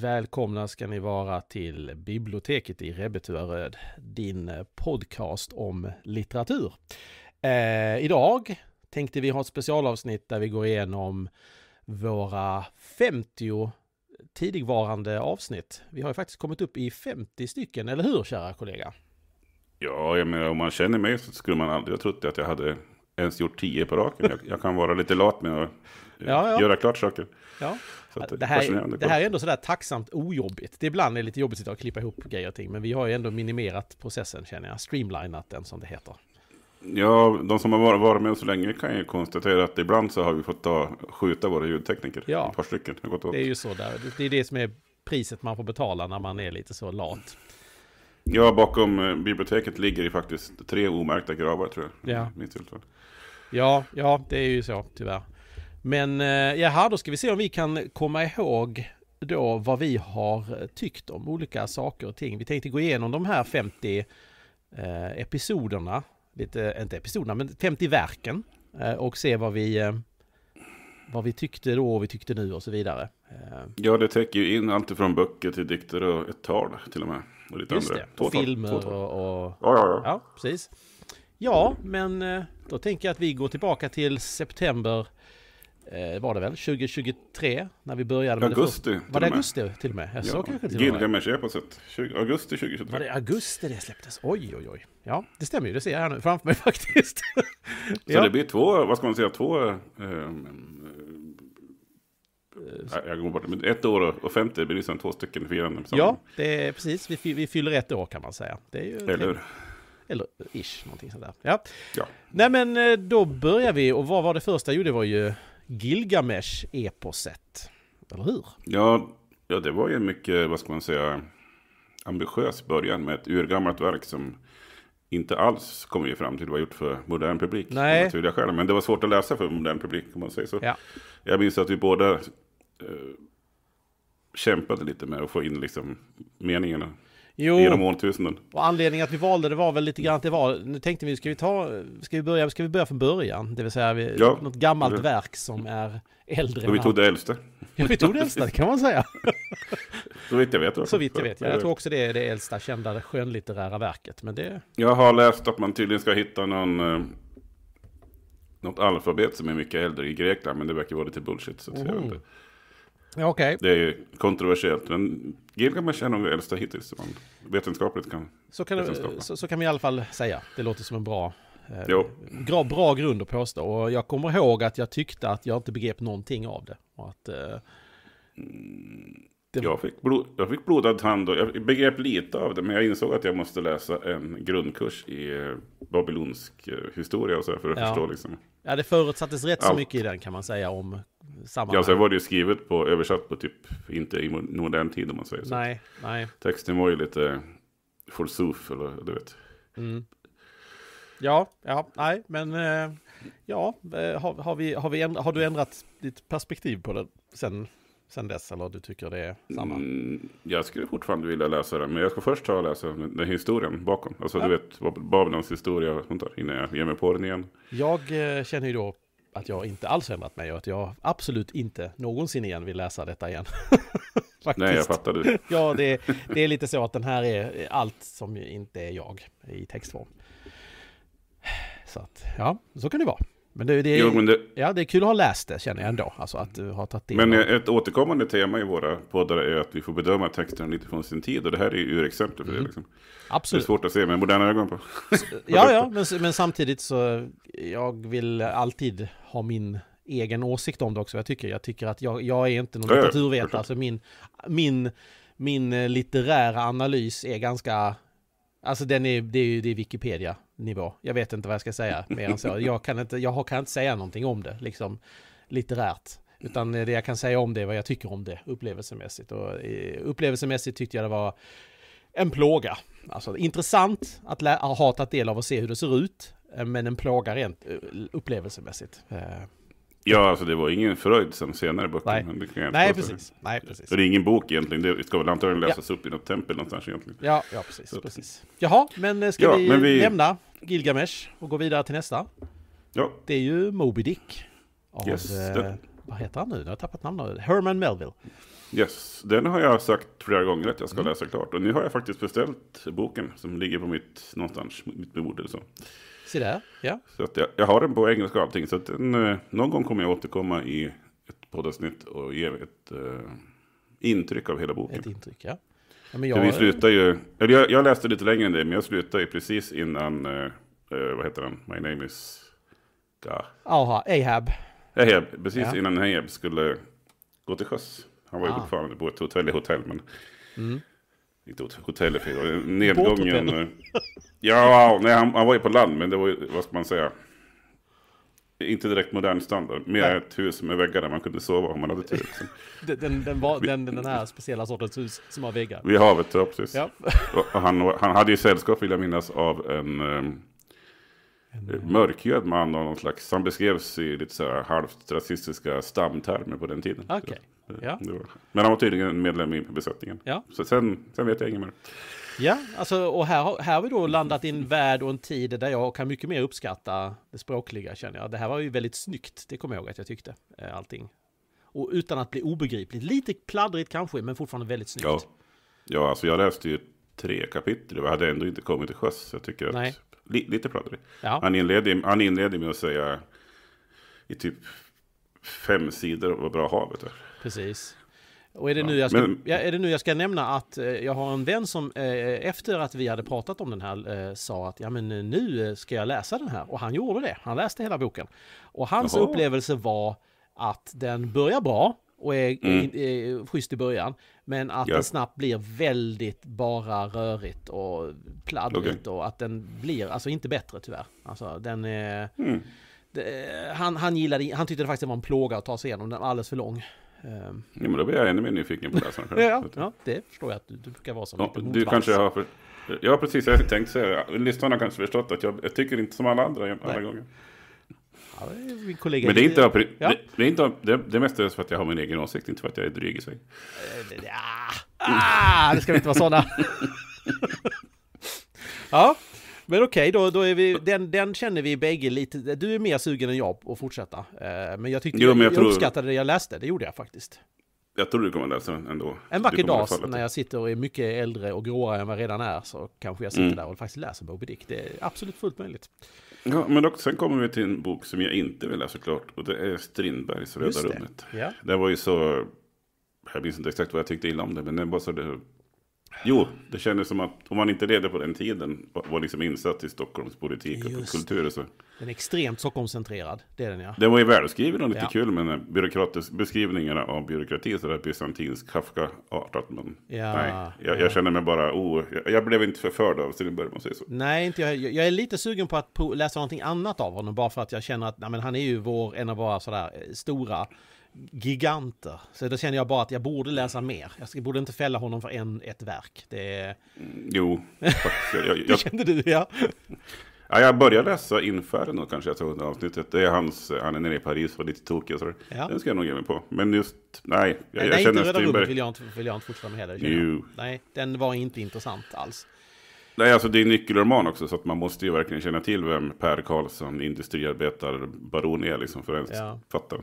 Välkomna ska ni vara till biblioteket i Rebbetuaröd, din podcast om litteratur. Eh, idag tänkte vi ha ett specialavsnitt där vi går igenom våra 50 tidigvarande avsnitt. Vi har ju faktiskt kommit upp i 50 stycken, eller hur kära kollega? Ja, jag menar om man känner mig så skulle man aldrig ha trott att jag hade ens gjort tio på raken. Jag, jag kan vara lite lat med att eh, ja, ja. göra klart saker. Ja. det, här, det här är ändå sådär tacksamt ojobbigt. Det är ibland är lite jobbigt att klippa ihop grejer och ting, men vi har ju ändå minimerat processen känner jag. Streamlinat den som det heter. Ja, de som har varit med så länge kan ju konstatera att ibland så har vi fått ta, skjuta våra ljudtekniker. Ja, ett par stycken. Det, gått åt. det är ju så där. Det är det som är priset man får betala när man är lite så lat. Ja, bakom eh, biblioteket ligger ju faktiskt tre omärkta gravar tror jag. Ja. Minst, Ja, ja, det är ju så tyvärr. Men eh, jaha, då ska vi se om vi kan komma ihåg då vad vi har eh, tyckt om olika saker och ting. Vi tänkte gå igenom de här 50 eh, episoderna, lite, inte episoderna, men 50 verken eh, och se vad vi, eh, vad vi tyckte då och vi tyckte nu och så vidare. Eh. Ja, det täcker ju in allt från böcker till dikter och ett tal till och med. Och lite Just andra. det, och filmer och, och... Ja, ja, ja. ja, precis. Ja, men då tänker jag att vi går tillbaka till september eh, var det väl, 2023 när vi började med Augusti det Var det augusti till och med? Jag ja, kanske till Gilgamesh-eposet. Augusti 2023. Var det augusti det släpptes? Oj, oj, oj. Ja, det stämmer ju. Det ser jag här nu framför mig faktiskt. Så ja. det blir två, vad ska man säga, två... Eh, eh, eh jag går bort men ett år och 50 blir liksom två stycken firanden. Ja, liksom. det är precis. Vi, vi fyller ett år kan man säga. Det är ju Eller hur? Eller ish, någonting sånt där. Ja. ja. Nej men eh, då börjar vi och vad var det första? Jo det var ju Gilgamesh-eposet. Eller hur? Ja, ja, det var ju en mycket, vad ska man säga, ambitiös början med ett urgammalt verk som inte alls kommer ju fram till det var gjort för modern publik. Nej. Naturliga skäl, men det var svårt att läsa för modern publik om man säger så. Ja. Jag minns att vi båda eh, kämpade lite med att få in liksom meningarna jo. genom årtusenden. Och anledningen att vi valde det var väl lite grann att det var, nu tänkte vi, ska vi ta, ska vi börja, ska vi börja från början? Det vill säga vi, ja. något gammalt ja. verk som är äldre. Och vi tog det äldsta. Ja, vi tog det äldsta, kan man säga. Så vitt jag vet. Så vitt jag vet, ja. Jag tror också det är det äldsta kända skönlitterära verket. Men det... Jag har läst att man tydligen ska hitta någon eh, något alfabet som är mycket äldre i Grekland, men det verkar vara lite bullshit. Så att mm. Ja, okay. Det är kontroversiellt, men Gilgamesh är nog äldsta hittills. Man vetenskapligt kan... Så kan, du, så, så kan vi i alla fall säga. Det låter som en bra eh, Jo. Bra, bra grund att påstå. Och jag kommer ihåg att jag tyckte att jag inte begrep någonting av det. Och att, eh, det jag, fick blod, jag fick blodad hand och jag begrep lite av det. Men jag insåg att jag måste läsa en grundkurs i eh, babylonsk eh, historia och så för att ja. förstå. Liksom. Ja, det förutsattes rätt Allt. så mycket i den kan man säga om sammanhang. Ja, sen var det ju skrivet på översatt på typ inte i modern tid om man säger så. Nej, nej. Texten var ju lite forsoof eller du vet. Mm. Ja, ja, nej, men eh, ja, eh, har, har, vi, har, vi ändrat, har du ändrat ditt perspektiv på det sen, sen dess? Eller du tycker det är samma? Mm, jag skulle fortfarande vilja läsa den, men jag ska först ta och läsa den, historien bakom. Alltså ja. du vet, Babylons historia och sånt där, innan jag ger mig på den igen. Jag eh, känner ju då att jag inte alls ändrat mig och att jag absolut inte någonsin igen vill läsa detta igen. Nej, jag fattar det. ja, det, det, är lite så att den här är allt som inte är jag i textform. Så att, ja, så kan det vara. Men det, det är, jo, men det... Ja, det är kul att ha läst det känner jag ändå. Alltså att du har tagit men och... ett återkommande tema i våra poddar är att vi får bedöma texten lite från sin tid. Och det här är ju exempel för mm. det. Liksom. Absolut. Det är svårt att se med moderna ögon på. ja, ja, men, men samtidigt så jag vill alltid ha min egen åsikt om det också. Jag tycker, jag tycker att jag, jag är inte någon ja, litteraturvetare. alltså min, min, min litterära analys är ganska Alltså den är, det är ju det är Wikipedia nivå. Jag vet inte vad jag ska säga mer än så. Jag kan inte, jag kan inte säga någonting om det, liksom litterärt. Utan det jag kan säga om det är vad jag tycker om det upplevelsemässigt. Och eh, upplevelsemässigt tyckte jag det var en plåga. Alltså intressant att ha tagit del av och se hur det ser ut, eh, men en plåga rent eh, upplevelsemässigt. Ja, alltså det var ingen Freud som senare böcker. Nej, Nej precis. Nej, precis. Så det är ingen bok egentligen, det ska väl antagligen läsas ja. upp i något tempel någonstans egentligen. Ja, ja precis, precis. Jaha, men eh, ska ja, vi, men vi lämna Gilgamesh och gå vidare till nästa? Ja. Det är ju Moby Dick. Av, yes, eh, vad heter han nu? Jag har tappat namnet. Herman Melville. Yes, den har jag sagt flera gånger att jag ska mm. läsa klart. Och nu har jag faktiskt beställt boken som ligger på mitt, någonstans, mitt bord eller så. Se där, ja. Så jag, jag, har den på engelska och allting. Så att den, eh, någon gång kommer jag återkomma i ett poddavsnitt och ge ett uh, intryck av hela boken. Ett intryck, ja. ja men jag... vi slutar ju, eller jag, jag, läste lite längre än det, men jag slutade ju precis innan, uh, uh, vad heter den, My name is... Aha, Ahab. Ahab, precis ja. innan Ahab skulle gå till sjöss. Han var ju ah. fortfarande på ett hotell i hotell, men... Mm. Inte hotell är fel. Nedgången. Eh. ja, nej, han, han, var ju på land, men det var ju, vad ska man säga? Inte direkt modern standard. Mer nej. ett hus med väggar där man kunde sova om man hade tur. den, den, var, den, den här speciella sortens hus som har väggar. Vid havet, ja precis. Ja. han, han hade ju sällskap, vill jag minnas, av en ehm, en... Eh, mörkhyad man av någon slags. Han beskrevs i lite så här halvt rasistiska stamtermer på den tiden. Okay. Eh, ja. det var, men han var tydligen medlem i besättningen. Ja. Så sen, sen vet jag inget mer. Ja, alltså, och här, här har vi då landat i en värld och en tid där jag kan mycket mer uppskatta det språkliga känner jag. Det här var ju väldigt snyggt, det kommer jag ihåg att jag tyckte, eh, allting. Och utan att bli obegripligt, lite pladdrigt kanske, men fortfarande väldigt snyggt. Ja, ja alltså jag läste ju tre kapitel och hade ändå inte kommit till sjöss. Jag tycker Nej. att Li, lite pratade ja. han, inledde, han inledde med att säga i typ fem sidor vad bra havet är. Precis. Och är det, ja, nu jag ska, men... ja, är det nu jag ska nämna att eh, jag har en vän som eh, efter att vi hade pratat om den här eh, sa att ja men eh, nu eh, ska jag läsa den här och han gjorde det. Han läste hela boken. Och hans Jaha. upplevelse var att den börjar bra och är, mm. är, är schysst i början. Men att ja. den snabbt blir väldigt bara rörigt och pladdigt. okay. och att den blir, alltså inte bättre tyvärr. Alltså den är... Mm. Det, han, han gillade, han tyckte det faktiskt var en plåga att ta sig igenom, den var alldeles för lång. Um, ja, men då blir jag ännu mer nyfiken på det. Här, ja, ja, det förstår jag att du, du brukar vara som. Ja, du kanske har för, ja, precis. Jag tänkte säga Lyssnarna kanske förstått att jag, jag tycker inte som alla andra alla Nej. gånger min kollega. Men det är inte, det, ja. det, det är inte det, det är för att jag har min egen åsikt, inte för att jag är dryg i sig. Eh, ja. Ah, det ska vi inte vara sådana. ja, men okej, okay, då, då är vi, den, den känner vi bägge lite. Du är mer sugen än jag att fortsätta. Eh, men jag tyckte jo, jag, jag, tror... jag uppskattade det jag läste, det gjorde jag faktiskt. Jag tror du kommer läsa den ändå. En vacker dag när jag sitter och är mycket äldre och gråare än vad jag redan är så kanske jag sitter mm. där och faktiskt läser Moby Dick. Det är absolut fullt möjligt. Ja, men också sen kommer vi till en bok som jag inte vill läsa klart. Och det är Strindbergs Röda rummet. Ja. Det var ju så... Jag minns inte exakt vad jag tyckte illa om det. Men det var så det Jo, det kändes som att om man inte levde på den tiden var liksom insatt i Stockholms politik och kultur. Så. Den är extremt Stockholmscentrerad, det är den ja. Den var ju välskriven och lite ja. kul men beskrivningarna av byråkrati sådär bysantinsk Kafka-artat. Men ja. nej, jag, jag, känner mig bara, oh, jag, jag blev inte förförd av Strindberg, om man säger så. Nej, inte jag. Jag är lite sugen på att läsa någonting annat av honom bara för att jag känner att nej, men han är ju vår, en av våra sådär eh, stora giganter. Så då känner jag bara att jag borde läsa mer. Jag borde inte fälla honom för en, ett verk. Det... Mm, jo, faktiskt. Jag, jag... det kände du, ja. ja. Jag började läsa Inferno kanske, jag tror, det avsnittet. Det är hans, han är nere i Paris och lite tokig och Ja. Den ska jag nog ge mig på. Men just, nej. Jag, nej, jag nej inte Röda Rummet vill jag inte, vill jag inte fortsätta med heller. Jo. Nej, den var inte intressant alls. Nej, alltså det är en nyckelroman också, så att man måste ju verkligen känna till vem Per Karlsson, industriarbetarbaron, är liksom för att ens ja. fatta.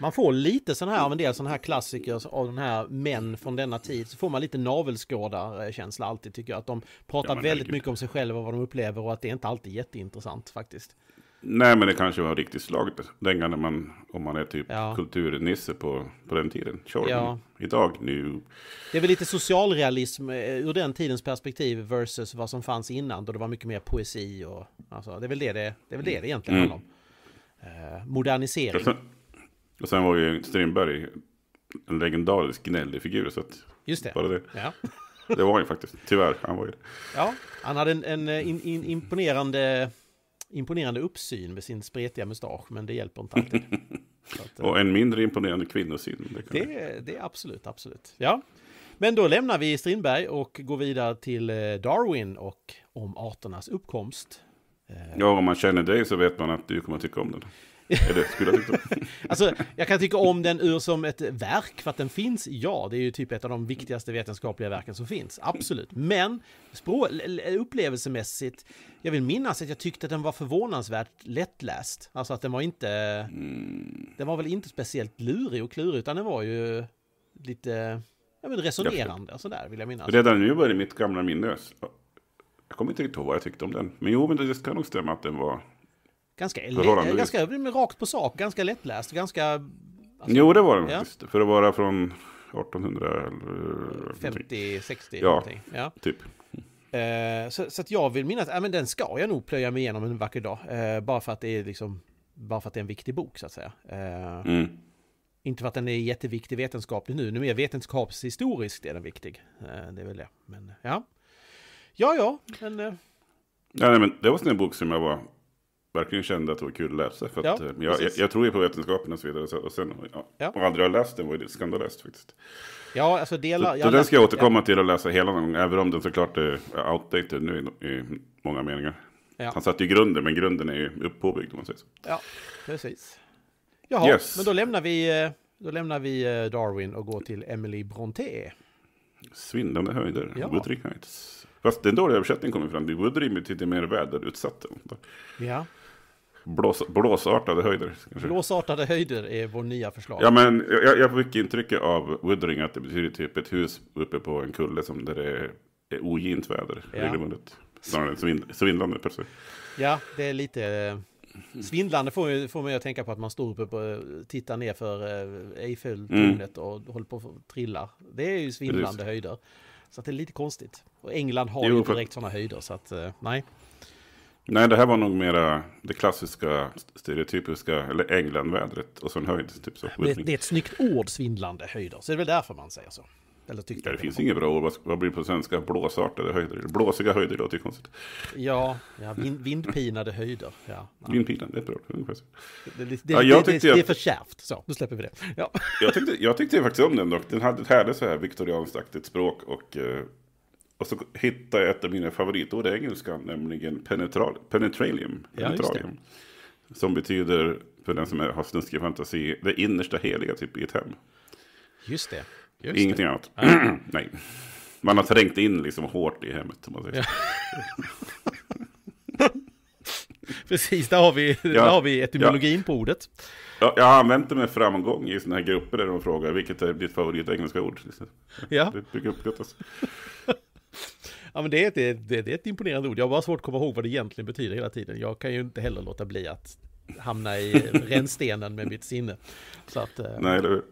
Man får lite sån här mm. av en del sån här klassiker av den här män från denna tid så får man lite navelskådarkänsla alltid tycker jag. Att de pratar ja, väldigt mycket om sig själva och vad de upplever och att det inte alltid är jätteintressant faktiskt. Nej, men det kanske var riktigt slag den gången man, om man är typ ja. kulturnisse på, på den tiden. Sure. Ja. Idag, nu. Det är väl lite socialrealism eh, ur den tidens perspektiv versus vad som fanns innan då det var mycket mer poesi och alltså, det är väl det det, det, är väl det, mm. det egentligen mm. handlar om. Eh, modernisering. Och sen var ju Strindberg en legendarisk gnällig figur. Så att Just det. Bara det. Ja. det var han ju faktiskt. Tyvärr, han var ju det. Ja, han hade en, en eh, in, in, imponerande, imponerande uppsyn med sin spretiga mustasch. Men det hjälper inte alltid. Att, eh, och en mindre imponerande kvinnosyn. Det, det, är absolut, absolut. Ja. Men då lämnar vi Strindberg och går vidare till eh, Darwin och om arternas uppkomst. Ja, om man känner dig så vet man att du kommer att tycka om den. Eller skulle jag tycka Alltså, jag kan tycka om den ur som ett verk, för att den finns, ja, det är ju typ ett av de viktigaste vetenskapliga verken som finns, absolut. Men språk, upplevelsemässigt, jag vill minnas att jag tyckte att den var förvånansvärt lättläst. Alltså att den var inte, mm. den var väl inte speciellt lurig och klurig, utan den var ju lite, ja men resonerande och sådär vill jag minnas. Redan nu var det mitt gamla minne. Jag kommer inte riktigt ihåg vad jag tyckte om den. Men jo, men det ska nog stämma att den var Ganska, Förhållande. ganska rakt på sak, ganska lättläst, ganska... Alltså, jo, det var den faktiskt. För att vara från 1800 50, 60 ja, Ja, typ. Eh, så, så, att jag vill minnas, äh, men den ska jag nog plöja mig igenom en vacker dag. Eh, bara för att det är liksom, bara för att det är en viktig bok så att säga. Eh, mm. Inte för att den är jätteviktig vetenskapligt nu, nu är vetenskapshistoriskt är den viktig. Eh, det är väl det, men ja. Ja, ja, men... Eh. Ja, nej, men det var en bok som jag var verkligen kände att det var kul att läsa. För att, ja, eh, jag, jag, jag, tror ju på vetenskapen och så vidare. Och, sen, ja, ja. och aldrig har läst den var ju skandalöst faktiskt. Ja, alltså delar... Så, så den ska jag återkomma till och läsa hela någon gång. Även om den såklart är outdated nu i, i många meningar. Han satte ju grunden, men grunden är ju uppåbyggd om man säger så. Ja, precis. Jaha, yes. men då lämnar, vi, eh, då lämnar vi eh, Darwin och går till Emily Brontë. Svindlande höjder, ja. Woodring Heights. Fast den dåliga översättningen kommer fram. Det Woodring betyder mer väderutsatt. Ja. Blås, blåsartade höjder. Blåsartade höjder är vår nya förslag. Ja, men jag, jag fick intrycket av Wuthering att det betyder typ ett hus uppe på en kulle som där det är, är ogint väder ja. regelbundet. Snarare än svind, svindlande person. Ja, det är lite... Eh, svindlande får, får mig att tänka på att man står uppe och tittar ner för eh, Eiffeltornet mm. och håller på att trilla. Det är ju svindlande Precis. höjder. Så att det är lite konstigt. Och England har jo, ju inte direkt för... sådana höjder, så att eh, nej. Nej, det här var nog mera det klassiska stereotypiska, eller England-vädret. och så en höjd. Typ så. Det, det, är ett snyggt ord, svindlande höjder, så det är väl därför man säger så. Eller tyckte ja, det, det finns inget bra ord, vad blir det på svenska? Blåsartade höjder, blåsiga höjder låter ju konstigt. Ja, ja vind, vindpinade höjder. Ja, ja. Vindpinade, det är ett bra ord. Det, det, det, ja, jag det, det, är för kärvt, så nu släpper vi det. Ja. Jag, tyckte, jag tyckte faktiskt om den dock, den hade ett härligt så här viktorianskt språk och eh, och så hittade jag ett av mina favoritord i engelskan, nämligen penetral, penetralium. penetralium ja, som betyder, för den som har snuskig fantasi, det innersta heliga typ i ett hem. Just det. Just Ingenting det. annat. Ah. Nej. Man har trängt in liksom hårt i hemmet. man säger. Ja. Precis, där har vi, ja, där har vi etymologin ja. på ordet. Ja, jag har använt det med framgång i sådana här grupper där de frågar vilket är ditt favorit engelska ord. Ja. Det brukar uppskattas. Ja men det är, ett, det, är ett imponerande ord. Jag har bara svårt att komma ihåg vad det egentligen betyder hela tiden. Jag kan ju inte heller låta bli att hamna i rännstenen med mitt sinne. Så att, eh, Nej, det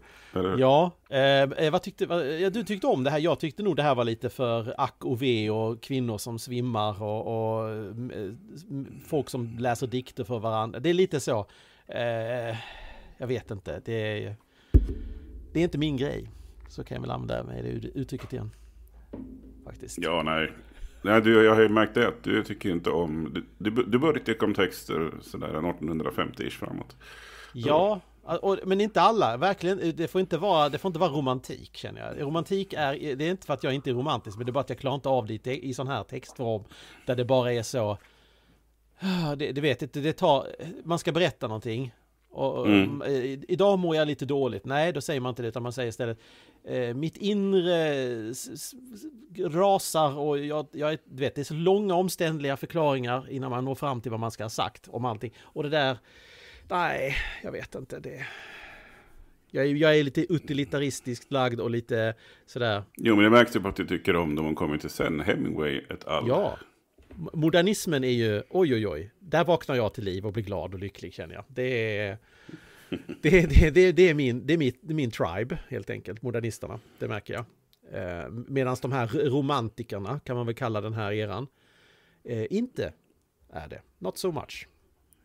Ja, eh, eh, vad tyckte, vad, ja, du tyckte om det här. Jag tyckte nog det här var lite för ack och ve och kvinnor som svimmar och, och eh, folk som läser dikter för varandra. Det är lite så. Eh, jag vet inte. Det är, det är inte min grej. Så kan jag väl använda mig det uttrycket igen faktiskt. Ja, nej. nej du, jag har ju märkt det, att du tycker inte om... Du, du började tycka om texter sådär 1850-ish framåt. Ja, och, men inte alla. Verkligen, det får inte, vara, det får inte vara romantik känner jag. Romantik är, det är inte för att jag inte är romantisk, men det är bara att jag klarar inte av det i, i sån här textform. Där det bara är så... Ah, det, det vet inte, det tar... Man ska berätta någonting. Och, mm. Eh, idag mår jag lite dåligt. Nej, då säger man inte det, utan man säger istället eh, mitt inre rasar och jag, jag, du vet, det är så långa omständliga förklaringar innan man når fram till vad man ska ha sagt om allting. Och det där, nej, jag vet inte det. Jag är, jag är lite utilitaristiskt lagd och lite sådär. Jo, men jag märkte på att du tycker om dem och kommer till sen. Hemingway ett all. Ja. Modernismen är ju, oj oj oj, där vaknar jag till liv och blir glad och lycklig känner jag. Det är... Det, det, det, det, är min, det, är mitt, min tribe, helt enkelt, modernisterna. Det märker jag. Eh, Medan de här romantikerna, kan man väl kalla den här eran, eh, inte är det. Not so much.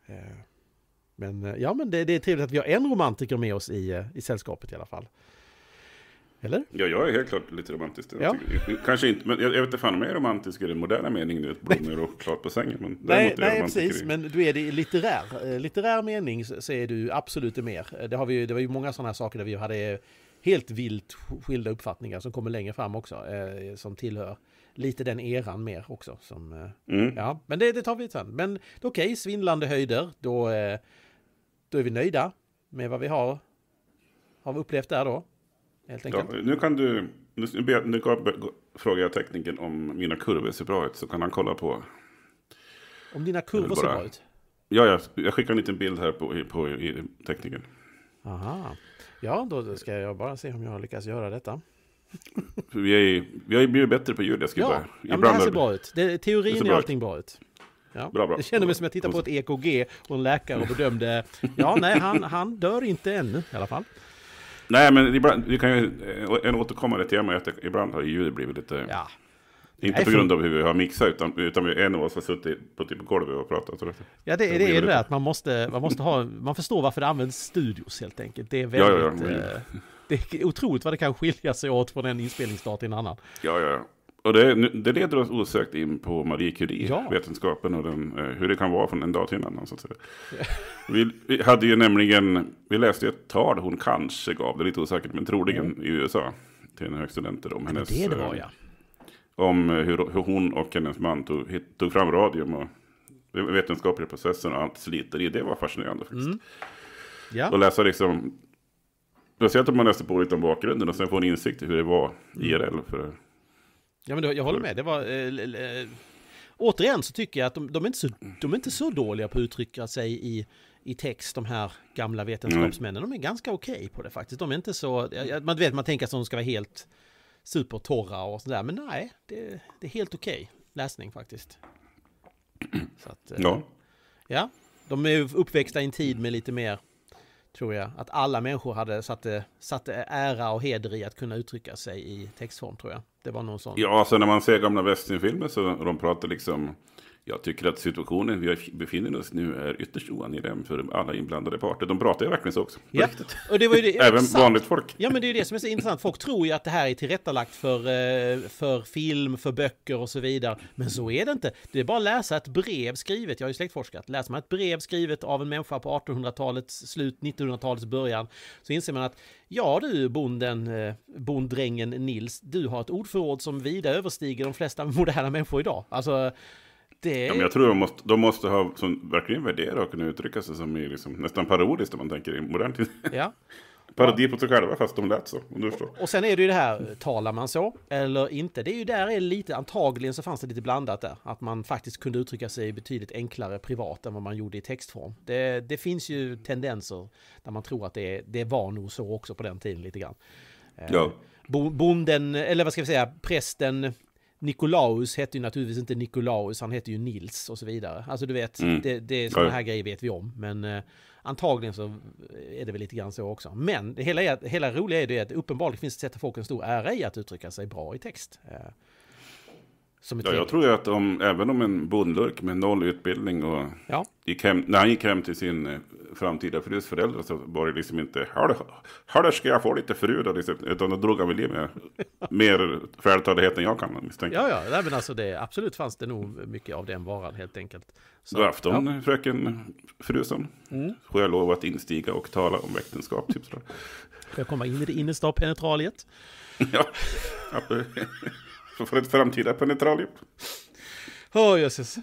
Eh, men eh, ja, men det, det, är trevligt att vi har en romantiker med oss i, eh, i sällskapet i alla fall. Eller? Ja, jag är helt klart lite romantisk. Ja. kanske inte, men jag, jag vet inte fan om jag är romantisk i den moderna meningen, vet, blommor och klart på sängen. Men nej, nej precis, men du är det i litterär, eh, litterär mening så är du absolut det mer. Det, har vi, det var ju många sådana här saker där vi hade helt vilt skilda uppfattningar som kommer längre fram också, eh, som tillhör lite den eran mer också. Som, eh, mm. ja, men det, det, tar vi sen. Men okej, okay, svindlande höjder, då, då är vi nöjda med vad vi har, har vi upplevt där då. Helt enkelt. Ja, nu kan du, nu, nu frågar jag tekniken om mina kurvor ser bra ut så kan han kolla på. Om dina kurvor bara, ser bra ut? Ja, jag, jag skickar en liten bild här på, på i, tekniken. Aha. Ja, då ska jag bara se om jag lyckas göra detta. vi, är, vi har ju blivit bättre på ljud, jag skulle ja, Ja, men det här ser bra ut. Det, teorin är allting bra ut. Ja. Bra, bra. Det känner mig som jag tittar på ett EKG och en läkare och bedömde... Ja, nej, han, han dör inte ännu i alla fall. Nej, men ibland, vi kan ju, eh, en återkommande tema är att ibland har ljudet blivit lite... Ja. Inte på grund av hur vi har mixat, utan, utan en av oss har suttit på typ golvet och pratat. Och ja, det, det, det är det där att man måste, man måste ha, man förstår varför det används studios helt enkelt. Det är väldigt, ja, ja, men... Eh, det är otroligt vad det kan skilja sig åt från en inspelningsstart till en annan. Ja Ja, ja, och det, det, leder oss osökt in på Marie Curie, ja. vetenskapen och den, eh, hur det kan vara från en dag till en annan. Så att säga. Vi, vi, hade ju nämligen, vi läste ett tal hon kanske gav, det är lite osäkert, men troligen mm. i USA, till en hög studenter om hennes... Det det eh, var, ja. Om eh, hur, hur, hon och hennes man tog, tog fram radium och vetenskapliga processen och allt sliter i. Det var fascinerande faktiskt. Mm. Ja. Och läsa liksom, speciellt om man läser på lite om bakgrunden och sen får en insikt i hur det var mm. IRL. För, Ja, men jag håller med. Det var... Eh, eh, återigen så tycker jag att de, de, är inte så, de är inte så dåliga på att uttrycka sig i, i text, de här gamla vetenskapsmännen. De är ganska okej okay på det faktiskt. De är inte så... Man vet, man tänker att de ska vara helt supertorra och sådär. Men nej, det, det är helt okej okay läsning faktiskt. Att, eh, ja. Ja, de är uppväxta i en tid med lite mer tror jag. Att alla människor hade satt eh, satte eh, ära och heder i att kunna uttrycka sig i textform tror jag. Det var någon sån. Ja, alltså när man ser gamla västernfilmer så de pratar liksom jag tycker att situationen vi befinner oss nu är ytterst oangenäm för alla inblandade parter. De pratar ju verkligen så också. Ja, och det var ju det, Även sant. vanligt folk. Ja, men det är ju det som är så intressant. Folk tror ju att det här är tillrättalagt för, eh, för film, för böcker och så vidare. Men så är det inte. Det är bara att läsa ett brev skrivet. Jag har ju släktforskat. Läser man ett brev skrivet av en människa på 1800-talets slut, 1900-talets början, så inser man att ja du, bonden, eh, bonddrängen Nils, du har ett ordförråd som vida överstiger de flesta moderna människor idag. Alltså, det... Ja, men jag tror de måste, de måste ha, som verkligen värdera och kunna uttrycka sig som är liksom, nästan parodiskt om man tänker i modern tid. Ja. Parodi på sig själva fast de lät så. Om du förstår. Och sen är det ju det här, talar man så eller inte? Det är ju där är lite, antagligen så fanns det lite blandat där. Att man faktiskt kunde uttrycka sig betydligt enklare privat än vad man gjorde i textform. Det, det finns ju tendenser där man tror att det, det var nog så också på den tiden lite grann. Ja. Eh, bonden, eller vad ska vi säga, prästen, Nikolaus hette ju naturligtvis inte Nikolaus, han hette ju Nils och så vidare. Alltså du vet, mm. det, det är sådana här grejer vet vi om. Men eh, antagligen så är det väl lite grann så också. Men det hela, hela roliga är det att uppenbarligen finns det att folk en stor ära i att uttrycka sig bra i text. Eh, ja, jag tror ju att om, även om en bondlurk med noll utbildning och ja. gick hem, när han gick hem till sin eh, framtida frus föräldrar så var det liksom inte Här ska jag få lite fru då, liksom, utan då drog han väl i med mer färdigtalighet än jag kan misstänka. Ja, ja, nej, men alltså det, absolut fanns det nog mycket av den varan helt enkelt. Så, God afton ja. fröken Frusen. Mm. Får jag lov att instiga och tala om äktenskap? Typ, får jag komma in i det innersta av penetraliet? ja för ett framtida penetralium. Åh oh, jösses.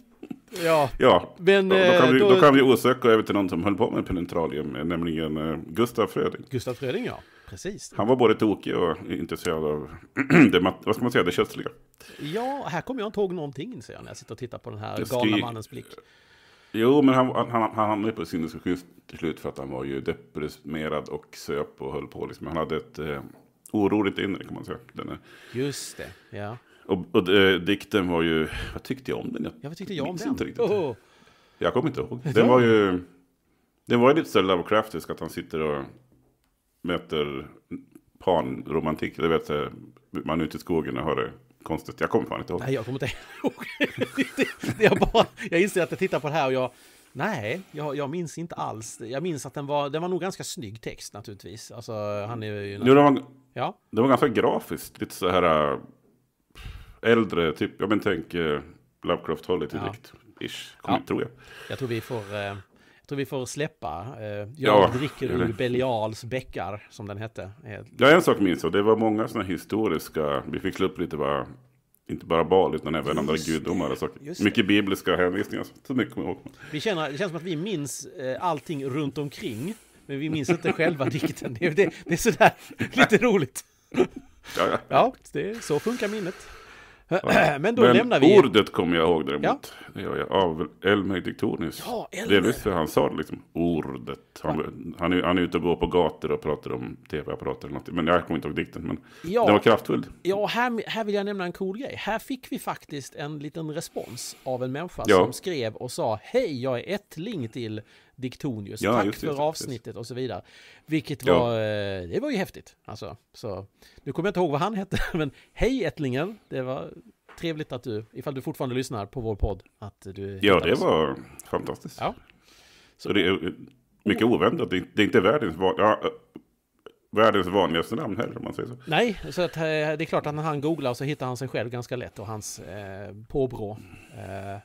Ja, ja men, då, då, kan eh, vi, då, då kan vi osökt över till någon som höll på med penetralium, eh, nämligen eh, Gustaf Fröding. Gustaf Fröding, ja. Precis. Han var både tokig och intresserad av det, vad ska man säga, det kötsliga. Ja, här kommer jag inte ihåg någonting, säger jag, när jag sitter och tittar på den här galna mannens blick. Jo, men han, han, han, han hamnade på sinnessjukhus till slut för att han var ju deprimerad och söp och höll på. Liksom. Han hade ett... Eh oroligt inre kan man säga. Den är. Just det, ja. Och, och de, eh, dikten var ju, vad tyckte jag om den? Jag, ja, vad tyckte jag om den? Inte riktigt. Oh. Jag kommer inte ihåg. Den var ju, den var ju lite så Lovecraftisk att han sitter och möter panromantik. Du vet, eh, man är ute i skogen och har det konstigt. Jag kommer fan inte ihåg. Nej, jag kommer inte ihåg. jag, bara, jag inser att jag tittar på det här och jag, Nej, jag, jag, minns inte alls. Jag minns att den var, den var nog ganska snygg text naturligtvis. Alltså, han är ju... Jo, den var, ja. den var ganska grafiskt, lite så här äh, äldre, typ, jag men tänk äh, Lovecraft-hållet direkt. Ish, kom, ja. tror jag. Jag tror vi får... Eh tror vi får släppa. jag ja, dricker ur Belials bäckar, som den hette. Ja, en sak minns jag. Det var många sådana historiska. Vi fick slå upp lite bara inte bara Bal, utan även andra gudomar och saker. Mycket bibliska hänvisningar. Så mycket kommer ihåg. Vi känner, det känns som att vi minns eh, allting runt omkring. Men vi minns inte själva dikten. Det, det, det är sådär lite roligt. Ja, ja. ja det, så funkar minnet. Men då Men lämnar vi... ordet kommer jag ihåg däremot. Ja. Det av Elmer Diktonius. Ja, Elme. Delvis för han sa det liksom, ordet. Han, han, är, han är ute och går på gator och pratar om tv-apparater Men jag kommer inte ihåg dikten. Men ja. den var kraftfull. Ja, här, här vill jag nämna en cool grej. Här fick vi faktiskt en liten respons av en människa ja. som skrev och sa Hej, jag är ättling till Diktonius. Ja, Tack just, för just, avsnittet just. och så vidare. Vilket ja. var, eh, det var ju häftigt. Alltså, så. Nu kommer jag inte ihåg vad han hette, men hej Ättlingen, det var trevligt att du, ifall du fortfarande lyssnar på vår podd, att du... Ja, det oss. var fantastiskt. Ja. Så. Och det är eh, mycket oh. oväntat, det är inte världens ja, eh, världens vanligaste namn heller om man säger så. Nej, så att, det är klart att när han googlar så hittar han sig själv ganska lätt och hans eh, påbrå. Eh,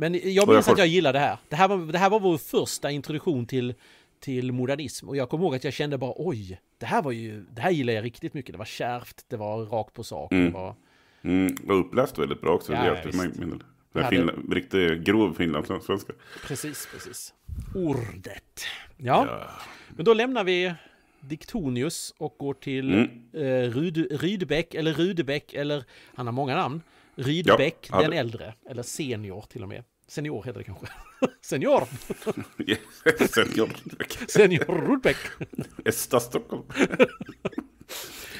men jag minns att jag gillade det här. Det här, var, det här var vår första introduktion till, till modernism. Och jag kommer ihåg att jag kände bara oj, det här var ju, det här gillar jag riktigt mycket. Det var kärvt, det var rakt på sak. Mm. Det var, mm, var uppläst väldigt bra också. Ja, det hjälpte mig. Min, den hade... Finland, riktigt grov finlandssvenska. Precis, precis. Ordet. Ja. ja. men då lämnar vi Diktonius och går till mm. eh, Ryd, Rydbeck, eller Rydebäck, eller han har många namn. Rydbeck ja, den äldre, eller senior till och med. Senior heter det kanske. Senior! Senior Rudbeck. Senior Rudbeck. Esta Stockholm.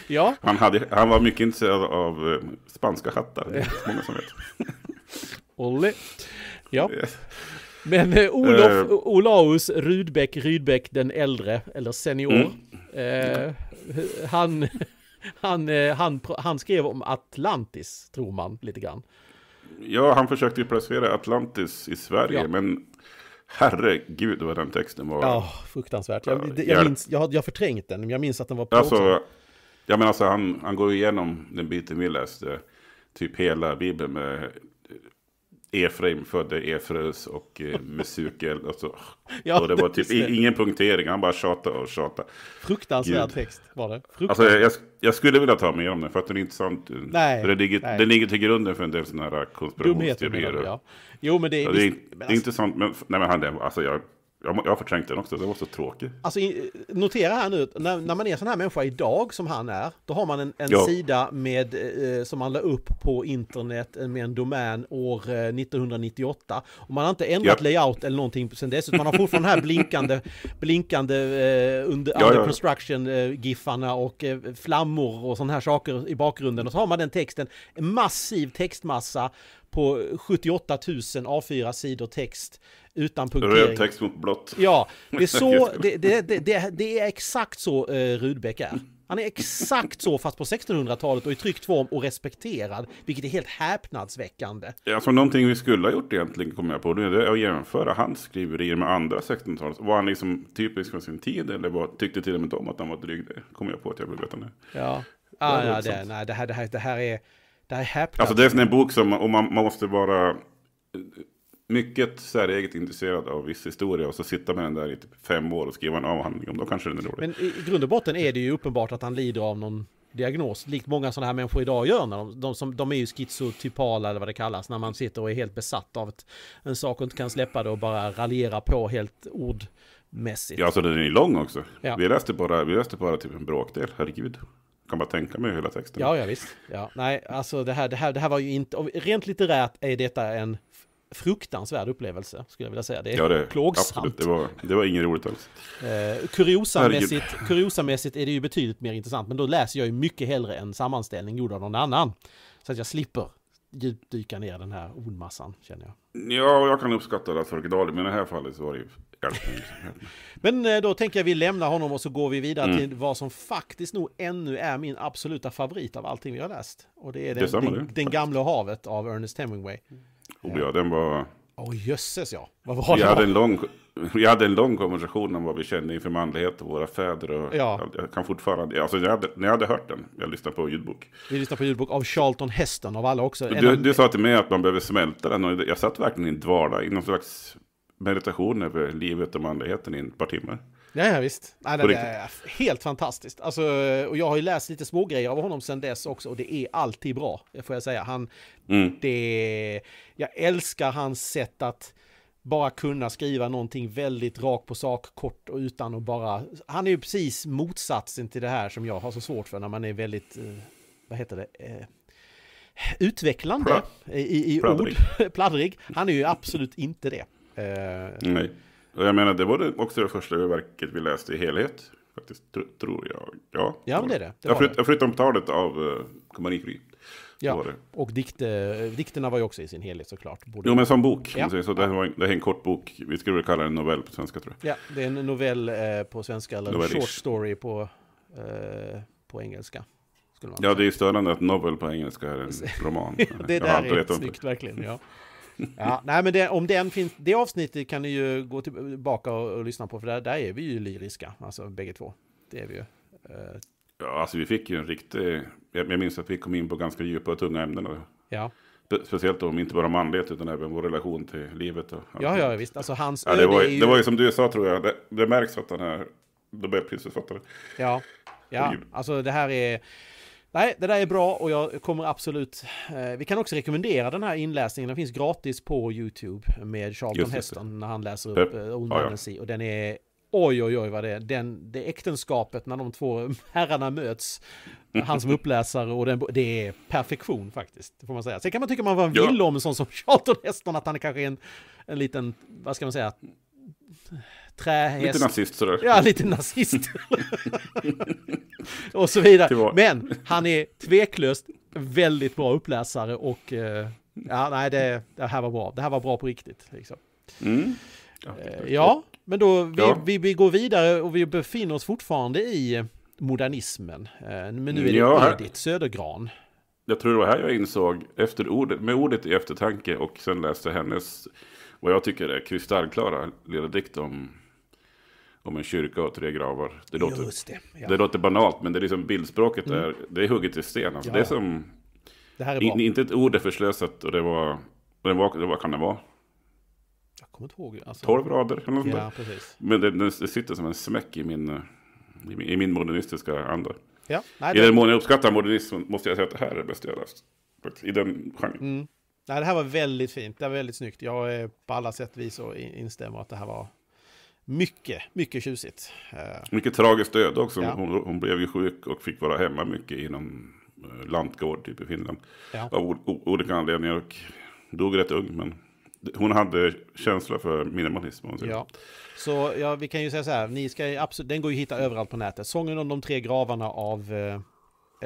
ja. Han, hade, han var mycket intresserad av eh, spanska hattar. Det är många som vet. Olle. Ja. Men eh, Olof, uh, Olaus Rudbeck, Rudbeck den äldre, eller senior. Mm. Eh, han, han, eh, han, han skrev om Atlantis, tror man, lite grann. Ja, han försökte ju placera Atlantis i Sverige, ja. men herregud vad den texten var. Ja, fruktansvärt. Jag, jag, minns, jag, har, jag har förträngt den, men jag minns att den var på. Alltså, ja, men alltså han, han går igenom den biten vi läste, typ hela Bibeln med Efraim födde Efrös och eh, Mesukel. Alltså, ja, och det var typ det. ingen punktering, han bara tjatade och tjatade. Fruktansvärd Gud. text var det. Alltså, jag, jag, skulle vilja ta mig om den, för att den är intressant. Eh, nej, det ligger, nej. Den ligger till grunden för en del sådana här konspirationsteorier. ja. Jo, men det är... Ja, det är, visst, det är alltså, intressant, men, nej, men han, alltså, jag, jag, har förträngt den också, det var så tråkigt. Alltså, notera här nu, när, när man är sån här människa idag som han är, då har man en, en sida med, eh, som man la upp på internet eh, med en domän år 1998. Eh, och man har inte ändrat ja. layout eller någonting sen dess, utan man har fortfarande den här blinkande, blinkande eh, under, ja, under construction-giffarna eh, och flammor och sådana här saker i bakgrunden. Och så har man den texten, en massiv textmassa på 78 000 A4-sidor text utan punktering. Röd text mot blått. Ja, det är, så, det, det, det, det är exakt så eh, Rudbeck är. Han är exakt så, fast på 1600-talet och i tryckt form och respekterad, vilket är helt häpnadsväckande. Alltså någonting vi skulle ha gjort egentligen, kommer jag på, det är att jämföra hans skriverier med andra 1600-tals. Var han liksom typisk för sin tid eller var, tyckte till och med om att han var dryg? Det kommer jag på att jag vill veta nu. Ja, ah, ja det, nej, det, här, det, här, det här är, är häpnadsväckande. Alltså det är en bok som, och man, man måste vara mycket säreget intresserad av viss historia och så sitta med den där i typ fem år och skriva en avhandling om då kanske den är rolig. Men i grund och botten är det ju uppenbart att han lider av någon diagnos, likt många sådana här människor idag gör. När de, de, som, de är ju schizotypala eller vad det kallas, när man sitter och är helt besatt av ett, en sak och inte kan släppa det och bara raljera på helt ordmässigt. Ja, alltså den är ju lång också. Ja. Vi, läste bara, vi läste bara typ en bråkdel, herregud kan bara tänka mig hela texten. Ja, ja visst. Ja, nej, alltså det här, det här, det här var ju inte, rent litterärt är detta en fruktansvärd upplevelse, skulle jag vilja säga. Det är ja, det, plågsamt. Absolut. Det var, det var inget roligt alls. Eh, kuriosamässigt, kuriosamässigt är det ju betydligt mer intressant, men då läser jag ju mycket hellre en sammanställning gjord av någon annan. Så att jag slipper djupdyka ner den här ordmassan, känner jag. Ja, jag kan uppskatta det Lasse Orkidali, men i det här fallet så var det ju Men eh, då tänker jag vi lämnar honom och så går vi vidare mm. till vad som faktiskt nog ännu är min absoluta favorit av allting vi har läst. Och det är den, det den, den gamla havet av Ernest Hemingway. Mm. Oh, ja, den var... Åh oh, jösses ja. Vad var vi, det? Hade en lång, vi hade en lång konversation om vad vi kände inför manlighet och våra fäder. Och ja. Jag kan fortfarande, alltså jag hade, när jag hade hört den, jag lyssnade på ljudbok. Vi lyssnade på ljudbok av Charlton Heston av alla också. Du, du sa till mig att man behöver smälta den och jag satt verkligen i en dvala i någon slags meditation över livet och manligheten i ett par timmar. Ja, ja visst. Nej, det är helt fantastiskt. Alltså, och jag har ju läst lite små grejer av honom sedan dess också och det är alltid bra, får jag säga. Han, mm. det, jag älskar hans sätt att bara kunna skriva någonting väldigt rakt på sak, kort och utan att bara... Han är ju precis motsatsen till det här som jag har så svårt för när man är väldigt, eh, vad heter det? Eh, utvecklande Pla i, i Pladdrig. ord. Pladdrig. Han är ju absolut inte det. Eh, Nej. Och jag menar, det var det också det första verket vi läste i helhet. Faktiskt, tr tror jag. Ja, ja det är det. det, ja, förut, det. Förutom talet av uh, eh, Marie Ja, och dikt, eh, dikterna var ju också i sin helhet såklart. Både jo, men som bok. Ja. Så det, var, det är en kort bok. Vi skulle väl kalla den novell på svenska tror jag. Ja, det är en novell eh, på svenska, eller en short story på, eh, på engelska. Ja, säga. det är ju störande att novell på engelska är en roman. det där är snyggt verkligen, ja ja, nej, men det, om den finns, det avsnittet kan ni ju gå tillbaka och, och lyssna på, för där, där är vi ju lyriska, alltså bägge två. Det är vi ju. Uh, ja, alltså vi fick ju en riktig... Jag, jag minns att vi kom in på ganska djupa och tunga ämnen. Och, ja. Speciellt om inte bara manlighet utan även vår relation till livet. Och ja, ja, visst. Alltså hans ja, det, var ju, ju... det var ju som du sa tror jag. Det, det märks att han är Nobelprisförfattare. Ja, ja. alltså det här är... Nej, det där är bra och jag kommer absolut... Eh, vi kan också rekommendera den här inläsningen. Den finns gratis på YouTube med Charlton Heston när han läser upp eh, Old ja, ja. Och den är... Oj, oj, oj vad det är. Den, det äktenskapet när de två herrarna möts. Han som uppläsare och den... Det är perfektion faktiskt, får man säga. Sen kan man tycka man var en ja. om en sån som Charlton Heston, att han är kanske är en, en liten, vad ska man säga, trähäst. Lite nazist sådär. Ja, lite nazist. och så vidare. Men han är tveklöst väldigt bra uppläsare och eh, ja, nej, det, det, här var bra. Det här var bra på riktigt. Liksom. Mm. Ja, eh, men då vi, ja. vi, vi, går vidare och vi befinner oss fortfarande i modernismen. Eh, men nu är det ja, Edith Södergran. Jag tror det var här jag insåg, efter ordet, med ordet i eftertanke och sen läste hennes, vad jag tycker är kristallklara lilla dikt om om en kyrka och tre gravar. Det låter, det, ja. det låter banalt, men det är liksom bildspråket mm. är, det är hugget i sten. Alltså. Ja. Det är som... Det är in, inte ett ord är förslösat och det var... Det var, det var vad kan det vara? Jag kommer inte ihåg. Alltså, 12 rader eller något ja, Men det, det, sitter som en smäck i min, i min modernistiska anda. Ja. Nej, I den mån jag uppskattar modernism måste jag säga att det här är det bästa jag läst. I den genren. Mm. Nej, det här var väldigt fint. Det var väldigt snyggt. Jag är på alla sätt vis och instämmer att det här var mycket, mycket tjusigt. Eh, mycket tragiskt död också. Ja. Hon, hon, blev ju sjuk och fick vara hemma mycket inom eh, lantgård typ i Finland. Ja. Av olika anledningar och dog rätt ung. Men hon hade känsla för minimalism. Ja. Så ja, vi kan ju säga så här, ni ska absolut, den går ju att hitta överallt på nätet. Sången om de tre gravarna av eh,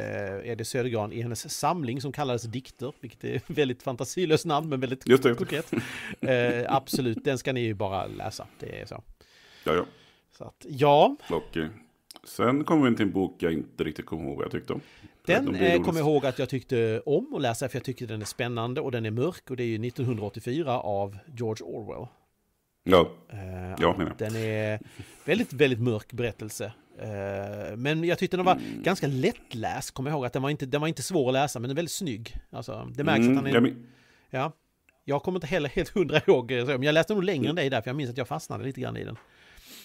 eh Edith Södergran i hennes samling som kallades Dikter, vilket är väldigt fantasilöst namn men väldigt konkret. Eh, absolut, den ska ni ju bara läsa. Det är så. Ja, ja. Så att, ja. Och, eh, sen kom vi in till en bok jag inte riktigt kommer ihåg vad jag tyckte om. Den De eh, kommer jag ihåg att jag tyckte om att läsa för jag tycker den är spännande och den är mörk och det är ju 1984 av George Orwell. Ja, eh, ja menar Den är väldigt, väldigt mörk berättelse. Eh, men jag tyckte den var mm. ganska lättläst, kommer jag ihåg att den var, inte, den var inte svår att läsa men den är väldigt snygg. Alltså, det märks mm, att han är... Jag ja. Jag kommer inte heller helt hundra ihåg, eh, men jag läste nog längre mm. än dig där, för jag minns att jag fastnade lite grann i den.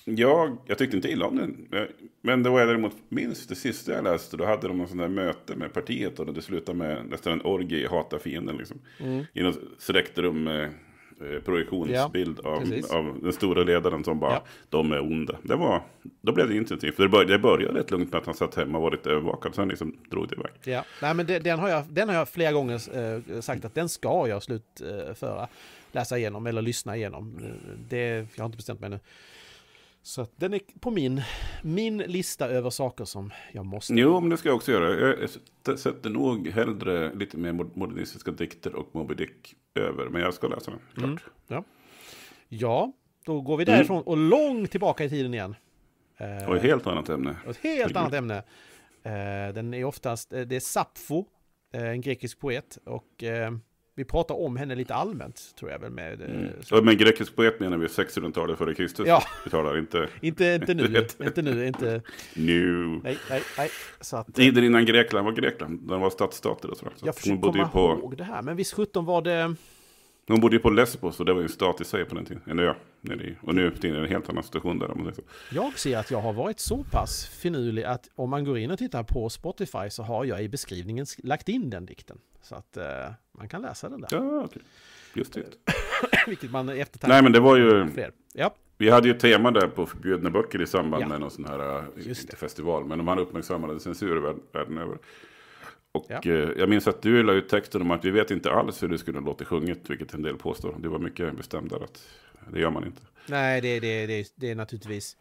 Jag, jag tyckte inte illa om den. Men det var jag däremot minns det sista jag läste. Då hade de någon sån där möte med partiet. Och det slutade med nästan en orgie i hata fienden. Liksom. Mm. I något släktrum, med eh, eh, projektionsbild ja, av, av den stora ledaren som bara ja. de är onda. Det var, då blev det intensivt. Det började, det började rätt lugnt med att han satt hemma och var lite övervakad. Sen liksom drog det iväg. Ja. Nej, men det, den, har jag, den har jag flera gånger eh, sagt att den ska jag slutföra. Eh, läsa igenom eller lyssna igenom. Det, jag har inte bestämt mig nu. Så att den är på min, min lista över saker som jag måste... Jo, men det ska jag också göra. Jag sätter nog hellre lite mer modernistiska dikter och Moby Dick över. Men jag ska läsa den, klart. Mm, ja. ja, då går vi mm. därifrån mm. och långt tillbaka i tiden igen. Eh, och ett helt annat ämne. Och ett helt annat ämne. Eh, den är oftast, eh, det är Sappho, en grekisk poet. Och vi pratar om henne lite allmänt, tror jag väl. Med, eh, mm. ja, men grekisk poet menar vi 600-talet före Kristus. Ja. Vi talar inte... inte, inte nu, inte nu, inte... Nu. Nej, nej, nej. Så att, eh, Tiden innan Grekland var Grekland, den var stadsstater och Så jag försöker komma på... ihåg det här, men visst sjutton var det... Hon bodde ju på Lesbos och det var ju en stat i sig på den tiden. Eller ja, och nu är det en helt annan situation där. Jag ser att jag har varit så pass finurlig att om man går in och tittar på Spotify så har jag i beskrivningen lagt in den dikten. Så att eh, man kan läsa den där. Ja, okay. Just det. Vilket man eftertänker. Nej, men det var ju... Fler. Ja. Vi hade ju ett tema där på förbjudna böcker i samband ja. med någon sån här, eh, inte festival, men de hade uppmärksammat censur världen över. Och ja. Eh, jag minns att du la ut texten om att vi vet inte alls hur det skulle låta sjunget, vilket en del påstår. Du var mycket bestämdare att det gör man inte. Nej, det, det, det, det är naturligtvis...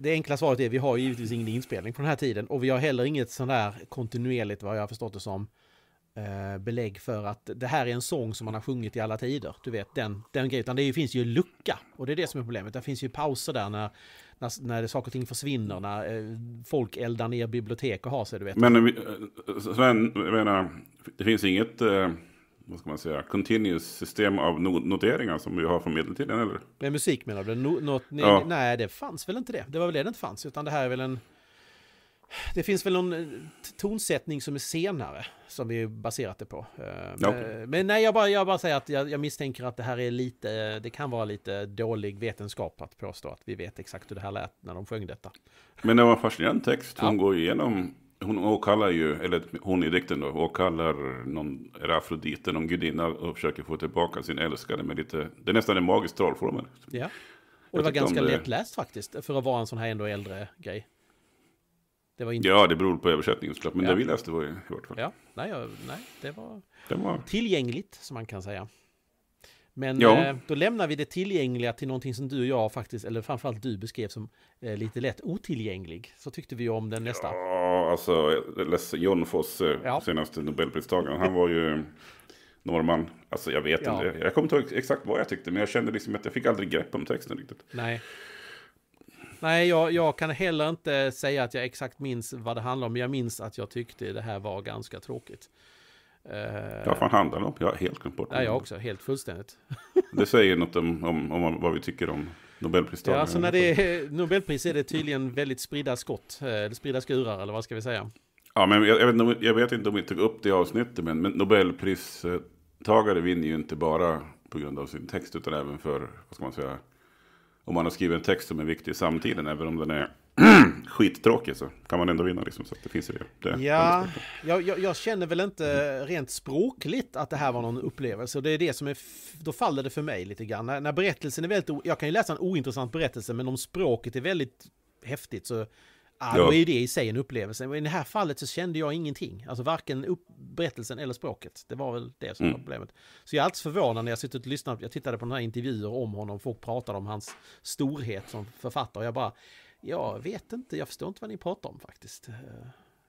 Det enkla svaret är vi har givetvis ingen inspelning på den här tiden och vi har heller inget sån där kontinuerligt, vad jag har förstått det som, eh, belägg för att det här är en sång som man har sjungit i alla tider. Du vet den, den grejen. Utan det finns ju lucka och det är det som är problemet. Det finns ju pauser där när när, när saker och ting försvinner, när eh, folk eldar ner bibliotek och har sig, du vet. Men eh, Sven, jag menar, det finns inget, eh, vad ska man säga, continuous system av noteringar som vi har från medeltiden, eller? Med musik menar du? No, not, ja. Nej, det fanns väl inte det. Det var väl det det inte fanns, utan det här är väl en... Det finns väl någon eh, tonsättning som är senare som vi baserat det på. Eh, men, okay. men nej, jag bara, jag bara säger att jag, jag, misstänker att det här är lite, det kan vara lite dålig vetenskap att påstå att vi vet exakt hur det här lät när de sjöng detta. Men det var en fascinerande text, hon ja. går igenom, hon åkallar ju, eller hon i dikten då, åkallar någon, är Afrodite, någon gudinna och försöker få tillbaka sin älskade med lite, det är nästan en magisk trollformel. Ja, och det var ganska det... lättläst faktiskt, för att vara en sån här ändå äldre grej. Det var inte... Ja, det beror på översättningen såklart, men ja. det vi läste var ju i vart fall. Ja, nej, nej det, var det var tillgängligt som man kan säga. Men ja. Eh, då lämnar vi det tillgängliga till någonting som du och jag faktiskt, eller framförallt du beskrev som eh, lite lätt otillgänglig. Så tyckte vi om den nästa. Ja, alltså John Fosse, eh, ja. senaste Nobelpristagaren, han var ju norrman. Alltså jag vet ja. inte, jag kommer inte ihåg exakt vad jag tyckte, men jag kände liksom att jag fick aldrig grepp om texten riktigt. Nej. Nej, jag, jag, kan heller inte säga att jag exakt minns vad det handlar om. Men jag minns att jag tyckte det här var ganska tråkigt. Uh, ja, vad handlar det om? Jag har helt glömt bort det. Nej, jag också. Helt fullständigt. det säger något om, om, om vad vi tycker om Nobelpristagare. Ja, alltså när det är Nobelpris är det tydligen väldigt spridda skott. Eh, eller spridda skurar, eller vad ska vi säga? Ja, men jag, jag, vet, jag vet, inte om vi tog upp det i avsnittet, men, men Nobelpristagare vinner ju inte bara på grund av sin text, utan även för, vad ska man säga, om man har skrivit en text som är viktig i samtiden, även om den är skittråkig så kan man ändå vinna liksom. Så att det finns ju det. det ja, jag, jag, jag, känner väl inte rent språkligt att det här var någon upplevelse. Och det är det som är, då faller det för mig lite grann. När, när berättelsen är väldigt, jag kan ju läsa en ointressant berättelse, men om språket är väldigt häftigt så Ja, ja. Då är ju det i sig en upplevelse. Men i det här fallet så kände jag ingenting. Alltså varken berättelsen eller språket. Det var väl det som mm. var problemet. Så jag är alltid förvånad när jag sitter och lyssnar. Jag tittade på några intervjuer om honom. Folk pratade om hans storhet som författare. Jag bara, jag vet inte, jag förstår inte vad ni pratar om faktiskt.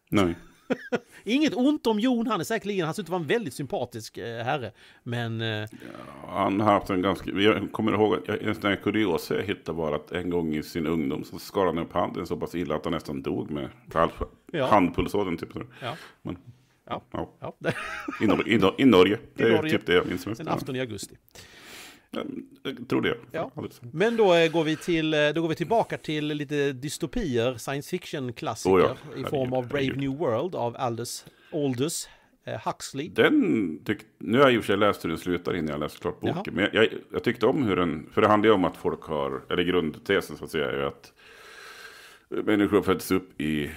Nej. Inget ont om Jon, han är säkerligen, han ser ut att vara en väldigt sympatisk eh, herre. Men... Eh, ja, han har haft en ganska, jag kommer ihåg, en sån här kuriosa jag hittade var att en gång i sin ungdom så skar han upp handen så pass illa att han nästan dog med handpulsådern typ. Ja. Men, ja. ja. I, Norge, i, Norge, det är typ det jag minns mest. En afton i augusti. Jag eh, tror det. Ja. Men då eh, går, vi till, eh, då går vi tillbaka till lite dystopier, science fiction-klassiker oh ja. i form av Brave New World av Aldous, Aldous Huxley. Den tyck, nu har jag i och för sig läst hur den slutar innan jag läst klart boken. Jaha. Men jag, jag, jag, tyckte om hur den, för det handlar ju om att folk har, eller grundtesen så att säga, är att människor föds upp i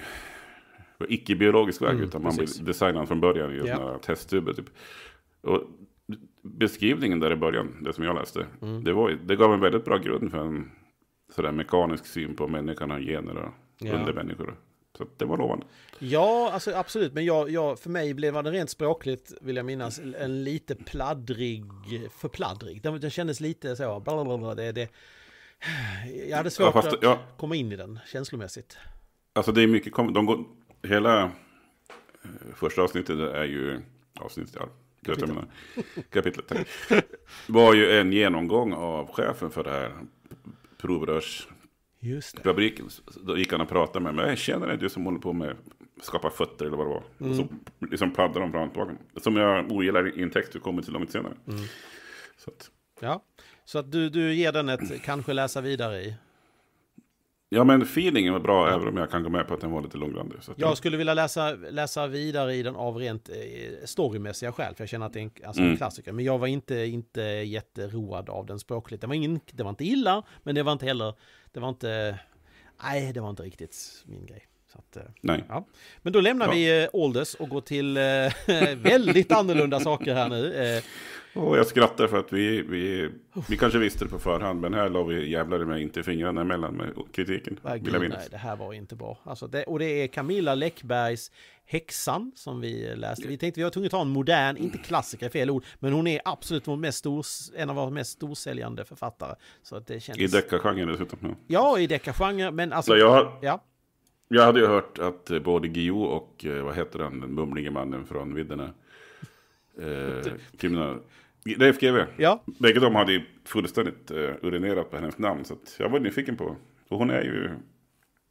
icke-biologisk väg, mm, utan man precis. blir designad från början i ja. testtuber. Typ beskrivningen där i början, det som jag läste, mm. det, var, det gav en väldigt bra grund för en sådär mekanisk syn på människan och gener och ja. undermänniskor. Så det var lovande. Ja, alltså absolut, men jag, jag, för mig blev den rent språkligt, vill jag minnas, en lite pladdrig, för pladdrig. Den, den kändes lite så, det, det, jag hade svårt ja, fast, att ja. komma in i den känslomässigt. Alltså det är mycket, de går, hela eh, första avsnittet är ju, avsnittet, Kapitlet. Kapitlet, tack. var ju en genomgång av chefen för det här provrörsfabriken. då gick han och pratade med mig. Jag känner det du som håller på med skapa fötter eller vad det var. Mm. Och så mm. liksom paddlar de fram tillbaka. Som jag ogillar i en text du kommer till långt senare. Mm. Så att. Ja, så att du, du ger den ett kanske läsa vidare i. Ja, men feelingen var bra, även om jag kan gå med på att den var lite långrandig. jag skulle vilja läsa, läsa vidare i den av rent eh, storymässiga skäl, för jag känner att det är en, alltså en mm. klassiker. Men jag var inte, inte jätteroad av den språkligt. Det var, ingen, det var inte illa, men det var inte heller... Det var inte... Nej, det var inte riktigt min grej. Att, eh, Nej. Ja. Men då lämnar Bra. vi Ålders eh, och går till eh, väldigt annorlunda saker här nu. Och jag skrattar för att vi, vi, vi kanske visste det på förhand, men här la vi jävlar med inte fingrarna emellan med kritiken. Nej, gud, nej, det här var inte bra. Alltså det, och det är Camilla Läckbergs Häxan som vi läste. Vi tänkte vi var tvungna att ta en modern, inte klassiker, fel ord, men hon är absolut vår mest stor, en av våra mest storsäljande författare. Så att det känns... I deckargenren dessutom. Ja, i deckargenren, men alltså... Så jag, ja. Jag hade ju hört att eh, både Gio och, eh, vad heter han, den mumlige mannen från Vidderna. Eh, kriminal... Leif GW. Ja. Bägge de hade ju fullständigt eh, urinerat på hennes namn. Så jag var nyfiken på. Och hon är ju...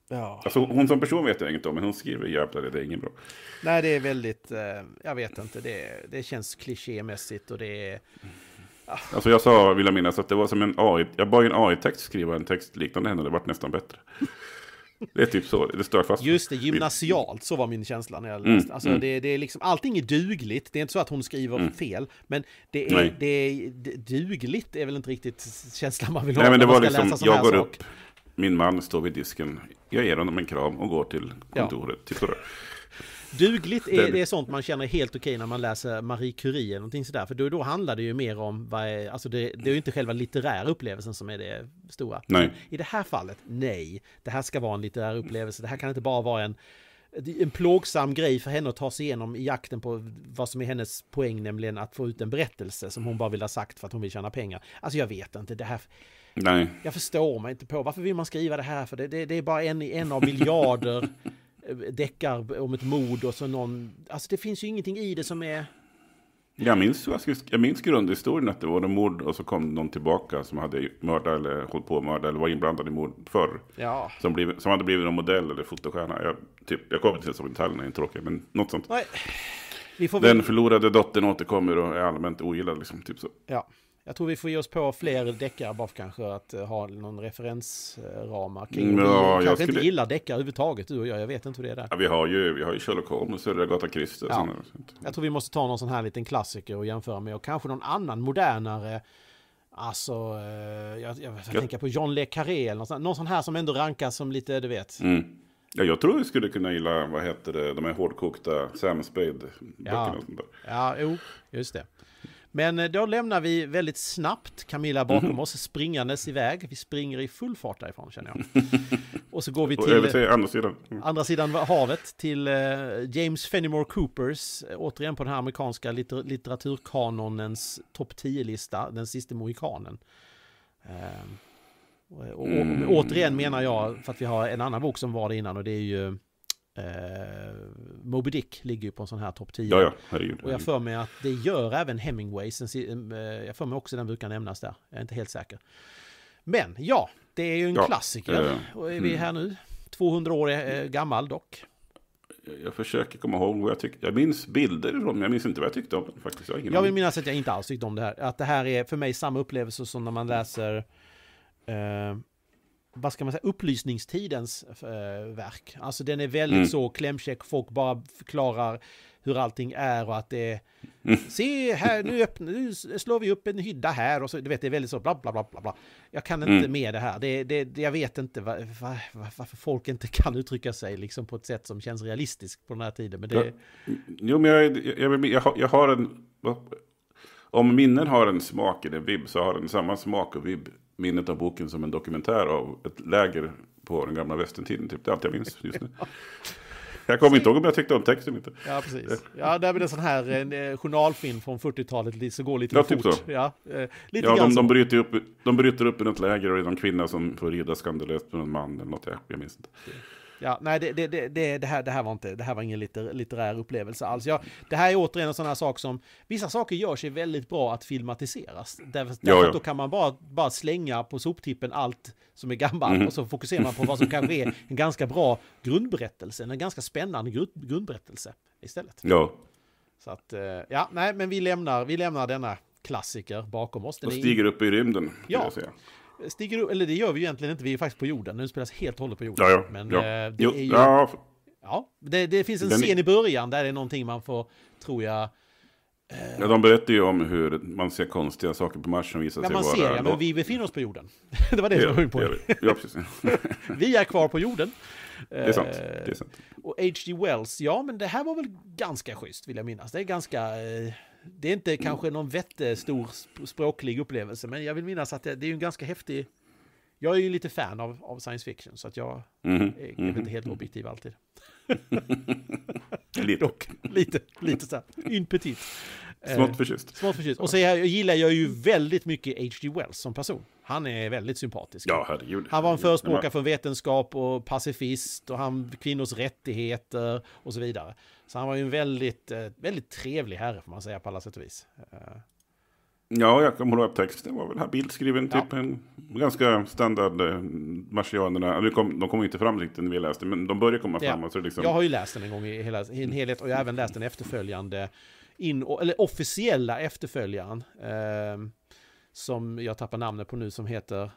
Ja. Alltså, hon som person vet jag inget om, men hon skriver jävlar det är ingen bra. Nej, det är väldigt... Eh, jag vet inte. Det, det känns klichémässigt och det är... Ah. Alltså jag sa, vill jag minnas, att det var som en AI. Jag bad en AI-text skriva en text liknande henne. Det vart nästan bättre. Det är typ så, det stör fast. Just det, gymnasialt, så var min känsla när jag mm, läste. Mm, alltså, mm. Det, det, är liksom, allting är dugligt, det är inte så att hon skriver mm. fel, men det är, det är, dugligt är väl inte riktigt känslan man vill ha. Nej, men det var liksom, jag går sak. upp, min man står vid disken, jag ger honom en kram och går till kontoret, ja. Typ till Dugligt är, det är sånt man känner helt okej när man läser Marie Curie eller någonting sådär. För då, då handlar det ju mer om, vad är, alltså det, det är ju inte själva litterära upplevelsen som är det stora. Nej. I det här fallet, nej. Det här ska vara en litterär upplevelse. Det här kan inte bara vara en en plågsam grej för henne att ta sig igenom i jakten på vad som är hennes poäng, nämligen att få ut en berättelse som hon bara vill ha sagt för att hon vill tjäna pengar. Alltså jag vet inte, det här... Nej. Jag förstår mig inte på varför vill man skriva det här, för det, det, det är bara en, en av miljarder Eh, deckar om ett mord och så någon... Alltså det finns ju ingenting i det som är... Jag minns, jag minns grundhistorien att det var en mord och så kom någon tillbaka som hade mördat eller hållit på att mörda eller var inblandad i mord förr. Ja. Som, bliv, som hade blivit någon modell eller fotostjärna. Jag, typ, jag kommer inte ihåg detaljerna, inte tråkigt, men något sånt. Nej. Vi får Den väl... förlorade dottern återkommer och är allmänt ogillad. Liksom, typ så. Ja. Jag tror vi får ge oss på fler deckare bara för kanske att eh, ha någon referensramar kring. Mm, ja, jag kanske skulle... inte gillar deckare överhuvudtaget du och jag. Jag vet inte hur det är där. Ja, vi har ju, vi har ju Sherlock Holmes och Agatha Christie. Ja. Jag tror vi måste ta någon sån här liten klassiker och jämföra med och kanske någon annan modernare. Alltså, eh, jag, jag, jag ja. tänker på John Le Carré eller någon sån, någon sån här som ändå rankas som lite, du vet. Mm. Ja, jag tror vi skulle kunna gilla, vad heter det, de här hårdkokta Sam Spade-böckerna. Ja. ja, just det. Men eh, då lämnar vi väldigt snabbt Camilla bakom mm. oss springandes iväg. Vi springer i full fart därifrån känner jag. Och så går vi till, till eh, andra sidan. Mm. Andra sidan havet till eh, James Fenimore Coopers, återigen på den här amerikanska litter litteraturkanonens topp 10-lista, den sista mohikanen. Ehm, och, och, och, mm. återigen menar jag, för att vi har en annan bok som var det innan och det är ju Eh, Moby Dick ligger ju på en sån här topp 10. Ja, ja, herregud. Och jag för mig att det gör även Hemingway. Sen, eh, jag för mig också den brukar nämnas där. Jag är inte helt säker. Men ja, det är ju en ja, klassiker. Eh, och är vi mm. här nu. 200 år är, eh, gammal dock. Jag, försöker komma ihåg vad jag tyckte. Jag minns bilder ifrån men jag minns inte vad jag tyckte om den faktiskt. Jag, jag vill minnas att jag inte alls tyckte om det här. Att det här är för mig samma upplevelse som när man läser eh, vad ska man säga, upplysningstidens äh, verk. Alltså den är väldigt mm. så klämkäck, folk bara förklarar hur allting är och att det är... Mm. Se här, nu, öppna, nu slår vi upp en hydda här och så, du vet, det är väldigt så bla bla bla bla. bla. Jag kan inte mm. med det här, det, det, jag vet inte var, var, varför folk inte kan uttrycka sig liksom på ett sätt som känns realistiskt på den här tiden. Men det... ja. Jo, men jag, jag, jag, jag har en... Om minnen har en smak eller vibb så har den samma smak och vibb minnet av boken som en dokumentär av ett läger på den gamla västentiden. Typ. Det är allt jag minns just nu. Jag kommer inte ihåg om jag tyckte om texten inte. Ja, precis. Ja, det är väl en sån här en, eh, journalfilm från 40-talet som går lite ja, typ fort. Så. Ja, eh, lite ja de, de, bryter upp, de bryter upp i något läger och det är någon kvinna som får rida skandalöst med en man eller något. Jag, jag minns inte. Ja, nej, det, det, det, det, här, det, här var inte, det här var ingen litter, litterär upplevelse alls. Jag, det här är återigen en sån här sak som, vissa saker gör sig väldigt bra att filmatiseras. Därför, därför ja, ja. då kan man bara, bara slänga på soptippen allt som är gammalt mm. och så fokuserar man på vad som kanske är en ganska bra grundberättelse, en ganska spännande grund, grundberättelse istället. Ja. Så att, eh, ja, nej, men vi lämnar, vi lämnar denna klassiker bakom oss. Den och stiger upp i rymden. Ja, stiger upp, eller det gör vi ju egentligen inte, vi är faktiskt på jorden, Nu spelas helt och hållet på jorden. Ja, ja, Men ja. Eh, det jo, är ju... Ja, ja det, det, finns en den... scen i början där det är någonting man får, tror jag... Eh... Ja, de berättar ju om hur man ser konstiga saker på Mars som visar ja, sig man vara... Ser, ja, men vi befinner oss på jorden. det var det, det som var på. Det, ja, precis. vi är kvar på jorden. Det är sant. Eh, det är sant. Och H.G. Wells, ja men det här var väl ganska schysst vill jag minnas. Det är ganska... Eh det är inte mm. kanske någon vettestor språklig upplevelse, men jag vill minnas att det, det är en ganska häftig... Jag är ju lite fan av, av science fiction, så att jag mm. är, är inte helt mm-hmm. objektiv alltid. lite. Dock, lite, lite så här, in petit. Eh, smått förtjust. Smått förtjust. Och så jag, jag gillar jag ju väldigt mycket H.G. Wells som person. Han är väldigt sympatisk. Ja, herregud. Han var en förespråkare för vetenskap och pacifist och han, kvinnors rättigheter och så vidare. Så han var ju en väldigt, eh, väldigt trevlig herre får man säga på alla sätt och vis. Eh. Ja, jag kommer ihåg att texten var väl här bildskriven, typ ja. typ en ganska standard eh, marsianerna. De kom, de kom inte fram riktigt när vi läste, men de började komma fram. Alltså liksom... Jag har ju läst den en gång i, hela, i en helhet och jag har även läst den efterföljande, in, eller officiella efterföljaren. Eh, som jag tappar namnet på nu, som heter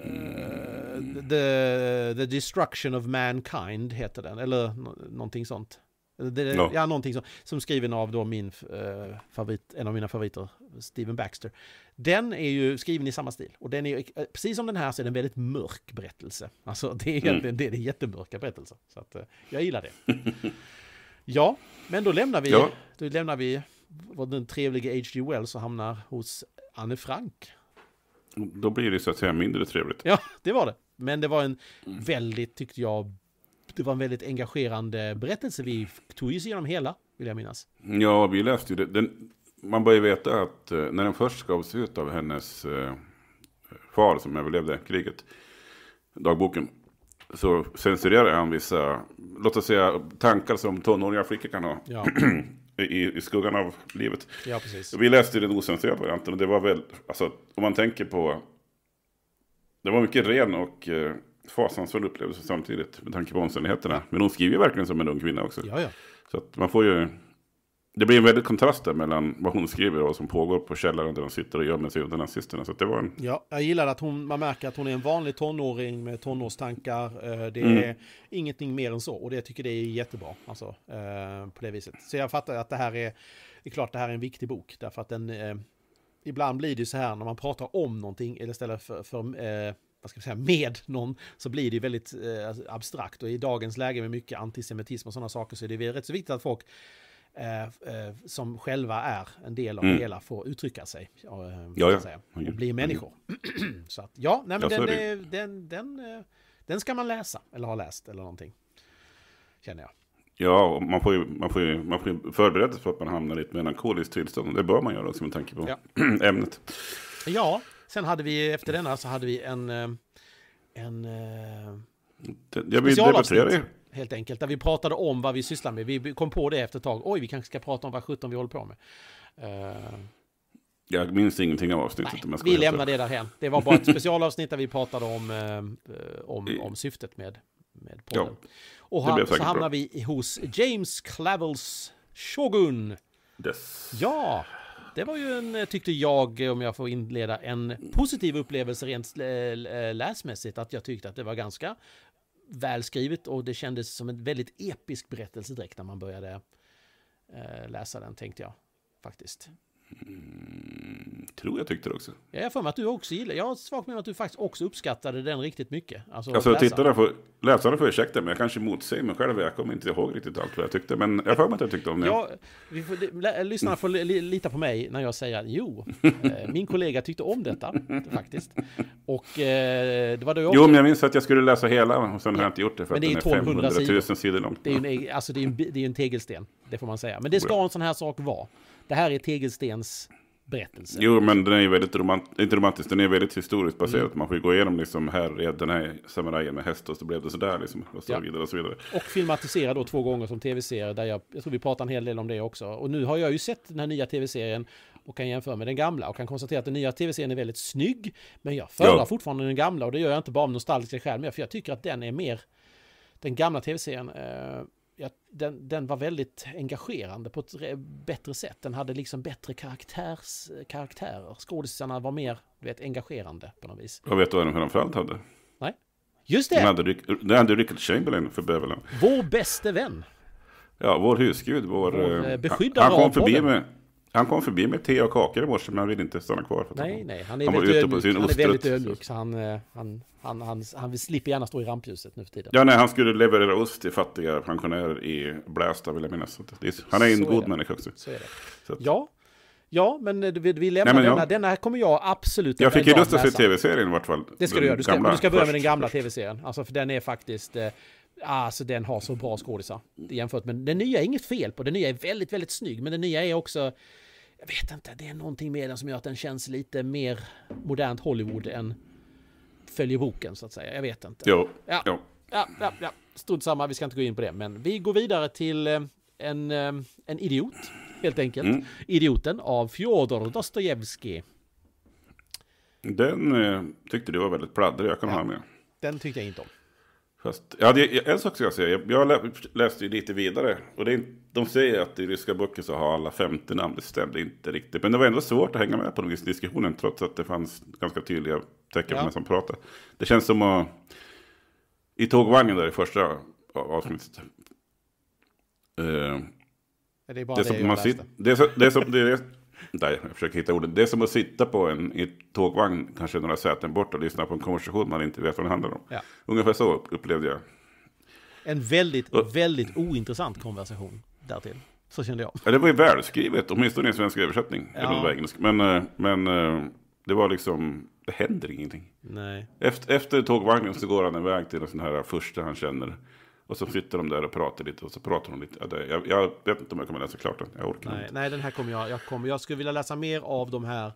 eh, mm. the, the Destruction of Mankind, heter den, eller någonting sånt. Det, no. Ja, någonting som, som skriven av då min eh, favorit, en av mina favoriter, Steven Baxter. Den är ju skriven i samma stil och den är eh, precis som den här så är den väldigt mörk berättelse. Alltså det är mm. det, är jättemörka berättelser. Så att, eh, jag gillar det. ja, men då lämnar vi, ja. då lämnar vi den trevliga H.G. Wells och hamnar hos Anne Frank. Då blir det så att säga mindre trevligt. Ja, det var det. Men det var en mm. väldigt, tyckte jag, det var en väldigt engagerande berättelse. Vi tog ju sig igenom hela, vill jag minnas. Ja, vi läste ju det. Den, man bör ju veta att eh, när den först gavs ut av hennes eh, far som överlevde kriget, dagboken, så censurerade han vissa, låt oss säga tankar som tonåriga flickor kan ha. Ja. I, I, skuggan av livet. Ja, vi läste den ocensurerade varianten och det var väl, alltså om man tänker på, det var mycket ren och eh, fasansfull upplevelse samtidigt med tanke på omständigheterna. Men hon skriver ju verkligen som en ung kvinna också. Ja, ja. Så att man får ju... Det blir en väldig kontrast där mellan vad hon skriver och vad som pågår på källaren där hon sitter och gömmer sig under nazisterna. Så att det var en... Ja, jag gillar att hon, man märker att hon är en vanlig tonåring med tonårstankar. Eh, det mm. är mm. ingenting mer än så och det tycker det är jättebra. Alltså, eh, på det viset. Så jag fattar att det här är, det är klart det här är en viktig bok. Därför att den, eh, ibland blir det så här när man pratar om någonting eller istället för, för vad ska man säga, med någon så blir det ju väldigt eh, alltså, abstrakt. Och i dagens läge med mycket antisemitism och sådana saker så är det rätt så viktigt att folk eh, eh, som själva är en del av mm. det hela får uttrycka sig. Och, eh, ja, ja. och bli människor. Mm. så att, ja, nej, men ja, eh, den, den, den, eh, den, ska man läsa, eller ha läst, eller någonting. Känner jag. Ja, och man får ju, man får ju, man får ju förbereda sig för att man hamnar i ett melankoliskt tillstånd. Det bör man göra också med tanke på ja. ämnet. Ja, Sen hade vi, efter denna, så hade vi en... Eh, en eh, jag vill debattera Helt enkelt, där vi pratade om vad vi sysslar med. Vi kom på det efter ett tag. Oj, vi kanske ska prata om vad sjutton vi håller på med. Uh, jag minns ingenting av avsnittet. Nej, vi lämnar det där Det var bara ett specialavsnitt där vi pratade om, eh, om, om syftet med, med podden. Ja, och han, så hamnar bra. vi hos James Clavels Shogun. Yes. Ja, det var ju en, eh, tyckte jag, eh, om jag får inleda, en positiv upplevelse rent eh, läsmässigt. Att jag tyckte att det var ganska välskrivet och det kändes som en väldigt episk berättelse direkt när man började läsa den, tänkte jag faktiskt. Mm tror jag tyckte det också. Ja, jag för mig att du också gillade, jag har svagt med att du faktiskt också uppskattade den riktigt mycket. Alltså, alltså tittarna får, läsarna får ursäkta men jag kanske motsäger mig själv, jag kommer inte ihåg riktigt allt vad jag tyckte, men jag för mig att jag tyckte om det. Ja, vi får, lyssnarna får lita på mig när jag säger jo, eh, min kollega tyckte om detta faktiskt. Och eh, det var då jag också... Jo, men jag minns att jag skulle läsa hela, och sen har jag inte gjort det för men det att den är 500 000 sidor, sidor lång. Det är ju en, alltså, det är en, det är en tegelsten, det får man säga. Men det ska en sån här sak vara. Det här är tegelstens berättelse. Jo, men den är ju väldigt romant inte romantisk, den är väldigt historiskt baserad. Mm. Man får ju gå igenom liksom, här är den här samurajen med häst och så blev det sådär liksom. Och så, ja. och så vidare. Och filmatiserad då två gånger som tv-serie, där jag, jag tror vi pratar en hel del om det också. Och nu har jag ju sett den här nya tv-serien och kan jämföra med den gamla och kan konstatera att den nya tv-serien är väldigt snygg. Men jag föredrar ja. fortfarande den gamla och det gör jag inte bara av nostalgiska skäl, men jag tycker att den är mer den gamla tv-serien. Eh, jag, den, den, var väldigt engagerande på ett bättre sätt. Den hade liksom bättre karaktärs, karaktärer. Skådisarna var mer du vet, engagerande på något vis. Jag vet du vad den framförallt hade? Nej. Just det! Den hade, Rickard Chamberlain för bövelen. Vår bäste vän. Ja, vår husgud, vår... vår eh, eh, beskyddare han, han kom förbi med, han kom förbi med te och kakor i morse, men han ville inte stanna kvar. nej, han, nej, han är han väldigt ödmjuk. Han är väldigt ödmjuk, så han, eh, han, han, han, han slipper gärna stå i rampljuset nu för tiden. Ja, nej, han skulle leverera ost till fattiga pensionärer i Blästa, vill jag minnas. han är en så god är människa också. Så är det. Så att... Ja. Ja, men eh, vi, vi lämnar Nej, men denna. Ja. Denna kommer jag absolut inte Jag fick ju lust att se tv-serien i vart fall. Det ska du göra. Du ska, gamla, du ska börja först, med den gamla tv-serien. Alltså, för den är faktiskt... Eh, alltså, den har så bra skådisar jämfört med... Den nya är inget fel på. Den nya är väldigt, väldigt snygg. Men den nya är också jag vet inte, det är någonting med den som gör att den känns lite mer modernt Hollywood än följer boken så att säga. Jag vet inte. Jo. Ja, jo. ja, ja, ja. Strunt samma, vi ska inte gå in på det. Men vi går vidare till eh, en, eh, en idiot, helt enkelt. Mm. Idioten av Fjodor Dostojevskij. Den eh, tyckte du var väldigt pladdrig, jag kan ja. hålla med. Den tyckte jag inte om. Fast, ja, det, en sak ska jag säga. Jag läste ju lite vidare. Och det, de säger att i ryska böcker så har alla 50 namn. Det stämde inte riktigt. Men det var ändå svårt att hänga med på den diskussionen. Trots att det fanns ganska tydliga tecken på vem som pratade. Det känns som att... I tågvagnen där i första avsnittet. Eh, det är bara det, det som man sitter... Det är, så, det är som... Det är, Nej, jag försöker hitta orden. Det är som att sitta på en i tågvagn, kanske några säten bort och lyssna på en konversation man inte vet vad den handlar om. Ja. Ungefär så upplevde jag. En väldigt, och, väldigt ointressant konversation därtill. Så kände jag. Ja, det var ju välskrivet, åtminstone i en svensk översättning. Ja. Engelsk. Men, eh, men eh, det var liksom, det händer ingenting. Nej. Efter, efter tågvagnen så går han iväg till en sån här första han känner. Och så sitter de där och pratar lite och så pratar de lite. Ja, det, jag, jag, vet inte om jag kommer läsa klart den. Jag orkar nej, inte. Nej, den här kommer jag. Jag, kommer, jag skulle vilja läsa mer av de här.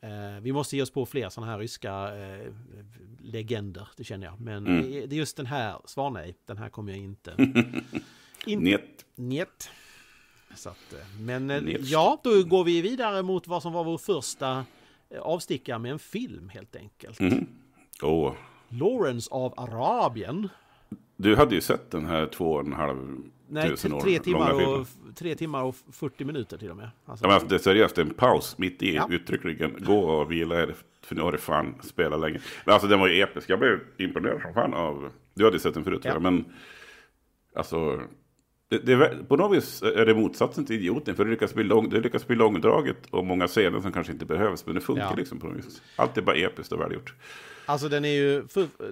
Mm. Eh, vi måste ge oss på fler sådana här ryska eh, legender. Det känner jag. Men mm. det är just den här, Svar nej, den här kommer jag inte. In, Njet. Njet. Så att, eh, men eh, Njet. ja, då går vi vidare mot vad som var vår första eh, avstickare med en film helt enkelt. Mm. Oh. Lawrence av Arabien. Du hade ju sett den här två och en halv Nej, tre timmar, och, tre timmar och 40 minuter till och med. Alltså, ja, men alltså, det är seriöst en paus mitt i ja. uttryckligen. Gå och vila er, för nu har det fan spelat länge. Men alltså den var ju episk. Jag blev imponerad som fan av... Du hade ju sett den förut, ja. men alltså... Det, det, på något vis är det motsatsen till idioten, för det lyckas, bli lång, det lyckas bli långdraget och många scener som kanske inte behövs, men det funkar ja. liksom på något vis. Allt är bara episkt och välgjort. Alltså den är ju,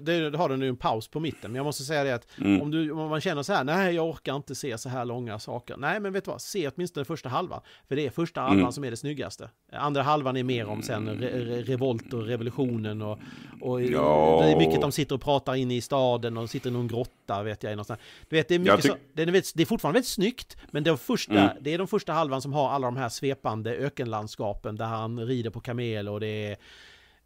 det har den ju en paus på mitten, men jag måste säga det att mm. om, du, om man känner så här, nej jag orkar inte se så här långa saker. Nej men vet du vad, se åtminstone första halvan. För det är första mm. halvan mm. som är det snyggaste. Andra halvan är mer om sen re, mm. revolt och revolutionen och, och ja. det är mycket de sitter och pratar inne i staden och sitter i någon grotta vet jag. Någonstans. Du vet, det är, mycket så, det, är, det är fortfarande väldigt snyggt, men de första, mm. det är de första halvan som har alla de här svepande ökenlandskapen där han rider på kamel och det är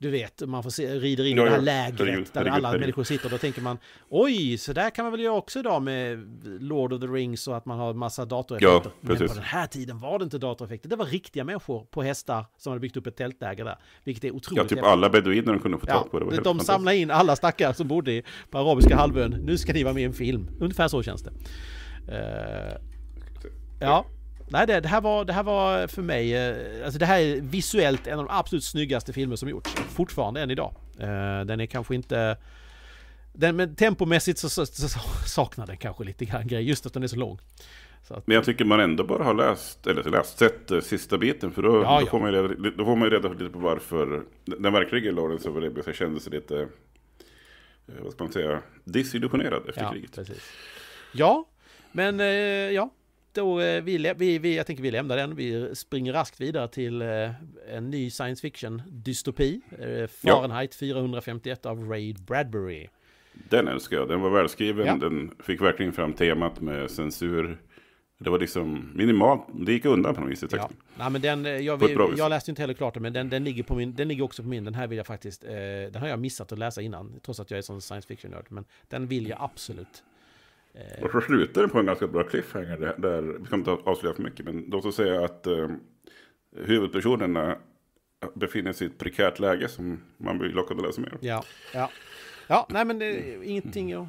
du vet, man får se, rider in i det här ja. lägret Herregud. där Herregud. alla Herregud. människor sitter. Då tänker man, oj, så där kan man väl göra också idag med Lord of the Rings och att man har massa datoreffekter. Ja, precis. Men på den här tiden var det inte datoreffekter, det var riktiga människor på hästar som hade byggt upp ett tältläger där. Vilket är otroligt. Ja, typ jävligt. alla beduiner de kunde få tag på. Det de samlade in alla stackare som bodde på arabiska halvön. Nu ska ni vara med i en film. Ungefär så känns det. Uh, ja nej det, det, här var, det här var för mig, eh, alltså det här är visuellt en av de absolut snyggaste filmer som gjorts. Fortfarande än idag. Eh, den är kanske inte den, men tempomässigt så, så, så, saknar den kanske lite grann grejer, just att den är så lång. Så att, men jag tycker man ändå bara har läst, eller läst, sett eh, sista biten, för då, ja, då ja. får man ju reda, då reda lite på varför den verkliga Lawrence of Arabia kändes lite, vad ska man säga, disillusionerad efter ja, kriget. Precis. Ja, men ja, då, eh, vi, vi, vi, jag tänker vi lämnar den, vi springer raskt vidare till eh, en ny science fiction-dystopi, eh, Fahrenheit 451 av Ray Bradbury. Den älskar jag, den var välskriven, ja. den fick verkligen fram temat med censur. Det var liksom minimalt, det gick undan på något vis Ja. Nej, men den, jag, vi, jag läste inte heller klart den, men den, den, ligger på min, den ligger också på min. Den här vill jag faktiskt, eh, den har jag missat att läsa innan, trots att jag är sån science fiction-nörd. Men den vill jag absolut och eh. så slutar det på en ganska bra cliffhanger. Där, där vi ska inte avslöja för mycket, men de ska säga att eh, huvudpersonerna befinner sig i ett prekärt läge som man blir lockad att läsa mer om. Ja, ja. ja nej men det, ingenting eh,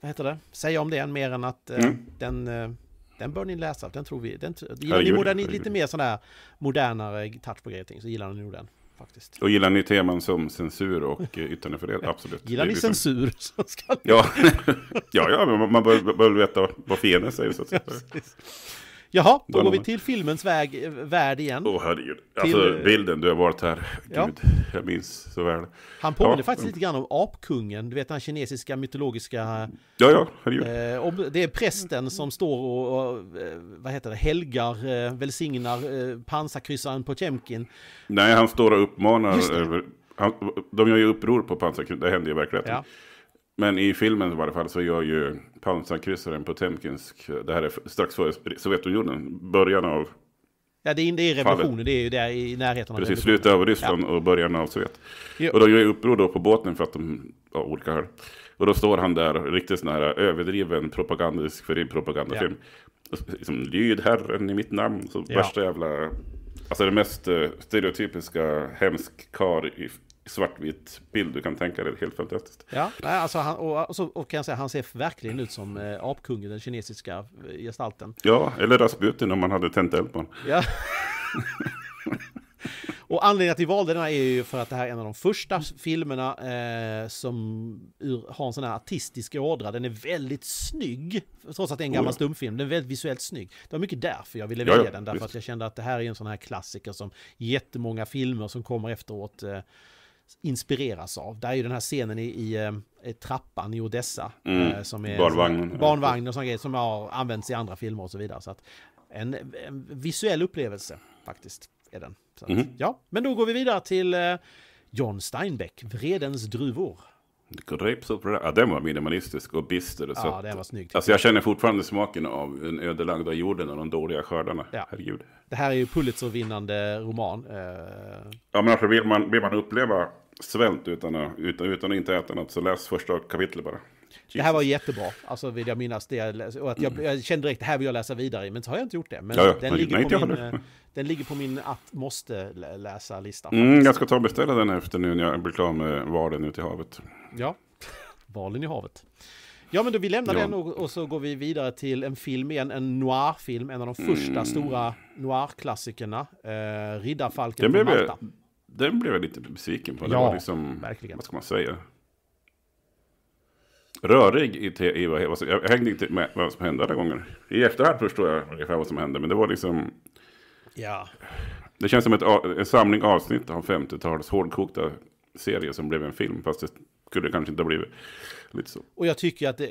vad heter det? säga om det än mer än att eh, mm. den, eh, den bör ni läsa. Den tror vi, den, gillar herregud, ni modern, lite mer sån där modernare touch på grejer, så gillar ni nog den. Faktiskt. Och gillar ni teman som censur och eh, yttrandefrihet? Absolut. Gillar ni liksom... censur? Så ska ni... ja. ja, ja, man bör, bör veta vad fienden säger. Så att säga. Jaha, då går vi till filmens väg, eh, värld igen. Åh oh, herregud. Alltså till, eh, bilden, du har varit här. Ja. Gud, jag minns så väl. Han påminner ja. faktiskt lite grann om apkungen, du vet den kinesiska mytologiska... Ja, ja, herregud. Eh, det är prästen som står och, och eh, vad heter det, helgar, eh, välsignar eh, pansarkryssaren Potemkin. Nej, han står och uppmanar över... Han, de gör ju uppror på pansarkryssaren, det händer ju verkligen. Ja. Men i filmen i varje fall så gör ju pansarkryssaren Potemkinsk. Det här är strax före Sovjetunionen, början av Ja, det är, revolutionen, det är ju där i närheten av Precis, slutet av Ryssland ja. och början av Sovjet. Jo. Och de gör uppror då på båten för att de har olika här. Och då står han där, riktigt sån här överdriven propagandisk för propagandafilm. Ja. Liksom, Lyd Herren i mitt namn, så ja. värsta jävla... Alltså det mest eh, stereotypiska hemsk kar i svartvit bild du kan tänka dig. Helt fantastiskt. Ja, alltså han, och, och, så, och kan jag säga, han ser verkligen ut som eh, apkungen, den kinesiska eh, gestalten. Ja, eller Rasputin om man hade tänt eld på Ja. Och anledningen till att vi valde den här är ju för att det här är en av de första filmerna eh, som ur, har en sån här artistisk ådra. Den är väldigt snygg, trots att det är en gammal oh ja. stumfilm. Den är väldigt visuellt snygg. Det var mycket därför jag ville välja ja, den, därför visst. att jag kände att det här är en sån här klassiker som jättemånga filmer som kommer efteråt eh, inspireras av. Det är ju den här scenen i, i, i eh, trappan i Odessa. Mm. Eh, som är, barnvagn. Som, barnvagn och sådana grejer som har använts i andra filmer och så vidare. Så att en, en visuell upplevelse faktiskt är den. Att, mm. Ja, men då går vi vidare till eh, John Steinbeck, Vredens druvor. Grapes Ja, den var minimalistisk och bister. Så ja, den var snygg. Alltså jag känner fortfarande smaken av den ödelagda jorden och de dåliga skördarna. Ja. Herregud. Det här är ju Pulitzer-vinnande roman. Eh. Ja, men alltså vill man, vill man uppleva svält utan att, utan, utan att inte äta något så läs första kapitlet bara det här var jättebra, alltså vill jag minnas det. Och att jag, mm. jag kände direkt, det här vill jag läsa vidare i, men så har jag inte gjort det. Men ja, den, ligger nej, på min, eh, den ligger på min att måste-läsa-lista. Mm, jag ska ta och beställa den efter nu när jag blir klar med valen ut i havet. Ja, valen i havet. Ja, men då vi lämnar ja. den och, och, så går vi vidare till en film igen, en noir-film, en av de mm. första mm. stora noir-klassikerna, eh, Riddarfalken den på Malta. Jag, den blev jag lite besviken på. Ja, det var liksom, verkligen. Vad ska man säga? rörig i, te, i vad, jag, jag hängde inte med vad som hände alla gånger. I efterhand förstår jag ungefär vad som hände, men det var liksom... Ja. Det känns som ett, en samling avsnitt av 50-tals hårdkokta serier som blev en film, fast det skulle kanske inte ha blivit lite så. Och jag tycker att det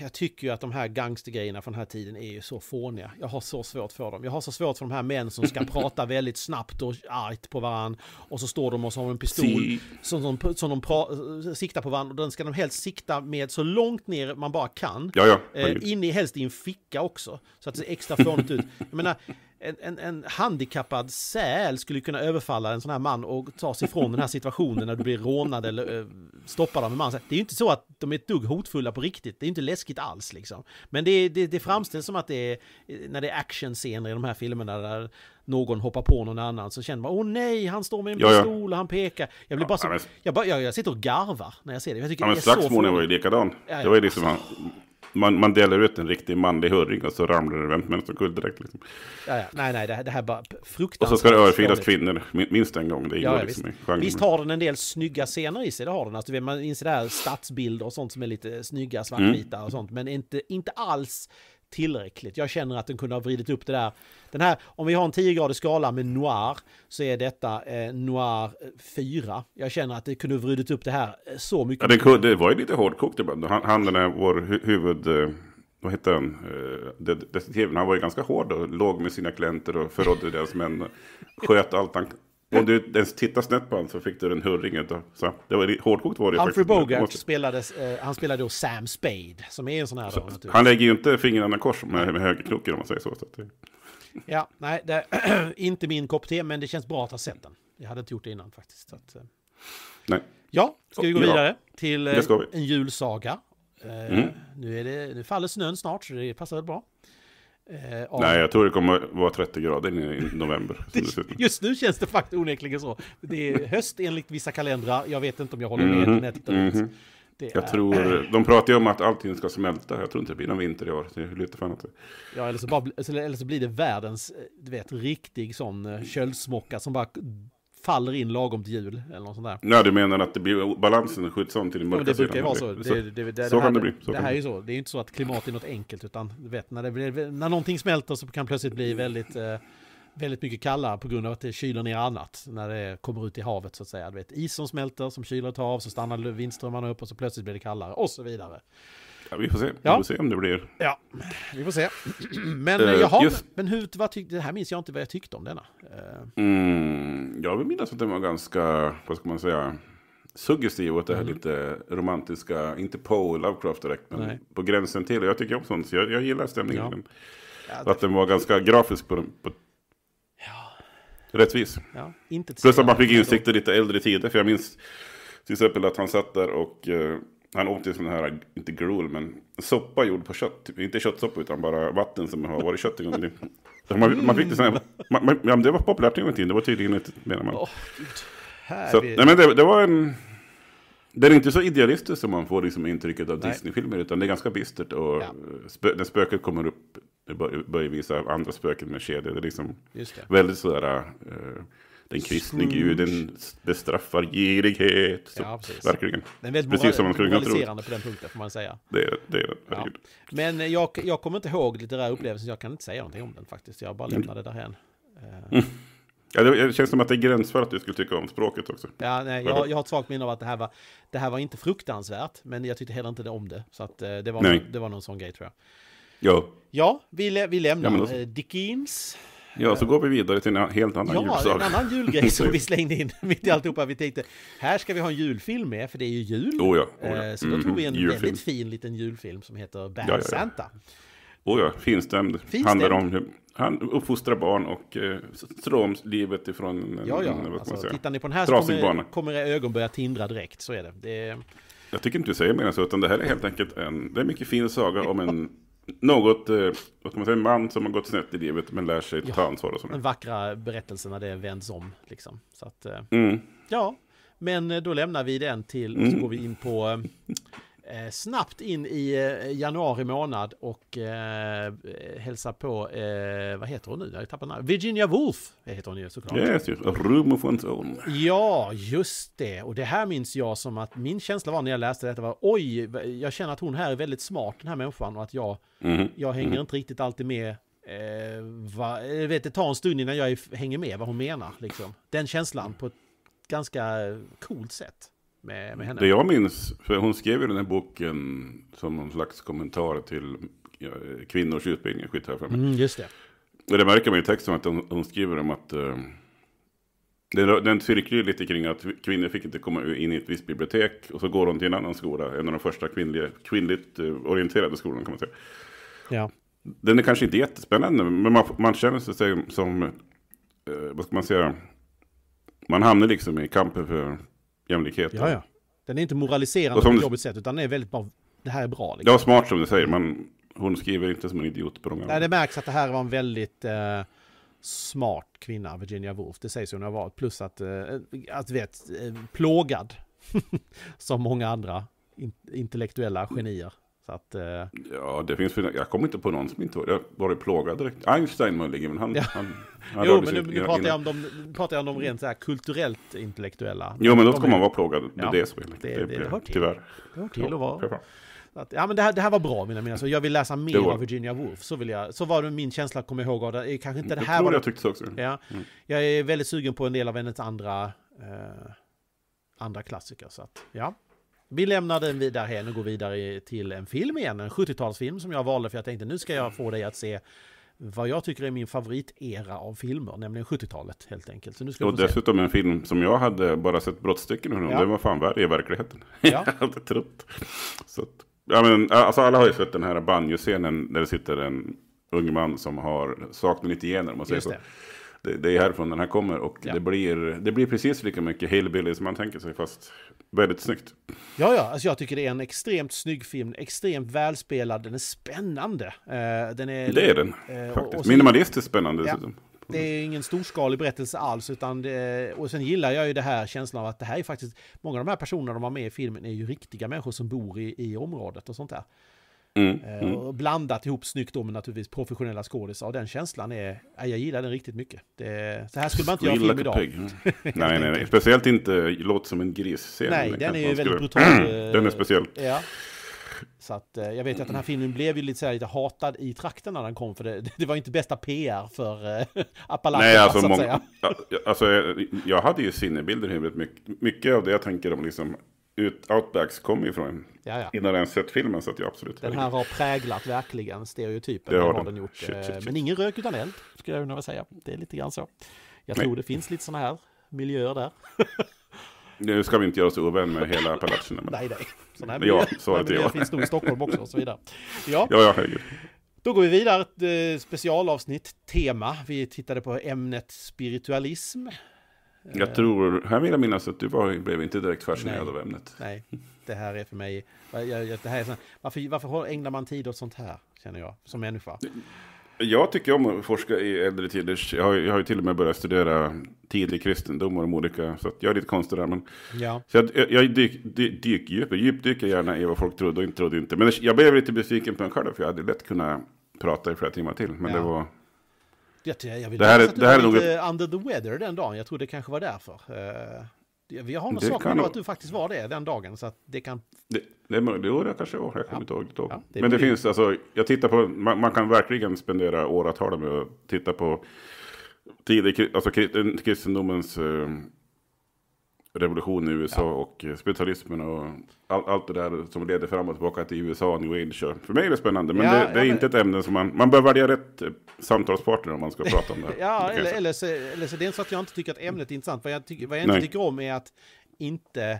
jag tycker ju att de här gangstergrejerna från den här tiden är ju så fåniga. Jag har så svårt för dem. Jag har så svårt för de här män som ska prata väldigt snabbt och argt på varandra. Och så står de och så har en pistol som, som, som de pra- eh, siktar på varandra. Och den ska de helst sikta med så långt ner man bara kan. Ja, ja. Eh, in i, helst i en ficka också. Så att det ser extra fånigt ut. Jag menar, en, en, en handikappad säl skulle kunna överfalla en sån här man och ta sig ifrån den här situationen när du blir rånad eller eh, stoppad av en man. Det är ju inte så att de är ett dugg hotfulla på riktigt, det är inte läskigt alls liksom. Men det, det, det framställs som att det är, eh, när det är actionscener i de här filmerna där någon hoppar på någon annan så känner man åh nej, han står med en pistol och han pekar. Jag blir bara så, ja, men... jag, bara, jag, jag sitter och garvar när jag ser det. Jag tycker ja, men det är slagsmålen var ju likadan. Det var ju liksom, han, man, man delar ut en riktig manlig hurring och så ramlar det vem som helst omkull direkt. Liksom. Ja, ja. Nej, nej, det, här, det här bara fruktansvärt. Och så ska det örfilas kvinnor minst en gång. Det ingår ja, ja, liksom visst. I visst har den en del snygga scener i sig, det har den. Alltså, man inser det här stadsbilder och sånt som är lite snygga, svartvita mm. och sånt. Men inte, inte alls tillräckligt. Jag känner att den kunde ha vridit upp det där. Den här, om vi har en 10-gradig skala med noir så är detta eh, noir 4. Eh, Jag känner att det kunde ha vridit upp det här eh, så mycket. Ja, det, det var ju lite hårdkokt ibland. Han, han den är vår huvud... Eh, vad hette han, detektiven, han var ju ganska hård och låg med sina klienter och förrådde deras män. Sköt allt han om du ens tittar snett på honom så fick du en hurring utav. Så det var, hårdkokt var det Humphrey faktiskt. Humphrey Bogart spelade, eh, han spelade då Sam Spade, som är en sån här... Så, då, typ. han lägger ju inte fingrarna kors med, med högerkroken om man säger så. så det... Ja, nej, det är inte min kopp te, men det känns bra att ha sett den. Jag hade inte gjort det innan faktiskt. Att, eh. nej. Ja, ska vi gå vidare ja, till eh, vi. en julsaga? Eh, mm. nu, är det, nu faller snön snart, så det passar väl bra. Eh, av... Nej, jag tror det kommer vara 30 grader i november. Just nu känns det faktiskt onekligen så. Det är höst enligt vissa kalendrar. Jag vet inte om jag håller med mm -hmm. när jag tittar mm -hmm. Det jag är... tror, de pratar ju om att allting ska smälta. Jag tror inte det blir någon vinter i år. Det är lite fan Ja, eller så, bara, eller så blir det världens, eh, du vet, riktig sån eh, köldsmocka som bara faller in lagom till jul. Eller något sånt där. Nej, du menar att det blir, balansen skjuts om till den mörka ja, det brukar ju vara så. Det, så, det, det, så här, kan det bli. Så det här är ju så. Det är ju inte så att klimat är något enkelt. Utan vet, när, det blir, när någonting smälter så kan det plötsligt bli väldigt... Eh, väldigt mycket kallare på grund av att det kyler ner annat när det kommer ut i havet så att säga. Du vet, is som smälter, som kyler ett hav, så stannar vindströmmarna upp och så plötsligt blir det kallare och så vidare. Ja, vi får se. Ja. Vi får se om det blir... Ja, vi får se. Men uh, jaha, just... men hur, vad tyck, det här minns jag inte vad jag tyckte om denna. Uh. Mm, jag vill minnas att den var ganska, vad ska man säga, suggestiv åt det här mm. lite romantiska, inte på Lovecraft direkt, men Nej. på gränsen till. Jag tycker om sånt, så jag, jag gillar stämningen. Ja. Mm. Ja, det... Att den var ganska grafisk på, på Rättvis. Ja, Plus att man fick insikter lite äldre tider. För jag minns till exempel att han satt där och eh, han åt ju sån här, inte gruel, men soppa gjord på kött. Inte köttsoppa utan bara vatten som har varit kött en gång man, man fick det sån här, man, man, ja, det var populärt en gång i tiden, det var tydligen ett, menar man. Oh, så, nej, men det, det, var en... Det är inte så idealistiskt som man får liksom intrycket av Disney-filmer, utan det är ganska bistert. Och ja. spö, när spöket kommer upp, det börjar visa andra spöken med kedjor. Det är liksom väldigt sådär... Uh, eh, den kristne guden bestraffar girighet. Så, ja, precis. Verkligen. Den är väldigt moral precis som man skulle moraliserande på den punkten får man säga. Det är det, är, ja. Men eh, jag, jag kommer inte ihåg litterära upplevelsen, jag kan inte säga någonting om den faktiskt. Jag bara mm. lämnade det därhen. Mm. Ja, det känns som att det är gräns för att du skulle tycka om språket också. Ja, nej, jag, jag har ett svagt minne av att det här, var, det här var inte fruktansvärt, men jag tyckte heller inte om det. Så att, eh, det, var, det var någon sån grej tror jag. Ja, ja vi, vi lämnar ja, Dickens. Ja, så går vi vidare till en helt annan ja, julsak. Ja, en annan julgrej som vi slängde in mitt i alltihopa. Vi tänkte, här ska vi ha en julfilm med, för det är ju jul. Oh ja, oh ja. Eh, så då mm, tog vi en mm, väldigt fin liten julfilm som heter Bad ja, Santa. Oh ja, finstämd. finstämd. Handlar om hur han uppfostrar barn och eh, om livet ifrån en, ja, ja. En, alltså, Tittar ni på den här så kommer, kommer era ögon börja tindra direkt, så är det. det... Jag tycker inte du säger mer än så, utan det här är helt enkelt en, det är mycket fin saga om en något, eh, vad ska man säga, man som har gått snett i livet men lär sig ta ansvar och sånt. Den vackra berättelsen när det vänds om liksom. Så att, eh, mm. ja. Men eh, då lämnar vi den till och så mm. går vi in på eh, snabbt in i eh, januari månad och eh, hälsa på, eh, vad heter hon nu? Jag tappade Virginia Woolf heter hon ju såklart. Yes, yes. A room of Ja, just det. Och det här minns jag som att min känsla var när jag läste detta var oj, jag känner att hon här är väldigt smart den här människan och att jag, mm. jag hänger mm. inte riktigt alltid med Eh, va, vet, det tar en stund innan jag hänger med vad hon menar. Liksom. Den känslan på ett ganska coolt sätt med, med henne. Det jag minns, för hon skrev ju den här boken som någon slags kommentar till kvinnors utbildning, skit här för mig. Mm, just det. Och det märker man i texten att hon, hon skriver om att uh, eh, den, den cirklar lite kring att kvinnor fick inte komma in i ett visst bibliotek och så går hon till en annan skola, en av de första kvinnliga, kvinnligt eh, orienterade skolorna kan man säga. Ja. Den är kanske inte jättespännande, men man, man känner sig som, eh, vad ska man säga, man hamnar liksom i kampen för jämlikhet. Ja, ja. Den är inte moraliserande på ett jobbigt sätt, utan den är väldigt bara, det här är bra. Liksom. Det var smart som du säger, men hon skriver inte som en idiot på de gamla. Nej, det märks att det här var en väldigt eh, smart kvinna, Virginia Woolf. Det sägs hon har varit, plus att, eh, att vet, eh, plågad. som många andra intellektuella genier. Så att, eh... Ja, det finns Jag kommer inte på någon som inte varit var plågad direkt. Einstein möjligen, men han... Ja. han, han jo, men nu, nu, pratar jag om de, pratar jag om de rent så här kulturellt intellektuella. Jo, men då ska man vara plågad. Det är det som är det, det, det, det hör till. Tyvärr. Det hör till att vara. Att, ja, men det här, det här var bra mina mina så jag vill läsa mer av Virginia Woolf. Så, vill jag, så var det min känsla att komma ihåg det. Kanske inte det här jag tror var jag tyckte så också. Ja, mm. Jag är väldigt sugen på en del av hennes andra, eh, andra klassiker. Så att, ja. Vi lämnar den vidare här och går vidare till en film igen, en 70-talsfilm som jag valde för jag tänkte nu ska jag få dig att se vad jag tycker är min favoritera av filmer, nämligen 70-talet helt enkelt. Så nu ska och dessutom se. en film som jag hade bara sett brottstycken ifrån, ja. den var fan värre i verkligheten. Ja. jag hade trott. Så att, ja, men, alltså, alla har ju sett den här banjoscenen där det sitter en ung man som har saknar lite gener, om man säger så. Det det, det är härifrån den här kommer och ja. det, blir, det blir precis lika mycket hillbilly som man tänker sig fast väldigt snyggt. Ja, ja, alltså jag tycker det är en extremt snygg film, extremt välspelad, den är spännande. Eh, den är, det är den, eh, faktiskt. Och, Minimalistiskt spännande ja. dessutom. Det är ingen storskalig berättelse alls, utan det, och sen gillar jag ju det här känslan av att det här är faktiskt, många av de här personerna de har med i filmen är ju riktiga människor som bor i, i området och sånt där. Mm, eh, mm. Och blandat ihop snyggt då med naturligtvis professionella skådisar. Och den känslan är, jag gillar den riktigt mycket. Det, så här skulle man inte göra film idag. nej, nej, nej, speciellt inte Låt som en gris Nej, den, den är ju väldigt brutal. den är speciell. Ja. Så att eh, jag vet att den här filmen blev ju lite, så här, lite hatad i trakten när den kom, för det, det var inte bästa PR för eh, Appalachia, Nej, alltså, så att säga. Alltså, jag hade ju sinnebilder himligt mycket, mycket av det jag tänker om liksom ut, Outbacks kommer ifrån. Jaja. Innan jag ens sett filmen så att jag absolut... Den här har präglat verkligen stereotypen. Det har den, den gjort. Shit, shit, eh, shit. Men ingen rök utan eld, skulle jag nog säga. Det är lite grann så. Jag tror Nej. det finns lite sådana här miljöer där. Nu ska vi inte göra oss ovän med hela Appalacherna. Men... Nej, nej. Sådana här miljöer, ja, så är det miljöer finns nog i Stockholm också och så vidare. Ja, ja, ja herregud. Då går vi vidare, ett eh, specialavsnitt, tema. Vi tittade på ämnet spiritualism. Jag eh. tror, här vill jag minnas att du var, blev inte direkt fascinerad av ämnet. Nej, det här är för mig, det här är sån, varför, varför ägnar man tid åt sånt här, känner jag, som människa? Jag tycker om att forska i äldre tiders, jag har, jag har ju till och med börjat studera tidig kristendom och de olika, så jag är lite konstig där. Men, ja. Så jag, jag dyk, dyk, dyk djuper, djupdyker gärna i vad folk trodde och inte trodde inte. Men jag blev lite besviken på mig själv, för jag hade lätt kunnat prata i flera timmar till. Men ja. det var... Jag, jag, vill det här, att det här är nog... Under the weather den dagen, jag tror det kanske var därför. Eh, vi har något sak om att du faktiskt var det den dagen, så att det kan... Det, det är möjligt, jo det kanske var, jag kommer inte ihåg Ja, det Men det finns, alltså, jag tittar på, man, man kan verkligen spendera åratal med att titta på tidig, alltså kristendomens eh, revolutionen i USA ja. och eh, spiritualismen och all, allt det där som leder fram och tillbaka till USA, new age. För mig är det spännande, men ja, det, det, är men... inte ett ämne som man... Man bör välja rätt eh, samtalspartner om man ska prata om det. ja, eller, eller, så, eller så det är inte så att jag inte tycker att ämnet är intressant. Vad jag, ty, vad jag inte Nej. tycker om är att inte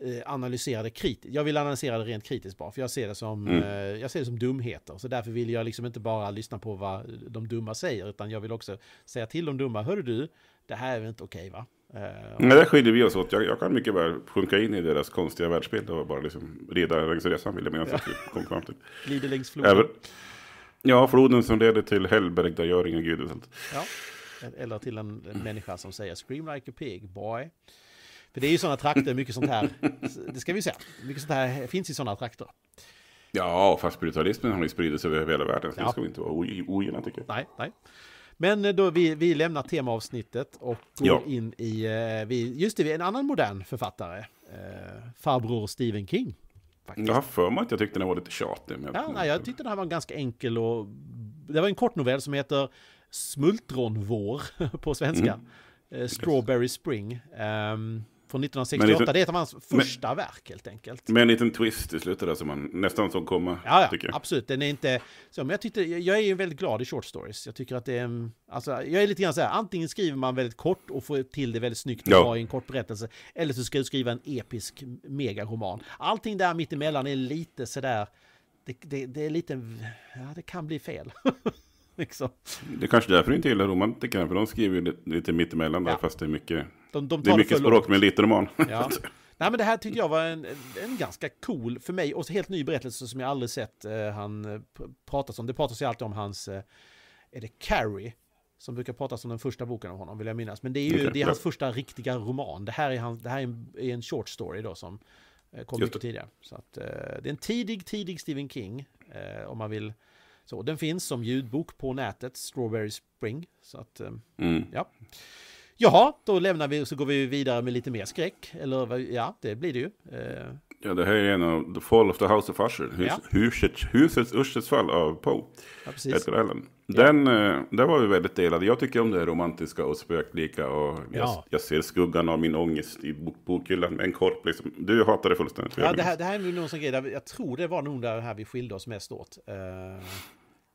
eh, analysera det kritiskt. Jag vill analysera det rent kritiskt bara, för jag ser det som, mm. jag ser det som dumheter. Så därför vill jag liksom inte bara lyssna på vad de dumma säger, utan jag vill också säga till de dumma, hörru du, det här är väl inte okej okay, va? Eh, Nej, där skiljer vi oss åt. Jag, jag, kan mycket väl sjunka in i deras konstiga världsbild och bara liksom rida längs resan, vill jag mena. kom Glider längs floden. Även, ja, floden som leder till Hellberg, där gör ingen gud. Och sånt. Ja. Eller till en, människa som säger “Scream like a pig, boy”. För det är ju sådana trakter, mycket sånt här, det ska vi se. mycket sånt här finns i sådana trakter. Ja, fast brutalismen har ju spridit sig över hela världen, så ja. det ska vi inte vara ogina tycker jag. Nej, nej. Men eh, då vi, vi lämnar temaavsnittet och går ja. in i, eh, vi, just det, en annan modern författare. Eh, farbror Stephen King. Faktiskt. Jag har för mig att jag tyckte den var lite tjatig. Men ja, nej, jag tyckte den här var ganska enkel och... Det var en kort novell som heter Smultronvår på svenska. Mm. Strawberry Spring. Um, från 1968, det är ett av hans första men, verk helt enkelt. Med en liten twist i slutet där som man nästan såg komma. Ja, ja absolut. Den är inte... Så, men jag, tyckte, jag är ju väldigt glad i short stories. Jag tycker att det är... Alltså, jag är lite grann så här, antingen skriver man väldigt kort och får till det väldigt snyggt och ja. i en kort berättelse. Eller så ska du skriva en episk megaroman. Allting där mittemellan är lite sådär... Det, det, det är lite... Ja, det kan bli fel. liksom. Det är kanske därför du inte gillar romantikerna, för de skriver ju lite mittemellan där, ja. fast det är mycket de, de det är mycket språk med en liten roman. Ja. Nej, men det här tyckte jag var en, en ganska cool, för mig, och helt ny berättelse som jag aldrig sett eh, han eh, pratas om. Det pratas ju alltid om hans, eh, är det Carrie? Som brukar pratas om den första boken av honom, vill jag minnas. Men det är ju okay, det är hans första riktiga roman. Det här är, han, det här är, en, är en short story då som eh, kom Just mycket tidigare. Så att, eh, det är en tidig, tidig Stephen King, eh, om man vill. Så, den finns som ljudbok på nätet, Strawberry Spring. Så att, eh, mm. ja. Jaha, då lämnar vi och så går vi vidare med lite mer skräck. Eller ja, det blir det ju. Eh. Ja, det här är en av The Fall of the House of Usher. Hus, ja. husets Ursets fall av Poe. Ja, precis. Edgar Allen. Den, ja. Eh, där var vi väldigt delade. Jag tycker om det romantiska och spöklika. Och jag, ja. jag, ser skuggan av min ångest i bok, bokhyllan med en korp. Liksom. Du hatar det fullständigt. Ja, det här, det här är någon sån grej där jag tror det var nog det här vi skilde oss mest åt. Uh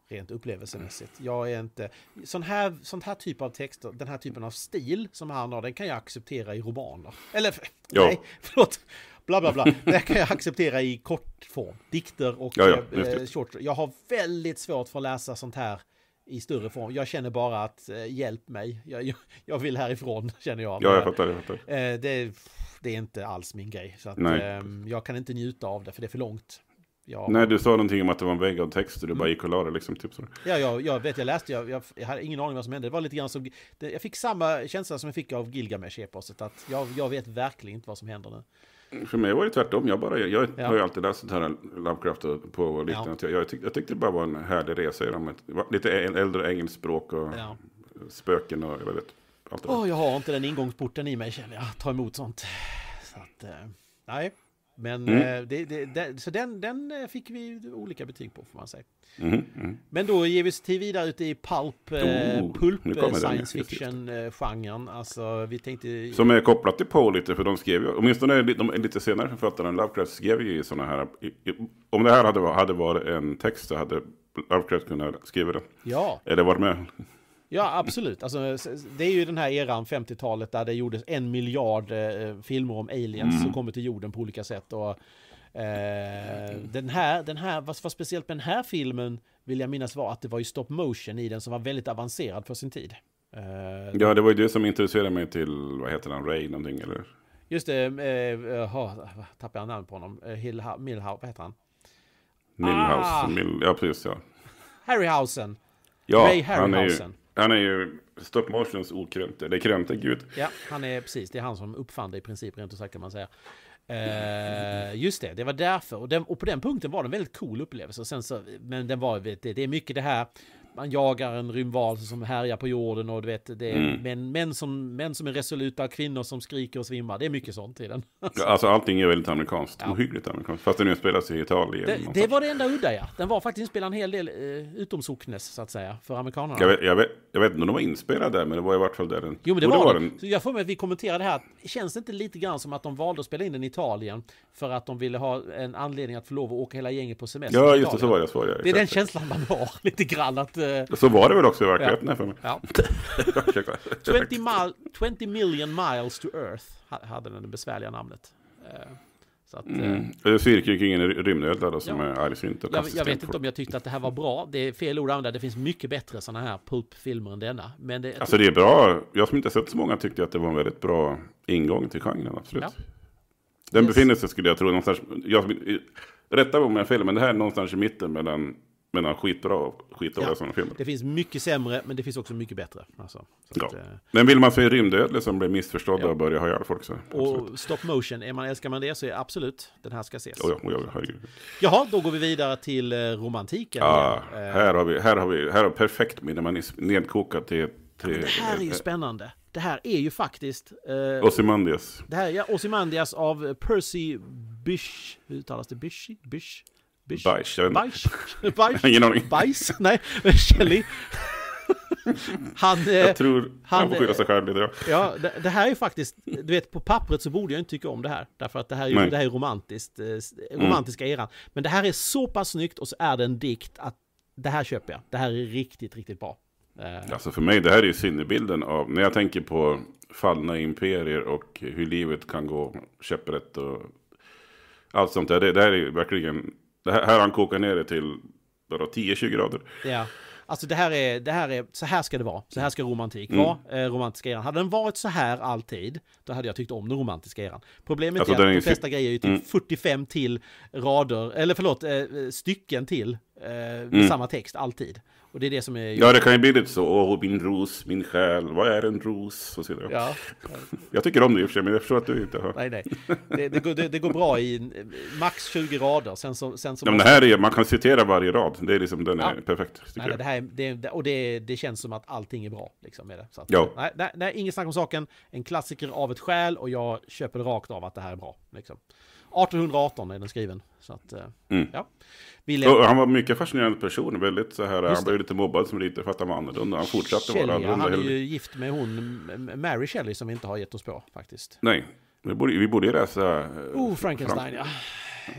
rent upplevelsemässigt. Jag är inte... Sån här, sånt här typ av texter, den här typen av stil som han har, den kan jag acceptera i romaner. Eller jo. nej, förlåt. Bla, bla, bla. Det kan jag acceptera i kortform. Dikter och ja, ja. Eh, eh short. Jag har väldigt svårt för att läsa sånt här i större form. Jag känner bara att eh, hjälp mig. Jag, jag, jag, vill härifrån, känner jag. Ja, jag fattar. Jag fattar. Eh, det, det, är inte alls min grej. Så att, ehm, jag kan inte njuta av det, för det är för långt. Ja. Nej, du sa någonting om att det var en vägg av text och du mm. bara gick och la det liksom. Typ sådär. Ja, jag, jag vet, jag läste, jag, jag, jag, hade ingen aning vad som hände. Det var lite grann som, det, jag fick samma känsla som jag fick av Gilgamesh-eposet, att jag, jag vet verkligen inte vad som händer nu. För mig var det tvärtom. Jag, bara, jag, jag ja. har ju alltid läst sånt här Lovecraft och på och liknande. Ja. Jag, jag, tyck, jag, tyckte det bara var en härlig resa genom ett, lite äldre engelskt språk och ja. spöken och jag vet allt det oh, Jag har inte den ingångsporten i mig känner jag, ta emot sånt. Så att, eh, nej. Men mm. Eh, det, det, det, så den, den eh, fick vi olika betyg på får man säga. Mm. Mm. Men då ger vi oss till vidare ut i pulp, eh, oh, pulp science fiction-genren. Alltså tänkte... Som är kopplat till Poe lite, för de skrev ju, åtminstone de, de, lite senare författaren Lovecraft skrev ju sådana här, i, i, om det här hade, hade varit en text så hade Lovecraft kunnat skriva den. Ja. Eller varit med. Ja, absolut. Alltså, det är ju den här eran, 50-talet, där det gjordes en miljard eh, filmer om aliens mm. som kommer till jorden på olika sätt. Och, eh, den här, den här vad, vad speciellt med den här filmen vill jag minnas var att det var ju stop motion i den som var väldigt avancerad för sin tid. Eh, ja, det var ju det som introducerade mig till, vad heter han, Ray någonting eller? Just det, eh, oh, tappade jag namn på honom. Eh, Hillha, Milhouse, vad heter han? Milhouse, ah! Mil, ja precis ja. Harryhausen. Ja, Ray Harryhausen. Han är ju stop motions okrönte, det krönte gud. Ja, han är precis, det är han som uppfann det i princip, rent och sagt kan man säga. Uh, just det, det var därför. Och, den, och, på den punkten var det en väldigt cool upplevelse. sen så, men den var, det, det är mycket det här, man jagar en rymdval som härjar på jorden och du vet, det är mm. män, män, som, män som är resoluta, kvinnor som skriker och svimmar. Det är mycket sånt i den. Alltså, alltså allting är väldigt amerikanskt, ja. ohyggligt amerikanskt. Fast den utspelas i Italien. Det, det var det enda udda ja. Den var faktiskt inspelad en hel del eh, utom Socknes så att säga, för amerikanerna. Jag vet, jag, vet, jag vet inte om de var inspelade där, men det var i vart fall där den... Jo, men det, var, det var, den. Så jag får mig att vi kommenterade här, känns det inte lite grann som att de valde att spela in den i Italien för att de ville ha en anledning att få lov att åka hela gänget på semester? Ja, just det, så var det. Så var det, det är den känslan man har, lite grann att eh, eh, Så var det väl också i verkligheten ja. för mig. Ja. 20, mile, 20 million miles to earth hade den det besvärliga namnet. Eh, så att, mm. eh, Cirkelkringen är rymdödlad som ja. är argsint och jag, jag vet inte om jag tyckte att det här var bra. Det är fel ord att använda. Det finns mycket bättre sådana här pulpfilmer än denna. Men det, alltså det är bra. Jag som inte sett så många tyckte att det var en väldigt bra ingång till genren. Absolut. Ja. Den yes. befinner sig skulle jag tro någonstans. Jag, rätta mig om jag har fel, men det här är någonstans i mitten mellan men han är skitbra, skitdåliga ja. sådana filmer. Det finns mycket sämre, men det finns också mycket bättre. Alltså, ja. att, eh, men vill man se rymdödlor som blir missförstådda ja. och börjar ha ihjäl folk så absolut. Och stop motion, är man, älskar man det så är absolut, den här ska ses. Oh, ja, oh, ja, herregud. Jaha, då går vi vidare till eh, romantiken. Ja, ah, eh, här har vi, här har vi, här har perfekt minimalism nedkokat till Ja, det här är ju spännande. Det här är ju faktiskt... Eh, Ozymandias. Det här, ja, Ozymandias av Percy Bysch... Hur uttalas det? Bysch? Bysshe? Bajs? Jag Bajs? Bajs? Ingen aning. Bajs? Nej, Kelly. Han, eh, jag tror han, han får skylla sig själv lite. Ja, det, det, här är faktiskt, du vet på pappret så borde jag inte tycka om det här. Därför att det här är, ju, det här är romantiskt, eh, mm. romantiska mm. eran. Men det här är så pass snyggt och så är det en dikt att det här köper jag. Det här är riktigt, riktigt bra. Eh. Alltså för mig, det här är ju sinnebilden av, när jag tänker på fallna imperier och hur livet kan gå käpprätt och allt sånt där. Det, det här är verkligen det här, här han kokar ner det till 10-20 grader. Ja. Alltså det här, är, det här är, så här ska det vara, så här ska romantik mm. vara, eh, romantiska eran. Hade den varit så här alltid, då hade jag tyckt om den romantiska eran. Problemet alltså, är att de flesta grejer är ju typ mm. 45 till rader, eller förlåt, eh, stycken till med eh, mm. samma text, alltid. Och det är det som är... Ja, det kan ju bli lite så. Åh, min ros, min själ, vad är en ros? Och så vidare. Ja. jag tycker om det i och för sig, men jag förstår att du inte har... Nej, nej. Det, det, går, det, det går, bra i max 20 rader. Sen så, sen så ja, men det här är, man kan citera varje rad. Det är liksom, den är ja. perfekt. Nej, nej, det här är, och det, känns som att allting är bra. Liksom, med det. Så att, ja. nej, nej, nej, inget snack om saken. En klassiker av ett skäl och jag köper rakt av att det här är bra. Liksom. 1818 är den skriven. Så att, eh, mm. ja. han var en mycket fascinerande person. Väldigt så här, han blev lite mobbad som lite för att han var annorlunda. Han fortsatte Shelley, vara annorlunda. Han är ju gift med hon, Mary Shelley, som vi inte har gett oss på faktiskt. Nej, vi borde, vi borde ju läsa... Eh, oh, Frankenstein, Frank ja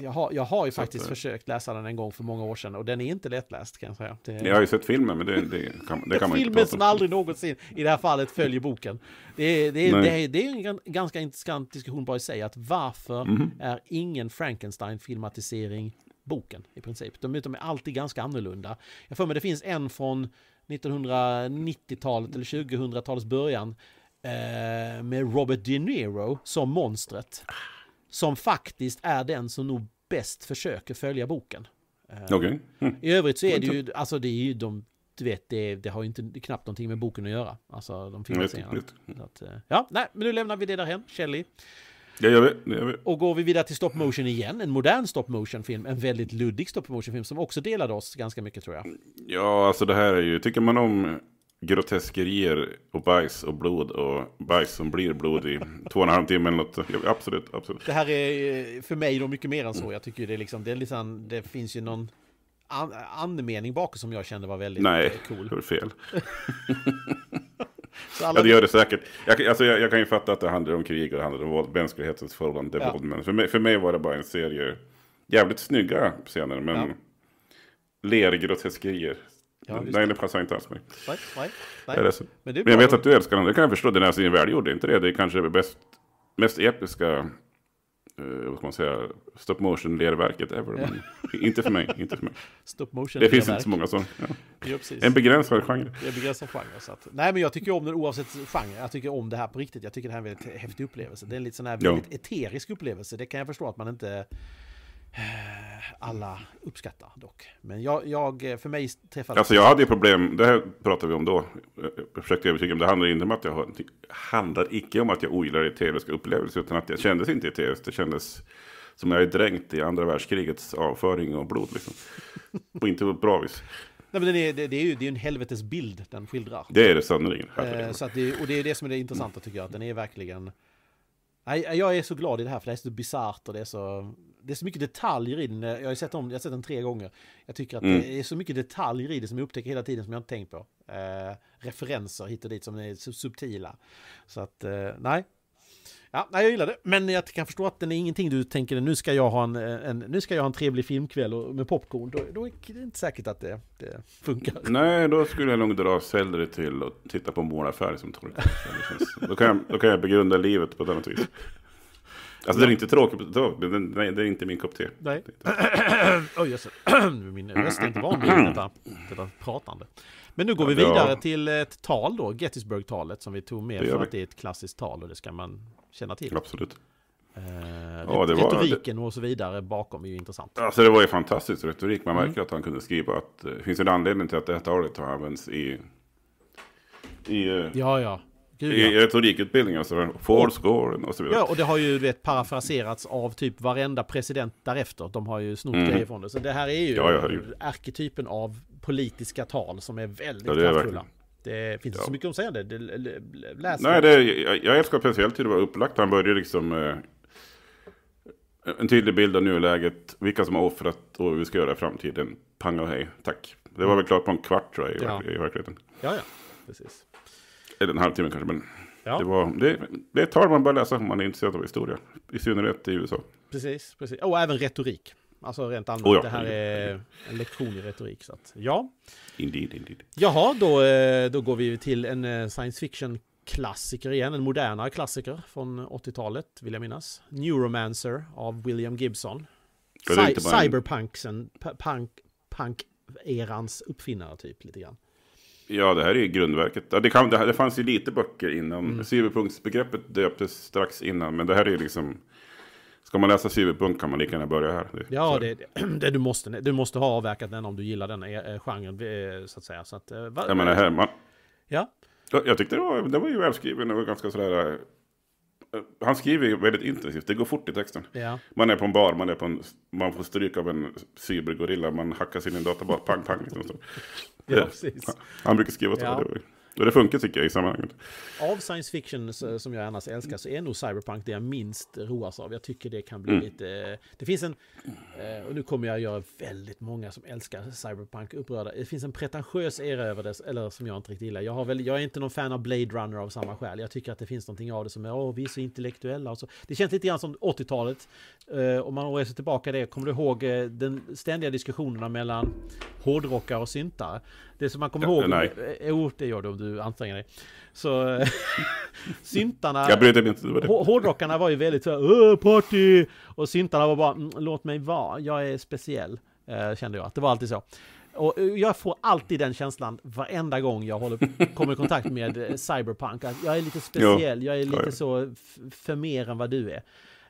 jag har, jag har ju så faktiskt det. Eh, försökt läsa den en gång för många år sedan och den är inte lättläst kan jag säga. Det, jag har ju sett filmen, men det, det kan, det kan man Filmen inte som aldrig någonsin i det här fallet följer boken. Det, det, det, det är en ganska intressant diskussion bara i sig, att varför mm. är ingen Frankenstein-filmatisering boken i princip? De, de är alltid ganska annorlunda. Jag får mig det finns en från 1990-talet eller 2000-talets början eh, med Robert De Niro som monstret som faktiskt är den som nog bäst försöker följa boken. Eh, okay. Mm. Hm. I övrigt så är det ju, alltså det är ju de, du vet, det, det har ju inte det knappt någonting med boken att göra. Alltså de filmscenerna. Mm. Eh, ja, nej, men nu lämnar vi det där hem, Shelley. Det gör, vi, det gör vi. Och går vi vidare till stop motion igen, en modern stop motion film, en väldigt luddig stop motion film som också delade oss ganska mycket tror jag. Ja, alltså det här är ju, tycker man om groteskerier och bajs och blod och bajs som blir blod i två och en halv timme eller något. Absolut, absolut. Det här är eh, för mig då mycket mer än så. Jag tycker det är liksom, det, är liksom, det finns ju någon andemening bakom som jag kände var väldigt Nej, eh, cool. Nej, det var fel. Ja, det gör det säkert. Jag, alltså, jag, jag, kan ju fatta att det handlar om krig och det handlar om våld, mänsklighetens förhållande ja. våld. Men för mig, för mig var det bara en serie jävligt snygga scener, men ja. lergroteskerier Ja, nej, det passar inte alls mig. Nej, nej, nej. Men, Men, jag vet att du älskar den, det kan jag förstå. Den är sin välgjord, inte det? Det är kanske det bäst, mest episka uh, vad ska man säga, stop motion-lerverket ever. Ja. inte för mig, inte för mig. Stop motion Det finns inte så många sådana. Ja. Jo, en begränsad genre. En begränsad genre. Så att, nej, men jag tycker om den oavsett genre. Jag tycker om det här på riktigt. Jag tycker det här är en väldigt häftig upplevelse. Det är en lite sån här väldigt ja. eterisk upplevelse. Det kan jag förstå att man inte Eh, alla uppskattar dock. Men jag, jag för mig träffade... Alltså jag hade ju problem, det här pratade vi om då. Jag försökte övertyga om det handlar inte om att jag har... handlar icke om att jag ogillar ETFs upplevelser utan att jag kändes inte i ETFs. Det kändes som jag är dränkt i andra världskrigets avföring och blod liksom. Och inte på ett bra vis. Nej, men det, är, det, det är ju det är en helvetes bild den skildrar. Det är det sannerligen. Eh, och det är det som är det intressanta tycker jag, att den är verkligen... jag är så glad i det här, för det är så bisarrt och det är så det är så mycket detaljer i den. Jag har sett, om, jag har sett den tre gånger. Jag tycker att mm. det är så mycket detaljer i det som jag upptäcker hela tiden som jag inte tänkt på. Eh, referenser hit och dit som är subtila. Så att, eh, nej. Ja, nej, jag gillar det. Men jag kan förstå att den är ingenting du tänker nu ska jag ha en, eh, en nu ska jag ha en trevlig filmkväll och, med popcorn. Då, då, är det inte säkert att det, det funkar. Nej, då skulle jag nog dra selleri till att titta på målarfärg som torkar. Då, kan jag, då kan jag begrunda livet på ett annat vis. Alltså det är inte tråkigt, men den, den, är inte min kopp te. Nej. Oj, jösses. min röst är inte van vid detta, detta pratande. Men nu går vi vidare ja. till ett tal då, Gettysburg-talet, som vi tog med för vi. att det är ett klassiskt tal och det ska man känna till. Absolut. Eh, ja, det retoriken var, det... och så vidare bakom är ju intressant. Alltså det var ju fantastisk retorik. Man mm. märker mm. att han kunde skriva att eh, det finns en anledning till att det här talet har använts i... i eh, ja, ja. Gud, ja. I retorikutbildningar, så Fourscoren och så vidare. Ja, och det har ju vet, parafraserats av typ varenda president därefter. De har ju snott mm. grejer från det. Så det här är ju ja, ja, arketypen av politiska tal som är väldigt ja, det är kraftfulla. Det finns ja. så mycket om säga det. det läs Nej, det, jag, jag älskar speciellt hur det var upplagt. Han började liksom... Eh, en tydlig bild av nuläget, vilka som har offrat och hur vi ska göra i framtiden. Pang och hej, tack. Det var mm. väl klart på en kvart tror jag i, ja. verkligheten. Ja, ja, precis eller en halvtimme kanske, men ja. det, var, det, det är ett tal man bör läsa om man är intresserad av historia. I synnerhet i USA. Precis, precis. och även retorik. Alltså rent allmänt, oh ja. det här är en lektion i retorik. Så att, ja. Indeed, indeed. Jaha, då, eh, då går vi till en eh, science fiction klassiker igen, en modernare klassiker från 80-talet, vill jag minnas. Neuromancer av William Gibson. Cy cyberpunksen, punk, punk uppfinnare typ, lite grann. Ja, det här är ju grundverket. Ja, det, kan, det, det fanns ju lite böcker innan. Mm. Cyberpunktsbegreppet döptes strax innan, men det här är ju liksom... Ska man läsa cyberpunk kan man lika gärna börja här. ja, det, det, du, måste, du måste ha avverkat den om du gillar den eh, eh genren, eh, så att säga. Så att, eh, va, jag menar, här, man, ja. Jag tyckte det var, det var ju välskriven och ganska sådär... Han skriver väldigt intensivt, det går fort i texten. Ja. Man är på en bar, man, är på en, man får stryk av en cybergorilla, man hackar sin databas, pang, pang. Liksom precis. Han brukar skriva till ja. Och det funkar tycker jag i sammanhanget. Av science fiction eh, som jag annars älskar så är nog cyberpunk det jag minst roas av. Jag tycker det kan bli mm. lite... Eh, det finns en... Eh, och nu kommer jag göra väldigt många som älskar cyberpunk upprörda. Det finns en pretentiös era över det, eller som jag inte riktigt gillar. Jag, har väl, jag är inte någon fan av Blade Runner av samma skäl. Jag tycker att det finns någonting av det som är, åh, vi är så intellektuella och så. Det känns lite grann som 80-talet. Om man reser tillbaka det, kommer du ihåg den ständiga diskussionerna mellan hårdrockare och syntare? Det som man kommer ja, ihåg... Nej. Jo, det gör du om du du anstränger dig. Så eh, syntarna... Jag brydde mig inte. Det det. Hårdrockarna var ju väldigt så här, party! Och syntarna var bara, mm, låt mig vara, jag är speciell. Eh, kände jag, det var alltid så. Och eh, jag får alltid den känslan varenda gång jag håller, kommer i kontakt med cyberpunk. Att jag är lite speciell, jag är lite så f- för mer än vad du är.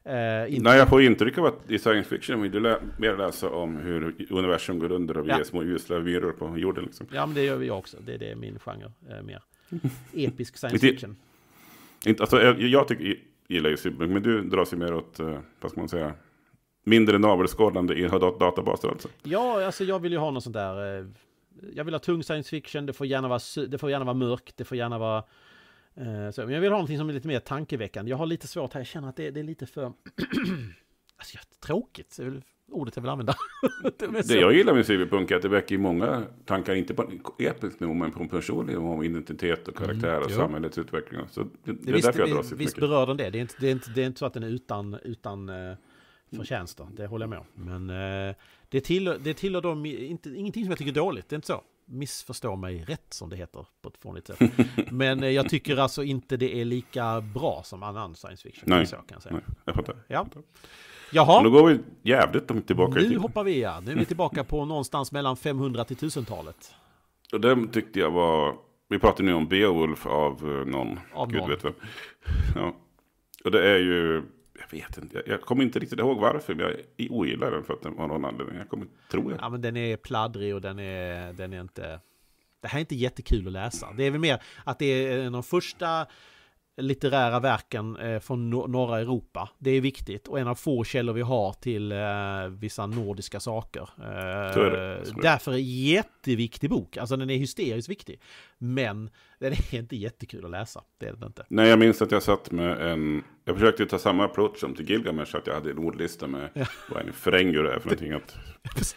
Eh, inte... Nej, jag får intryck av att i science fiction vill du lä mer läsa om hur universum går under och vi ja. är små usla myror på jorden. Liksom. Ja, men det gör vi också. Det, det är min genre eh, mer. Episk science fiction. Inte, alltså, jag, jag tycker, gillar ju cyberpunk, men du dras ju mer åt, eh, vad ska man säga, mindre navelskådande i dat databaser alltså? Ja, alltså jag vill ju ha något sånt där. Eh, jag vill ha tung science fiction, det får gärna vara, det får gärna vara mörkt, det får gärna vara Eh, så, men jag vill ha någonting som är lite mer tankeväckande. Jag har lite svårt här, jag känner att det, det är lite för... alltså, tråkigt, är väl ordet jag vill använda. det, det jag gillar med cyberpunk är att det väcker många tankar, inte på episk nivå, men på personlig om identitet och mm, karaktär mm, och jo. samhällets utveckling. Så det, det, är visst, därför jag dras Visst berör den det, det är, inte, det, är inte, det är inte så att den är utan, utan eh, förtjänster, det håller jag med om. Men eh, det tillhör, det tillhör de, inte, ingenting som jag tycker är dåligt, det är inte så missförstå mig rätt som det heter på ett fånigt sätt. Men eh, jag tycker alltså inte det är lika bra som annan science fiction. Nej, så kan jag, säga. Nej, jag fattar. Ja. Jaha. Nu går vi jävligt långt tillbaka. Nu hoppar vi ja. Nu är vi tillbaka på någonstans mellan 500 till 1000-talet. Och den tyckte jag var... Vi pratar nu om Beowulf av eh, någon. Av Gud någon. vet vem. Ja. Och det är ju jag vet inte. Jag, jag kommer inte riktigt ihåg varför. Men jag ogillar den för att den var någon anledning. Jag kommer, tro det. Ja, men den är pladdrig och den är, den är inte... Det här är inte jättekul att läsa. Det är väl mer att det är en av de första litterära verken eh, från norra Europa. Det är viktigt och en av få källor vi har till eh, vissa nordiska saker. Eh, är Därför är det en jätteviktig bok. Alltså den är hysteriskt viktig. Men den är inte jättekul att läsa. Det är den inte. Nej, jag minns att jag satt med en... Jag försökte ta samma approach som till Gilgamesh, att jag hade en ordlista med vad en frängur är för någonting. Att...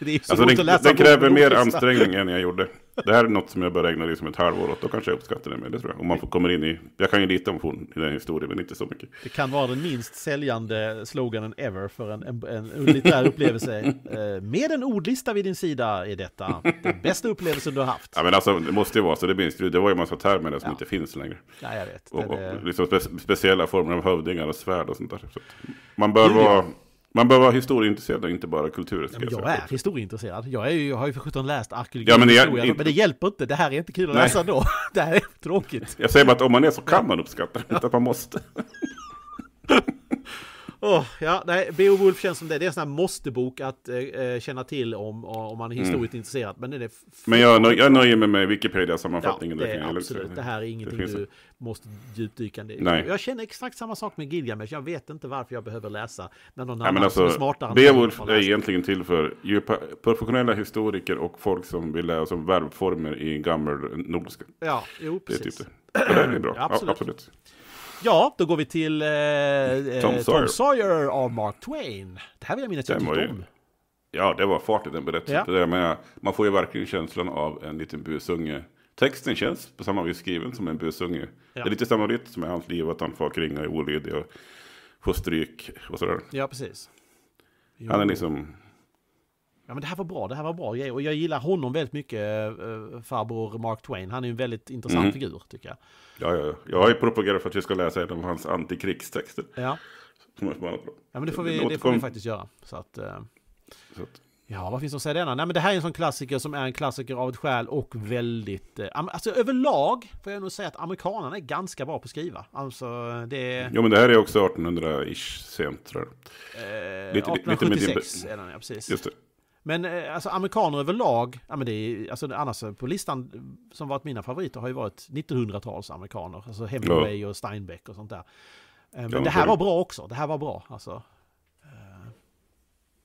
det är så alltså, den, att läsa den kräver mer ansträngning än jag gjorde. Det här är något som jag bör ägna liksom ett halvår åt. Då kanske jag uppskattar det mer, det tror jag. Om man får, kommer in i... Jag kan ju lite om i den historien, men inte så mycket. Det kan vara den minst säljande sloganen ever för en, en, en, litterär upplevelse. Eh, med en ordlista vid din sida är detta den bästa upplevelsen du har haft. Ja, men alltså, det måste ju vara så. Det, minst, det var ju en massa termer som ja. inte finns längre. Ja, jag vet. Och, och, liksom spe, speciella former av hövdingar och svärd och sånt där. Så man bör Julia. vara... Man behöver vara historieintresserad och inte bara kulturintresserad. Jag, jag är historieintresserad. Jag, är ju, jag har ju för sjutton läst arkeologi ja, men, inte... men det hjälper inte. Det här är inte kul att Nej. läsa då. Det här är tråkigt. Jag säger bara att om man är så kan man uppskatta det, inte att man måste. Oh, ja, nej, Beowulf känns som det. Det är en sån här måstebok att eh, eh känna till om, om man är mm. historiskt mm. intresserad. Men, är men jag, jag nöjer mig med Wikipedia-sammanfattningen. Ja, det, det här är ingenting du måste djupdyka i. Jag känner exakt samma sak med Gilgamesh. Jag vet inte varför jag behöver läsa när någon annan alltså, är smartare. Beowulf är egentligen till för professionella historiker och folk som vill lära sig verbformer i gammal nordiska. Ja, jo, precis. Det är typ det. det är bra. Ja, absolut. Ja, absolut. Ja, då går vi till eh, eh, Tom, Sawyer. Tom, Sawyer. av Mark Twain. Det här vill jag minnas att jag tyckte om. Ja, det var fart i den berättelsen. Ja. Med, man får ju verkligen känslan av en liten busunge. Texten känns på samma vis skriven som en busunge. Ja. Det är lite samma rytm som i hans liv, att han får kringa och är olydig och får stryk och sådär. Ja, precis. Jo. Han är liksom ja men det här var bra, det här var bra grejer. Och jag gillar honom väldigt mycket, äh, farbror Mark Twain. Han är en väldigt intressant mm. figur tycker jag. Ja, ja, ja. Jag har ju propagerat för att vi ska läsa en av hans antikrigstexter. Ja. Ja, men det får vi, det, får vi faktiskt göra. Så att, äh, så att. Ja, vad finns det att säga denna? Nej, men det här är en sån klassiker som är en klassiker av ett skäl och väldigt... Eh, alltså överlag får jag nog säga att amerikanerna är ganska bra på att skriva. Alltså det... Jo, men det här är också 1800-ish sent, tror jag. Eh, lite, 1876 lite med din... är den, ja, precis. Just det. Men eh, alltså amerikaner överlag, ja men det är, alltså annars eh, på listan som varit mina favoriter har ju varit 1900-tals amerikaner. Alltså Hemingway ja. och Steinbeck och sånt där. Eh, men ja, det här var bra också, det här var bra alltså. Uh,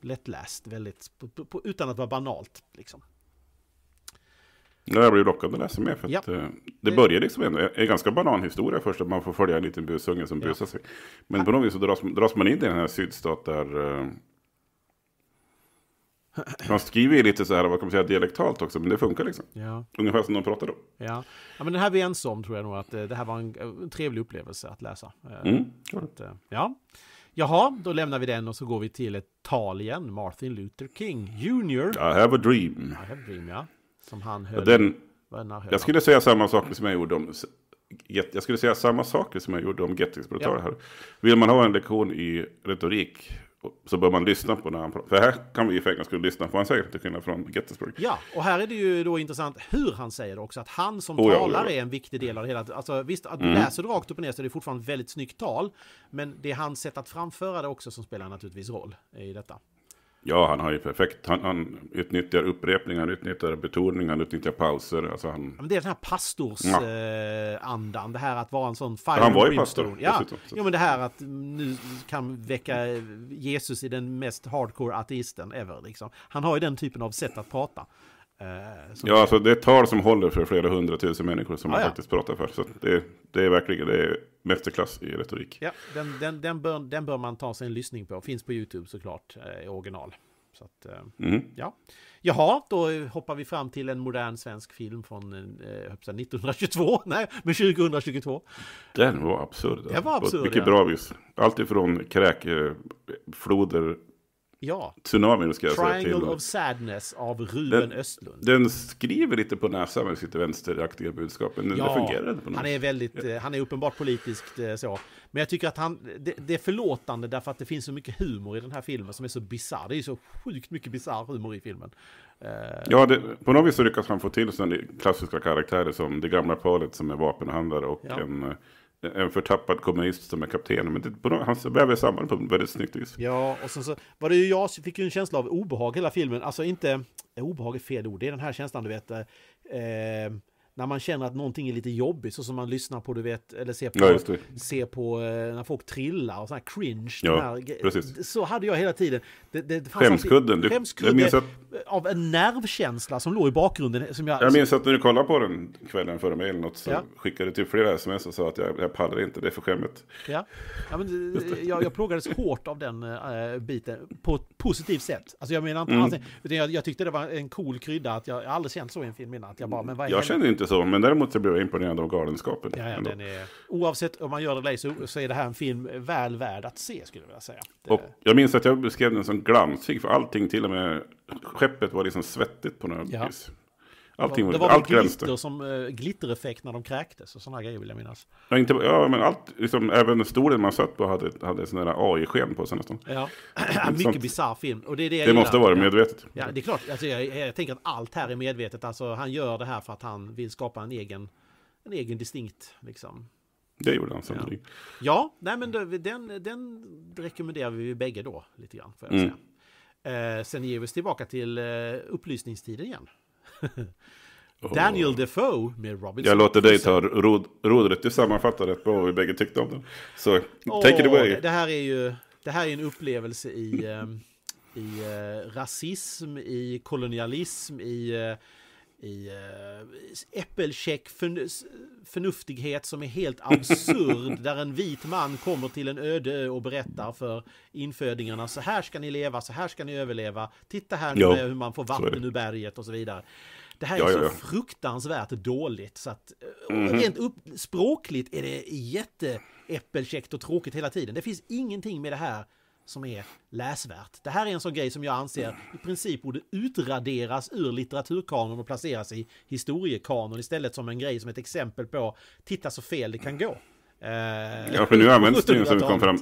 lättläst, väldigt, på, på, utan att vara banalt liksom. Jag blev lockad att läsa mer för ja. att uh, det börjar liksom ändå, en ganska banan historia först, att man får följa en liten busunge som busar sig. Men på något vis så dras, dras man in i den här sydstat där uh, han skriver ju lite så här, vad kan man säga, dialektalt också, men det funkar liksom. Ja. Ungefär som de pratar då. Ja. ja, men det här vi är ense om tror jag nog, att eh, det här var eh, en, trevlig upplevelse att läsa. Eh, mm. Att, ja. Jaha, då lämnar vi den och så går vi till ett tal igen, Martin Luther King Jr. I have a dream. I have a dream, ja. Som han höll. Den, jag skulle säga samma saker som jag gjorde om jag skulle säga samma saker som jag gjorde om Gettysburg. Ja. Här. Vill man ha en lektion i retorik så bör man lyssna på när han pratar. För här kan vi ju för skulle lyssna på vad han säger, till skillnad från Gettysburg. Ja, och här är det ju då intressant hur han säger det också. Att han som oh, talare ja, oh oh ja. är en viktig del av det hela. Alltså, visst, att du mm. läser rakt upp och ner så är det fortfarande väldigt snyggt tal. Men det är hans sätt att framföra det också som spelar naturligtvis roll i detta. Ja, han har ju perfekt. Han, han utnyttjar upprepningar, utnyttjar betoning, han utnyttjar pauser. Alltså han... Men det är den här pastorsandan, ja. eh, det här att vara en sån fire Han var ju pastor. Ja. Dessutom, jo, men det här att nu kan väcka Jesus i den mest hardcore ateisten ever. Liksom. Han har ju den typen av sätt att prata. Eh, ja, alltså det är ett tal som håller för flera hundratusen människor som ah, han ja. faktiskt pratar för. Så det, det är verkligen, det är Mästerklass i retorik. Ja, den, den, den, bör, den bör man ta sig en lyssning på. Finns på YouTube såklart, eh, i original. Så att, eh, mm. ja. Jaha, då hoppar vi fram till en modern svensk film från eh, 1922, nej, men 2022. Den var absurd. Alltså. Den var absurd. Mycket ja. bra vis. Allt ifrån kräkfloder eh, Ja. Tsunamin ska jag Triangle säga till. Triangle of Sadness av Ruben den, Östlund. Den skriver lite på näsan med sitt vänsteraktiga budskap, men ja, det fungerar inte på något han är väldigt, ja. Eh, han är uppenbart politiskt eh, så. Men jag tycker att han, det, det är förlåtande därför att det finns så mycket humor i den här filmen som är så bisarr. Det är så sjukt mycket bisarr humor i filmen. Eh, ja, det, på något vis så lyckas han få till sådana klassiska karaktärer som det gamla paret som är vapenhandlare och ja. en en förtappad kommunist som är kapten. Men det, han väver samman på ett väldigt snyggt vis. Ja, och sen så var det ju jag som fick ju en känsla av obehag hela filmen. Alltså inte, eh, obehag är fel ord, det är den här känslan du vet. Eh, när man känner att någonting är lite jobbigt, så som man lyssnar på, du vet, eller ser på, ja, ser på eh, när folk trillar och sådär cringe. Ja, här, så hade jag hela tiden. Det, det fanns skämskudden. Du, att? jag av en nervkänsla som låg i bakgrunden. Som jag, jag minns att när du kollade på den kvällen före mig eller något så ja. skickade du typ flera sms och sa att jag, jag pallar inte, det är för skämmigt. Ja, ja men, eh, jag, jag plågades hårt av den äh, biten på ett positivt sätt. Alltså jag menar inte mm. alls, jag, jag tyckte det var en cool krydda att jag, jag aldrig känt så i en film innan. Att jag bara, men vad jag känner inte inte så, men däremot så blev jag imponerad av galenskapen. Ja, ja, är, oavsett om man gör det eller ej så, så, är det här en film väl värd att se skulle jag vilja säga. Det... Och jag minns att jag beskrev den som glansig, för allting, till och med skeppet var liksom svettigt på något ja. vis. Allting det var allt glitter, som, eh, glittereffekt när de kräktes och sådana grejer vill jag minnas. Ja, inte, ja men allt, liksom, även stolen man satt på hade, hade sådana där AI-sken på sig nästan. Ja, mycket bisarr film. Och det är det det måste vara medvetet. Ja, det är klart. Alltså, jag, jag, tänker att allt här är medvetet. Alltså, han gör det här för att han vill skapa en egen, en egen distinkt liksom. Det gjorde han sannolikt. Ja. ja, nej men då, den, den rekommenderar vi bägge då, lite grann. Får jag mm. säga. Eh, sen ger vi oss tillbaka till eh, upplysningstiden igen. Daniel oh. Defoe med Robinson. Jag låter dig ta rodret. du sammanfattar rätt bra och vi bägge tyckte om den. Så take oh, it away. Det här är ju det här är en upplevelse i, ehm, i uh, rasism, i kolonialism, i uh, i eh, äppelcheck förnuftighet som är helt absurd där en vit man kommer till en öde och berättar för infödingarna så här ska ni leva, så här ska ni överleva. Titta här nu hur man får vatten ur berget och så vidare. Det här är ja, så ja, fruktansvärt dåligt så att mm -hmm. rent upp, språkligt är det jätte äppelkäckt och tråkigt hela tiden. Det finns ingenting med det här som är läsvärt. Det här är en sån grej som jag anser i princip borde utraderas ur litteraturkanon och placeras i historiekanon istället som en grej som ett exempel på titta så fel det kan gå. Eh, ja, för nu används den ju som kom fram.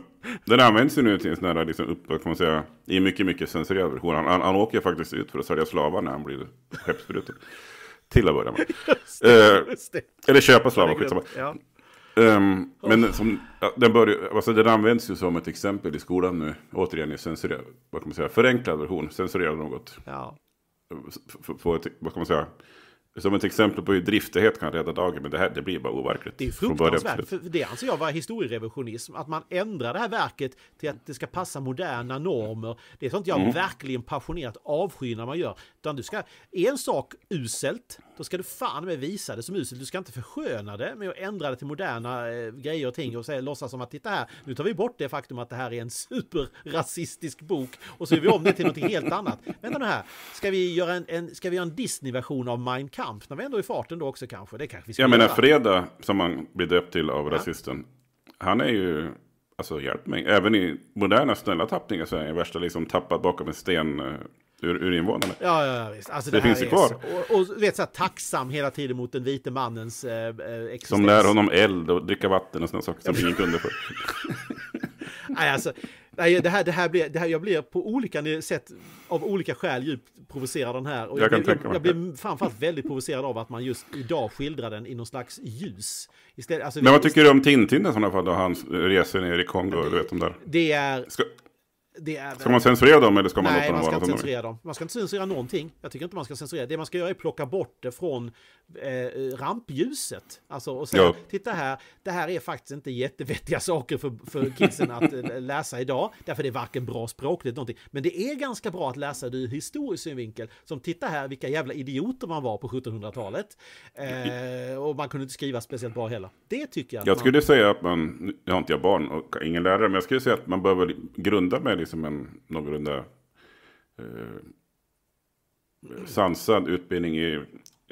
Den används ju nu till en sån här liksom upp, kan man säga, i mycket, mycket censurerad version. Han, han, han åker faktiskt ut för att sälja slavar när han blir skeppsbruten. till att börja med. Just det, just det. Eh, eller köpa slavar, skitsamma. Ja. Um, men som, den, bör, alltså den används ju som ett exempel i skolan nu. Återigen i censurerad, vad kan man säga, förenklad version. Censurerad något. Ja. F, f, f, vad kan man säga, som ett exempel på hur driftighet kan rädda dagen, men det här det blir bara overkligt. Det är fruktansvärt, för det anser jag var historierevisionism. Att man ändrar det här verket till att det ska passa moderna normer. Det är sånt jag mm. verkligen passionerat avskyr när man gör. Utan du ska, en sak uselt, då ska du fan med visa det som uselt. Du ska inte försköna det med att ändra det till moderna eh, grejer och ting och säga, låtsas som att titta här, nu tar vi bort det faktum att det här är en superrasistisk bok och så gör vi om det till något helt annat. Vänta nu här, ska vi göra en, en, ska vi göra en Disney-version av Mein Kampf? kamp när vi ändå är i farten då också kanske. Det kanske vi ska Jag menar Freda som han blir döpt till av ja. rasisten. Han är ju, alltså hjälp mig, även i moderna snälla tappningar så är han värsta liksom tappad bakom en sten eh, ur, ur invånarna. Ja, ja, visst. Alltså, det, det finns ju kvar. Så, och, och vet, så här, tacksam hela tiden mot den vite mannens eh, eh existens. Som lär honom eld och dricka vatten och sådana saker som ingen kunde förr. Nej, alltså, Nej, det här, det här blir, det här, jag blir på olika sätt, av olika skäl djupt provocerad den här. Och jag, jag, blir, jag, jag blir framförallt väldigt provocerad av att man just idag skildrar den i någon slags ljus. Istället, alltså, Men vad tycker du om Tintin i sådana fall, då hans resor ner i Kongo? Det, du vet, de där. det är... Ska, det är väl... Ska man censurera dem eller ska man Nej, låta dem man ska vara inte censurera dem. Man ska inte censurera någonting. Jag tycker inte man ska censurera. Det man ska göra är plocka bort det från eh, rampljuset. Alltså och säga, ja. titta här, det här är faktiskt inte jättevettiga saker för, för kidsen att eh, läsa idag. Därför det är varken bra språkligt någonting. Men det är ganska bra att läsa det ur historisk synvinkel. Som titta här vilka jävla idioter man var på 1700-talet. Eh, och man kunde inte skriva speciellt bra heller. Det tycker jag. Jag man... skulle säga att man, nu har inte jag barn och ingen lärare, men jag skulle säga att man behöver grunda med liksom en någorlunda eh, sansad utbildning i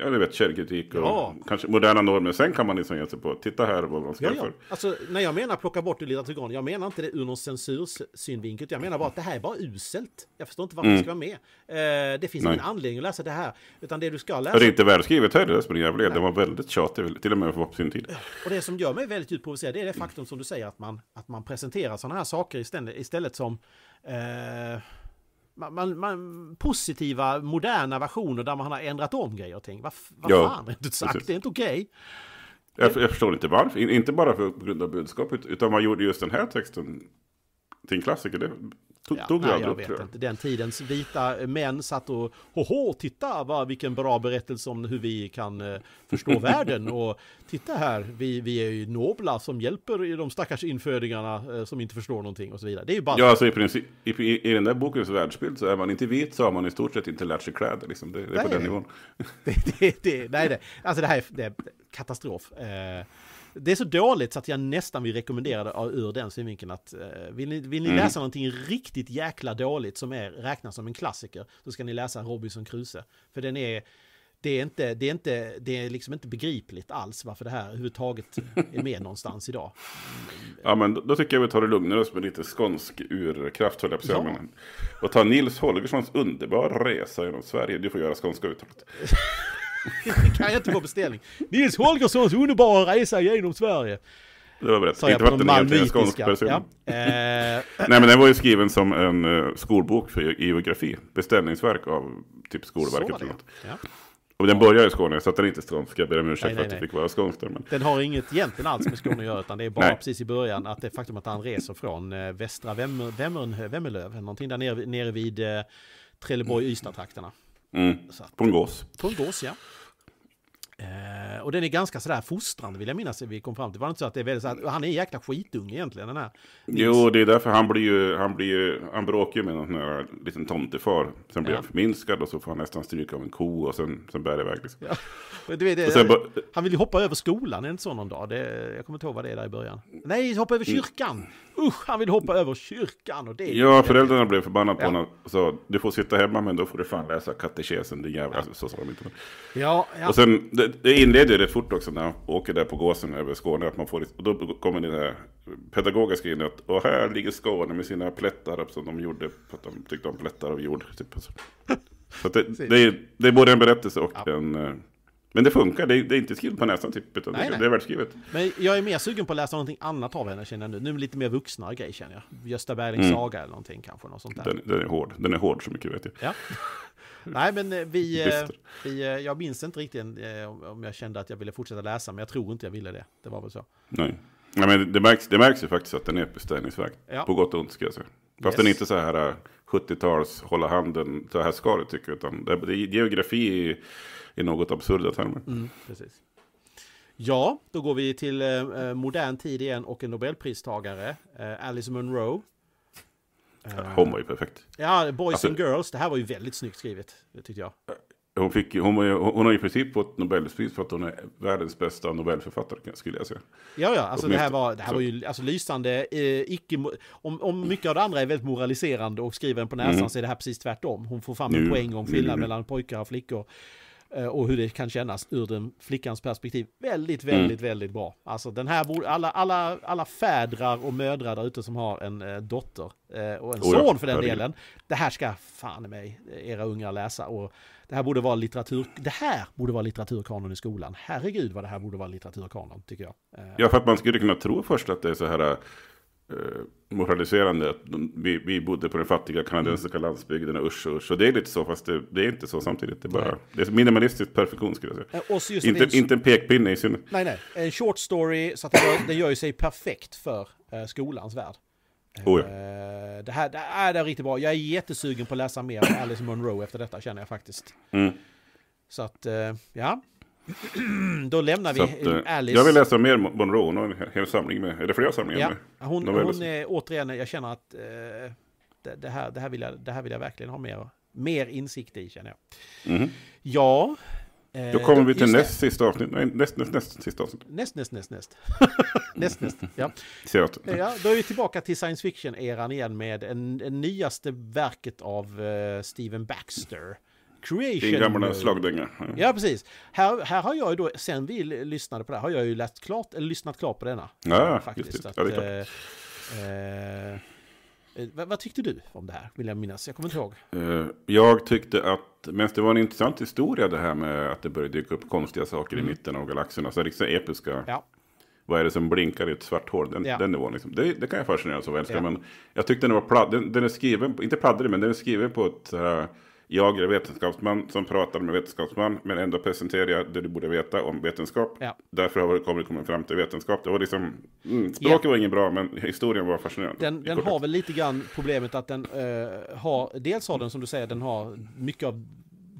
ja, du vet, källkritik och ja. kanske moderna normer. Sen kan man liksom ge sig på, titta här vad man ska ja, ja. för. Alltså, när jag menar plocka bort ur tillgång, jag menar inte det ur någon censursynvinkel, jag menar bara att det här är bara uselt. Jag förstår inte varför mm. det ska vara med. Eh, det finns Nej. ingen anledning att läsa det här, utan det du ska läsa... Det är inte välskrivet heller, det spelar ingen Den var väldigt tjatig, till och med på sin tid. Och det som gör mig väldigt djupt provocerad, det är det faktum som du säger, att man, att man presenterar sådana här saker istället, istället som... Eh, man, man, positiva, moderna versioner där man har ändrat om grejer och ting. Vad va ja, fan, rent ut sagt, precis. det är inte okej. Okay. Jag, jag, förstår inte varför, inte bara för, på grund av budskapet, utan man gjorde just den här texten till en klassiker. Det, Tog, ja, tog nej, jag, jag vet inte. Den tidens vita män satt och hoho, titta vad, vilken bra berättelse om hur vi kan eh, förstå världen och titta här, vi, vi är ju nobla som hjälper de stackars infödingarna eh, som inte förstår någonting och så vidare. Det är ju bara... Ja, alltså i princip, i, i, i den där bokens världsbild så är man inte vit så har man i stort sett inte lärt sig kläder liksom. Det, det är nej, på den nivån. Det, det, det, nej, det, alltså det här är, det är katastrof. Eh, det är så dåligt så att jag nästan vill rekommendera det ur den synvinkeln att eh, vill ni, vill ni mm. läsa någonting riktigt jäkla dåligt som är, räknas som en klassiker så ska ni läsa Robinson Crusoe. För den är, det är inte, det är inte, det är liksom inte begripligt alls varför det här överhuvudtaget är med någonstans idag. Ja men då, då tycker jag vi tar det lugnare med lite skånsk urkraft höll jag på ja. Men, och ta Nils Holgerssons underbara resa genom Sverige. Du får göra skånska uttalet. det kan jag inte på beställning. Nils Holgerssons underbara resa genom Sverige. Det var berättat. Inte vatten egentligen, skånsk person. Ja. Eh. Nej, men den var ju skriven som en eh, skolbok för geografi. Beställningsverk av typ Skolverket. Så, eller något. Och den börjar i Skåne, så att den är inte skånsk. Jag ber om ursäkt nej, för att det fick vara skånsk där. Men... Den har inget egentligen alls med Skåne att göra, utan det är bara nej. precis i början att det faktum att han reser från eh, västra Vemmelöv, Vemmelöv, någonting där nere, nere vid Trelleborg-Ystad-trakterna. Mm. På en gås. På en gås, ja. Eh, Eh, och den är ganska sådär fostrande vill jag minnas vi kom fram till. Var det inte så att det är väldigt så att, han är en jäkla skitung egentligen den här? Jo, det är därför han blir ju, han blir ju, han bråkar ju med någon sån här liten tomtefar. Sen blir ja. han förminskad och så får han nästan stryka av en ko och sen, sen bär det iväg liksom. Ja. Du vet, sen, han vill ju hoppa över skolan, är det inte så någon dag? Det, jag kommer inte ihåg vad det är där i början. Nej, hoppa över mm. kyrkan! Usch, han vill hoppa över kyrkan och det Ja, föräldrarna blev förbannade ja. på honom och sa du får sitta hemma men då får du fan läsa katekesen, din jävla... Ja. Så sa de inte. Ja, ja. Och sen, det, det skedde ju det fort också när han åker där på gåsen över Skåne. Att man får, liksom- och då kommer den här pedagogiska in att och här ligger Skåne med sina plättar typ, som de gjorde. För att de tyckte om plättar av jord. Typ. Alltså. Så det, det, är, det är både en berättelse och ja. en... Eh, men det funkar, det är, det är inte skrivet på näsan typ, utan nej, det, nej. det är välskrivet. Men jag är mer sugen på att läsa någonting annat av henne känner jag nu. Nu lite mer vuxna grejer känner jag. Gösta Berlings mm. saga eller någonting kanske, något sånt där. Den, den, är hård, den är hård så mycket vet jag. Ja. Nej, men eh, vi, eh, vi, eh, jag minns inte riktigt om jag kände att jag ville fortsätta läsa, men jag tror inte jag ville det. Det var väl så. Nej, Nej men det märks, det märks ju faktiskt att den är beställningsverk. Ja. På gott och ont ska jag säga. Fast yes. den är inte så här 70-tals hålla handen, så här ska det tycker jag. Utan det, det, geografi i något absurda termer. Mm, precis. Ja, då går vi till eh, modern tid igen och en nobelpristagare, eh, Alice Munro. Eh, Homo är ju perfekt. Ja, Boys alltså, and Girls, det här var ju väldigt snyggt skrivet, tyckte jag. Eh, hon, fick, hon, hon, hon har i princip fått Nobelpris för att hon är världens bästa Nobelförfattare, skulle jag säga. Ja, ja, alltså det här var, det här var ju alltså, lysande. Eh, icke, om, om mycket av det andra är väldigt moraliserande och skriven på näsan mm. så är det här precis tvärtom. Hon får fram en poäng om skillnad mellan pojkar och flickor. Eh, och hur det kan kännas ur den flickans perspektiv. Väldigt, väldigt, mm. väldigt bra. Alltså den här borde, alla, alla, alla fädrar och mödrar där ute som har en eh, dotter eh, och en oh, son för den Herregud. delen. Det här ska fan i mig eh, era unga läsa och det här borde vara litteratur, det här borde vara litteraturkanon i skolan. Herregud vad det här borde vara litteraturkanon tycker jag. Eh. Ja, för att man skulle kunna tro först att det är så här eh, Eh, moraliserande. Att vi, vi bodde på den fattiga kanadensiska mm. landsbygden och usch och usch. Och det är lite så, fast det, det är inte så samtidigt. Det är, bara, nej. det är minimalistisk perfektion skulle jag säga. Eh, inte, en, inte en pekpinne i synnerhet. Nej, nej. En short story, så att det gör, den gör ju sig perfekt för uh, skolans värld. Oh ja. uh, det här det är, äh, det är riktigt bra. Jag är jättesugen på att läsa mer om Alice Munro efter detta känner jag faktiskt. Mm. Så att, uh, ja. Då lämnar vi att, eh, Alice. Jag vill läsa mer Monroe. Hon har en hel samling med. Är det flera samlingar ja. med? Hon, hon är återigen, jag känner att eh, det, det, här, det, här vill jag, det här vill jag verkligen ha mer, mer insikt i känner jag. Mm. Ja. då eh, kommer då, vi till näst sista avsnitt. Nej, näst, näst, näst sista avsnitt. Näst, näst, näst, näst. näst, näst, ja. ja. Då är vi tillbaka till science fiction-eran igen med en, nyaste verket av uh, eh, Steven Baxter. Creation. Din gamla slagdänga. Ja. precis. Här, här har jag ju då, sen vi lyssnade på det här, har jag ju läst klart, eller lyssnat klart på denna. Ja, faktiskt. Just det. Att, ja, det är klart. Eh, eh vad, tyckte du om det här? Vill jag minnas. Jag kommer inte ihåg. Eh, jag tyckte att, men det var en intressant historia det här med att det började dyka upp konstiga saker mm. i mitten av galaxen. Alltså liksom episka. Ja. Vad är det som blinkar i ett svart hål? Den, ja. den nivån. Liksom. Det, det, kan jag fascineras av och älska. Ja. Men jag tyckte den var pladd, den, den, är skriven, inte pladdrig, men den är skriven på ett så här jag är vetenskapsman som pratar med vetenskapsman, men ändå presenterar jag det du borde veta om vetenskap. Ja. Därför har vi kommit, kommit fram till vetenskap. Det var liksom, mm, språket ja. var inget bra, men historien var fascinerande. Den, den har väl lite grann problemet att den uh, har, dels har den som du säger, den har mycket av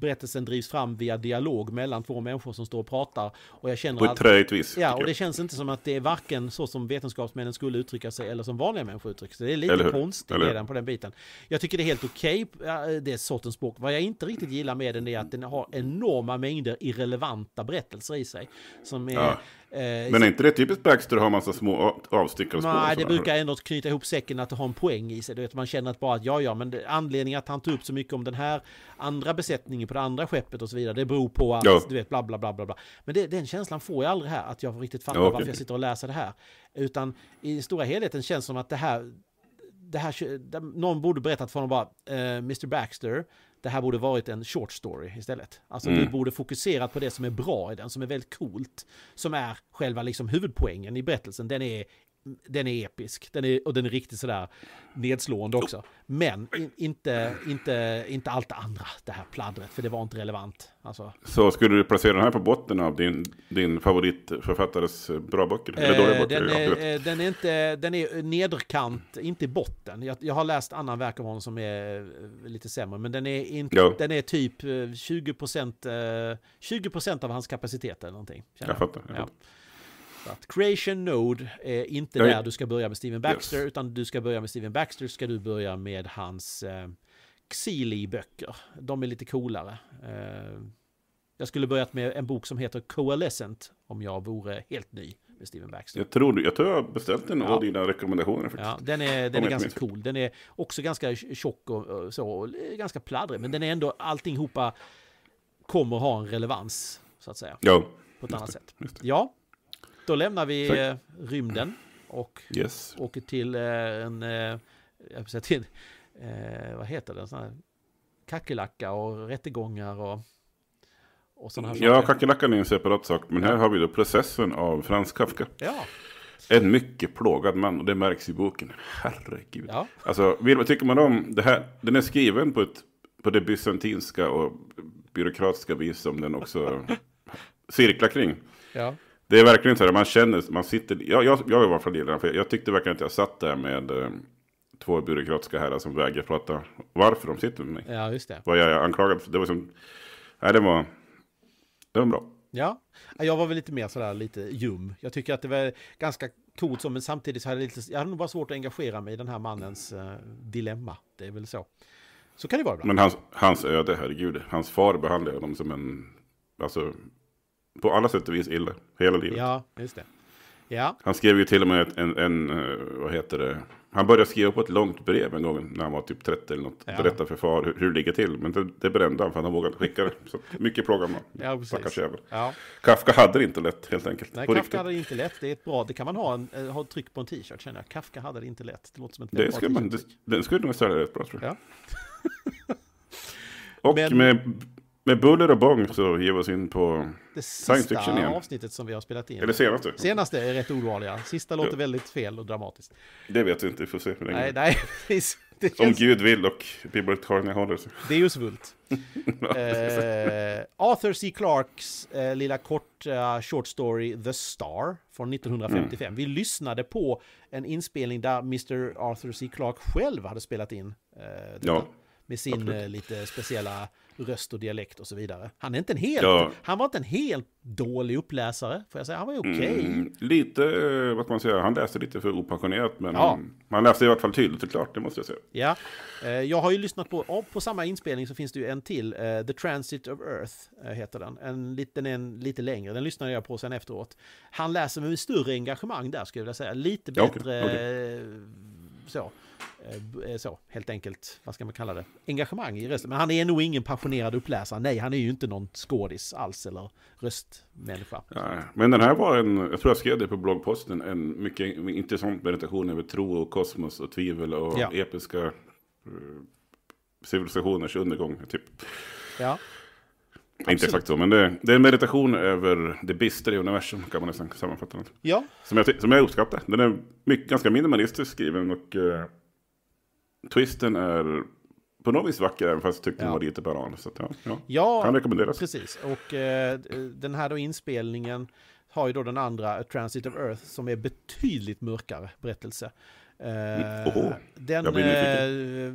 berättelsen drivs fram via dialog mellan två människor som står och pratar. Och jag känner På ett trögt vis. Ja, och det känns inte som att det är varken så som vetenskapsmännen skulle uttrycka sig eller som vanliga människor uttrycker sig. Det är lite konstigt redan på den biten. Jag tycker det är helt okej, okay, det sortens språk. Vad jag inte riktigt gillar med den är att den har enorma mängder irrelevanta berättelser i sig. Som är, ja. Eh, men är inte det typiskt Baxter att ha massa små spår? Nej, det brukar ändå knyta ihop säcken att ha en poäng i sig. Du vet, man känner att bara att ja, ja, men anledningen att han tog upp så mycket om den här andra besättningen på det andra skeppet och så vidare, det beror på att, ja. du vet, bla, bla, bla, bla. bla. Men det, den känslan får jag aldrig här, att jag riktigt fattar ja, okay. varför jag sitter och läser det här. Utan i stora helheten känns det som att det här, det här någon borde berättat för honom bara, uh, eh, Mr Baxter, det här borde varit en short story istället. Alltså mm. vi borde fokuserat på det som är bra i den, som är väldigt coolt. Som är själva liksom huvudpoängen i berättelsen. Den är den är episk. Den är, och den är riktigt sådär nedslående också. Men in, inte, inte, inte allt det andra, det här pladdret, för det var inte relevant. Alltså. Så skulle du placera den här på botten av din, din favoritförfattares eh, bra böcker? Eller dåliga eh, böcker? Den är, eh, den är, inte, den är nederkant, inte botten. Jag, jag har läst annan verk av honom som är lite sämre, men den är, inte, ja. den är typ 20 20 av hans kapacitet eller någonting. jag fattar. Jag fattar. Ja. Att creation node är inte Nej. där du ska börja med Steven Baxter, yes. utan du ska börja med Steven Baxter, ska du börja med hans eh, Xili-böcker. De är lite coolare. Eh, jag skulle börjat med en bok som heter Coalescent, om jag vore helt ny med Steven Baxter. Jag tror, jag, tror jag beställt den av ja. dina rekommendationer. Faktiskt. Ja, den är, den är ganska minst. cool. Den är också ganska tjock och, och så, och ganska pladdrig, men den är ändå, allting hopa kommer ha en relevans, så att säga. Ja. På ett annat det, sätt. Ja, då lämnar vi Tack. Eh, rymden och yes. åker till eh, en, eh, jag säga till, vad heter det, en sån här kackerlacka och rättegångar och och sådana här saker. Ja, kackerlackan är en separat sak, men här har vi då processen av Frans Kafka. Ja. En mycket plågad man, och det märks i boken. Herregud. Ja. Alltså, vad tycker man om det här? Den är skriven på, ett, på det bysantinska och byråkratiska vis som den också cirklar kring. Ja. Det är verkligen så här, man känner, man sitter, jag, jag, jag i alla fall för jag tyckte verkligen att jag satt där med eh, två byråkratiska herrar som vägrar prata varför de sitter med mig. Ja, just det. Vad jag är anklagad för, det var som, nej det var, det var bra. Ja, jag var väl lite mer sådär lite ljum. Jag tycker att det var ganska coolt så, men samtidigt så hade jag, lite, jag hade nog bara svårt att engagera mig i den här mannens eh, dilemma. Det är väl så. Så kan det vara ibland. Men hans, hans öde, herregud, hans far behandlade honom som en, alltså på alla sätt och vis illa hela livet. Ja, just det. Ja. Han skrev ju till och med en, en, eh, vad heter det, han började skriva på ett långt brev en gång när han var typ 30 eller något. Ja. Berätta för far hur, hur det ligger till. Men det, det brände han för han vågade vågat skicka det. Så mycket plågar man. Ja, Stackars jävel. Ja. Kafka hade det inte lätt helt enkelt. Nej, Kafka riktigt. hade det inte lätt. Det är ett bra, det kan man ha, en, eh, ha tryck på en t-shirt känner jag. Kafka hade det inte lätt. Det låter som ett det skulle man, det, Den skulle nog sälja rätt bra tror jag. Ja. Och Men... med med buller och bång så ger vi oss in på det science fiction igen. Det sista avsnittet som vi har spelat in. Eller senaste. Senaste är rätt ordvaliga. Sista låter ja. väldigt fel och dramatiskt. Det vet vi inte, vi får se hur länge. Nej, nej, precis. Känns... Om Gud vill och Bibbert Carney håller sig. Det är ju svult. eh, Arthur C. Clarks eh, lilla korta uh, short story The Star från 1955. Mm. Vi lyssnade på en inspelning där Mr. Arthur C. Clark själv hade spelat in eh, detta, ja, med sin eh, lite speciella röst och dialekt och så vidare. Han är inte en helt, ja. han var inte en helt dålig uppläsare, får jag säga. Han var ju mm, okej. Okay. Mm, lite, eh, vad ska man säga, han läste lite för opassionerat men ja. han, han, läste i alla fall tydligt och klart, det måste jag säga. Ja, eh, jag har ju lyssnat på, på samma inspelning så finns det ju en till, eh, The Transit of Earth heter den. En, den är en lite längre, den lyssnade jag på sen efteråt. Han läser med större engagemang där, skulle jag vilja säga. Lite bättre ja, okay, okay. så. Eh, eh, så, helt enkelt, vad ska man kalla det, engagemang i rösten. Men han är nog ingen passionerad uppläsare, nej han är ju inte någon skådis alls eller röstmänniska. Ja, men den här var en, jag tror jag skrev det på bloggposten, en mycket intressant meditation över tro och kosmos och tvivel och ja. episka eh, civilisationers undergång, typ. Ja. Absolut. Inte exakt så, men det, det, är en meditation över det bistra i universum, kan man nästan sammanfatta det. Ja. Som jag, som jag uppskattar. Den är mycket, ganska minimalistiskt skriven och eh, twisten är på något vis vacker, även fast jag tyckte ja. den var lite banal. Så att, ja, ja. ja, kan rekommenderas. Precis, och eh, den här då inspelningen har ju då den andra, A Transit of Earth, som är betydligt mörkare berättelse. Mm. Eh, Oho, den, eh,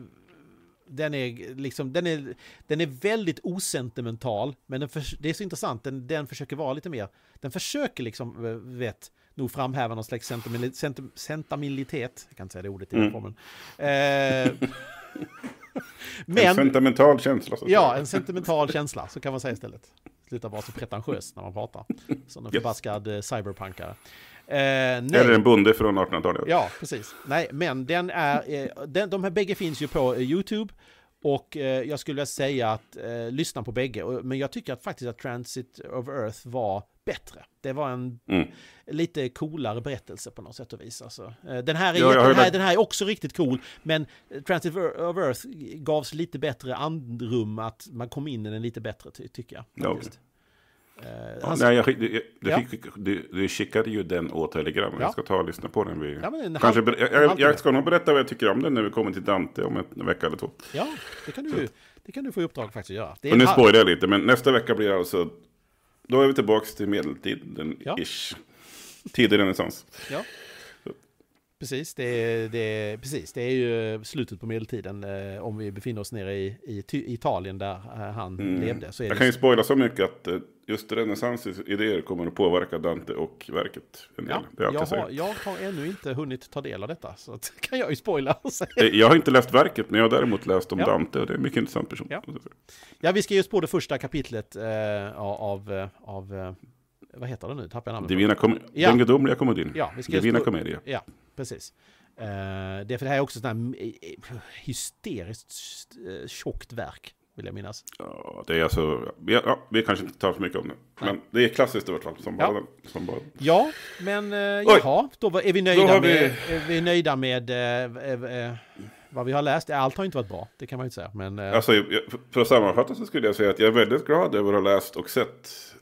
den är liksom, den är, den är väldigt osentimental, men för, det är så intressant, den, den försöker vara lite mer, den försöker liksom, eh, vet, nog framhäva någon slags sentimentalitet. Jag kan inte säga det ordet i mm. formen. Eh, men, en sentimental känsla. ja, en sentimental känsla, så kan man säga istället. Sluta vara så pretentiös när man pratar. Som en yes. förbaskad eh, cyberpunkare. Eh, Eller en bonde från 1800-talet. Ja, precis. Nej, men den är, eh, den, de här bägge finns ju på eh, YouTube. Och eh, jag skulle vilja säga att eh, lyssna på bägge. Men jag tycker att faktiskt att Transit of Earth var bättre. Det var en mm. lite coolare berättelse på något sätt och vis. Alltså, eh, den, här är, jo, den, här, den här är också riktigt cool, men Transit of Earth gavs lite bättre andrum att man kom in i den lite bättre, ty tycker jag. Okay. Uh, ja, eh, nej, jag, du, ja. du, du skickade ju den åt Telegram. Ja. Jag ska ta och lyssna på den. Vi, halv, kanske, jag, jag, jag, ska nog berätta vad jag tycker om den när vi kommer till Dante om en vecka eller två. Ja, det kan du, det kan du få i uppdrag faktiskt att göra. nu spårar jag lite, men nästa vecka blir det alltså då är vi tillbaka till medeltiden, ja. ish. Tidig renässans. Ja. Precis, det är, det är, precis, det är ju slutet på medeltiden eh, om vi befinner oss nere i, i, i Italien där eh, han mm. levde. Så är Jag det kan ju spoila så mycket att eh, just renässansens idéer kommer att påverka Dante och verket. En del. Ja, jag, jag, har, jag, har, ännu inte hunnit ta del av detta, så att, kan jag ju spoila. Eh, jag har inte läst verket, men jag har däremot läst om ja. Dante, och det är en mycket intressant person. Ja, ja vi ska ge oss på det första kapitlet eh, av, eh, av vad heter det nu? Tappar jag namnet? Divina kom ja. Den gudomliga komedin. Ja, vi ska Divina komedia. Ja, precis. Uh, det, är för det här är också ett hysteriskt eh, tjockt verk, vill jag minnas. Ja, det är alltså, ja, ja vi kanske inte tar så mycket om det. Men det är klassiskt i vart fall. Som ja. bara, som bara... ja, men uh, jaha, då är vi nöjda vi... med, är vi nöjda med uh, uh, vad vi har läst, allt har inte varit bra, det kan man ju inte säga. Men, alltså, för att sammanfatta så skulle jag säga att jag är väldigt glad över att ha läst och sett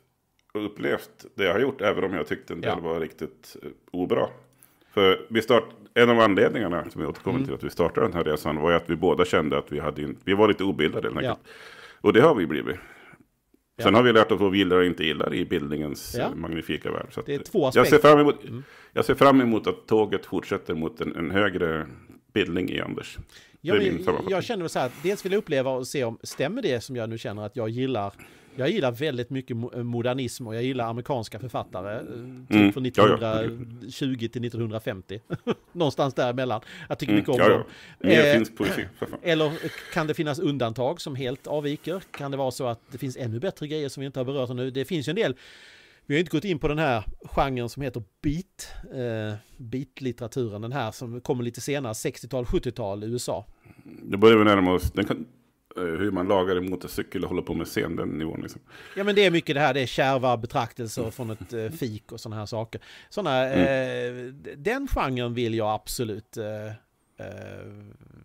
upplevt det jag har gjort, även om jag tyckte en del ja. var riktigt eh, obra. För vi start, en av anledningarna som jag återkommer mm. till att vi startade den här resan var ju att vi båda kände att vi, hade in, vi var lite obildade. Ja. Och det har vi blivit. Ja. Sen har vi lärt oss vad vi gillar och inte gillar i bildningens ja. magnifika värld. Så det är två Jag ser, fram emot, mm. jag ser fram emot att tåget fortsätter mot en, en högre bildning i Anders. Ja, jag, jag känner så här, dels vill jag uppleva och se om stämmer det som jag nu känner att jag gillar jag gillar väldigt mycket eh, modernism och jag gillar amerikanska författare. Eh, typ mm. från 1920 ja, ja. till 1950. Någonstans däremellan. Jag tycker mm. mycket om mm. ja, ja. dem. Eh, finns poesi. Eller eh, kan det finnas undantag som helt avviker? Kan det vara så att det finns ännu bättre grejer som vi inte har berört nu? Det finns ju en del vi har inte gått in på den här genren som heter beat, eh, beat-litteraturen, den här som kommer lite senare, 60-tal, 70-tal i USA. Det börjar vi närma oss, den kan, Eh, hur man lagar en motorcykel och håller på med scen, den nivån liksom. Ja men det är mycket det här, det är kärva betraktelser mm. från ett eh, fik och sådana här saker. Sådana, eh, mm. eh, den genren vill jag absolut, eh, eh,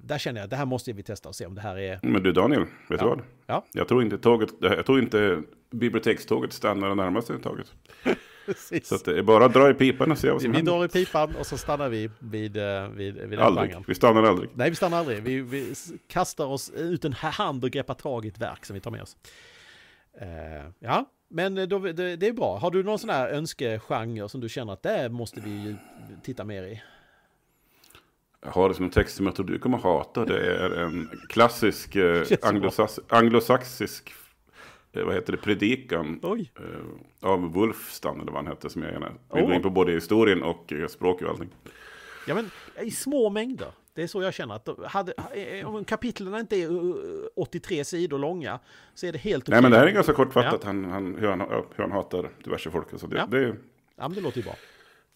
där känner jag att det här måste vi testa och se om det här är... Men du Daniel, vet ja. du vad? Ja. Jag tror inte tåget, jag tror inte bibliotekståget stannar närmast taget. Precis. Så det är bara att dra i pipan och se vad som vi händer. Vi drar i pipan och så stannar vi vid, eh, vid, vid den aldrig. Vi stannar aldrig. Nej, vi stannar aldrig. Vi, vi, kastar oss ut en hand och greppar tag i ett verk som vi tar med oss. Uh, ja, men då, det, det, är bra. Har du någon sån här önskegenre som du känner att det måste vi titta mer i? Jag har det som en text som jag tror du kommer hata. Det är en klassisk eh, anglosax anglosaxisk Eh, vad heter det, predikan Oj. Eh, av Wolfstan eller vad han hette som jag gärna vill oh. gå in på både historien och eh, språk och allting. Ja men i små mängder. Det är så jag känner att hade, om kapitlen inte är 83 sidor långa så är det helt okej. Nej men det här är ganska kortfattat ja. han, han, hur, han, hur han hatar diverse folk. Så det, ja. det, ja, men det låter ju bra.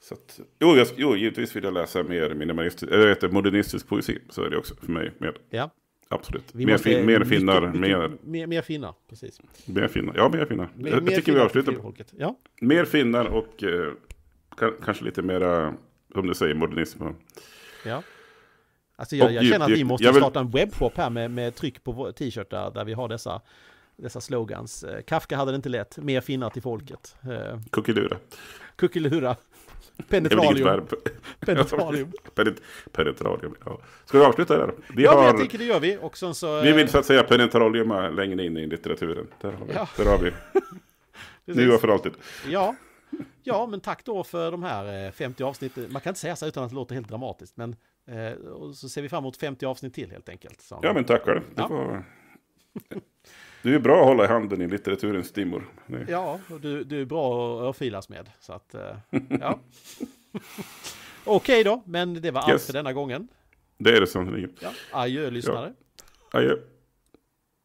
Så att, jo, jag, jo, givetvis vill jag läsa mer minimalistisk, eller modernistisk poesi. Så är det också för mig med. Ja. Absolut. Vi mer, fin, mer finnar. Mycket, mer, mer, mer finnar, precis. Mer finnar, ja mer finnar. Mer, jag mer tycker vi avslutar. Ja. Mer finnar och eh, kanske lite mera, som du säger, modernism. Ja. Alltså jag, jag känner att vi måste vill... starta en webbshop här med, med tryck på t-shirtar där vi har dessa, dessa slogans. Eh, Kafka hade det inte lätt, mer finnar till folket. Eh, Kuckelura. Kuckelura. Penetralium. Penetralium. penetralium, ja. Ska vi avsluta där? Vi ja, har... jag tycker det gör vi. Och så, vi vill eh, så att säga penetraliuma längre in i litteraturen. Där har vi. Ja. Där har vi. nu och för alltid. Ja. ja, men tack då för de här 50 eh, avsnitten. Man kan inte säga så utan att det låter helt dramatiskt. Men eh, så ser vi fram emot 50 avsnitt till helt enkelt. Så. Ja, men tack själv. ja. Du är bra att hålla i handen i litteraturens dimmor. Ja, och du, du är bra att örfilas med. Så att, eh, ja. Okej då, men det var allt yes. för denna gången. Det är det sannerligen. Ja, adjö lyssnare. Ja. Adjö.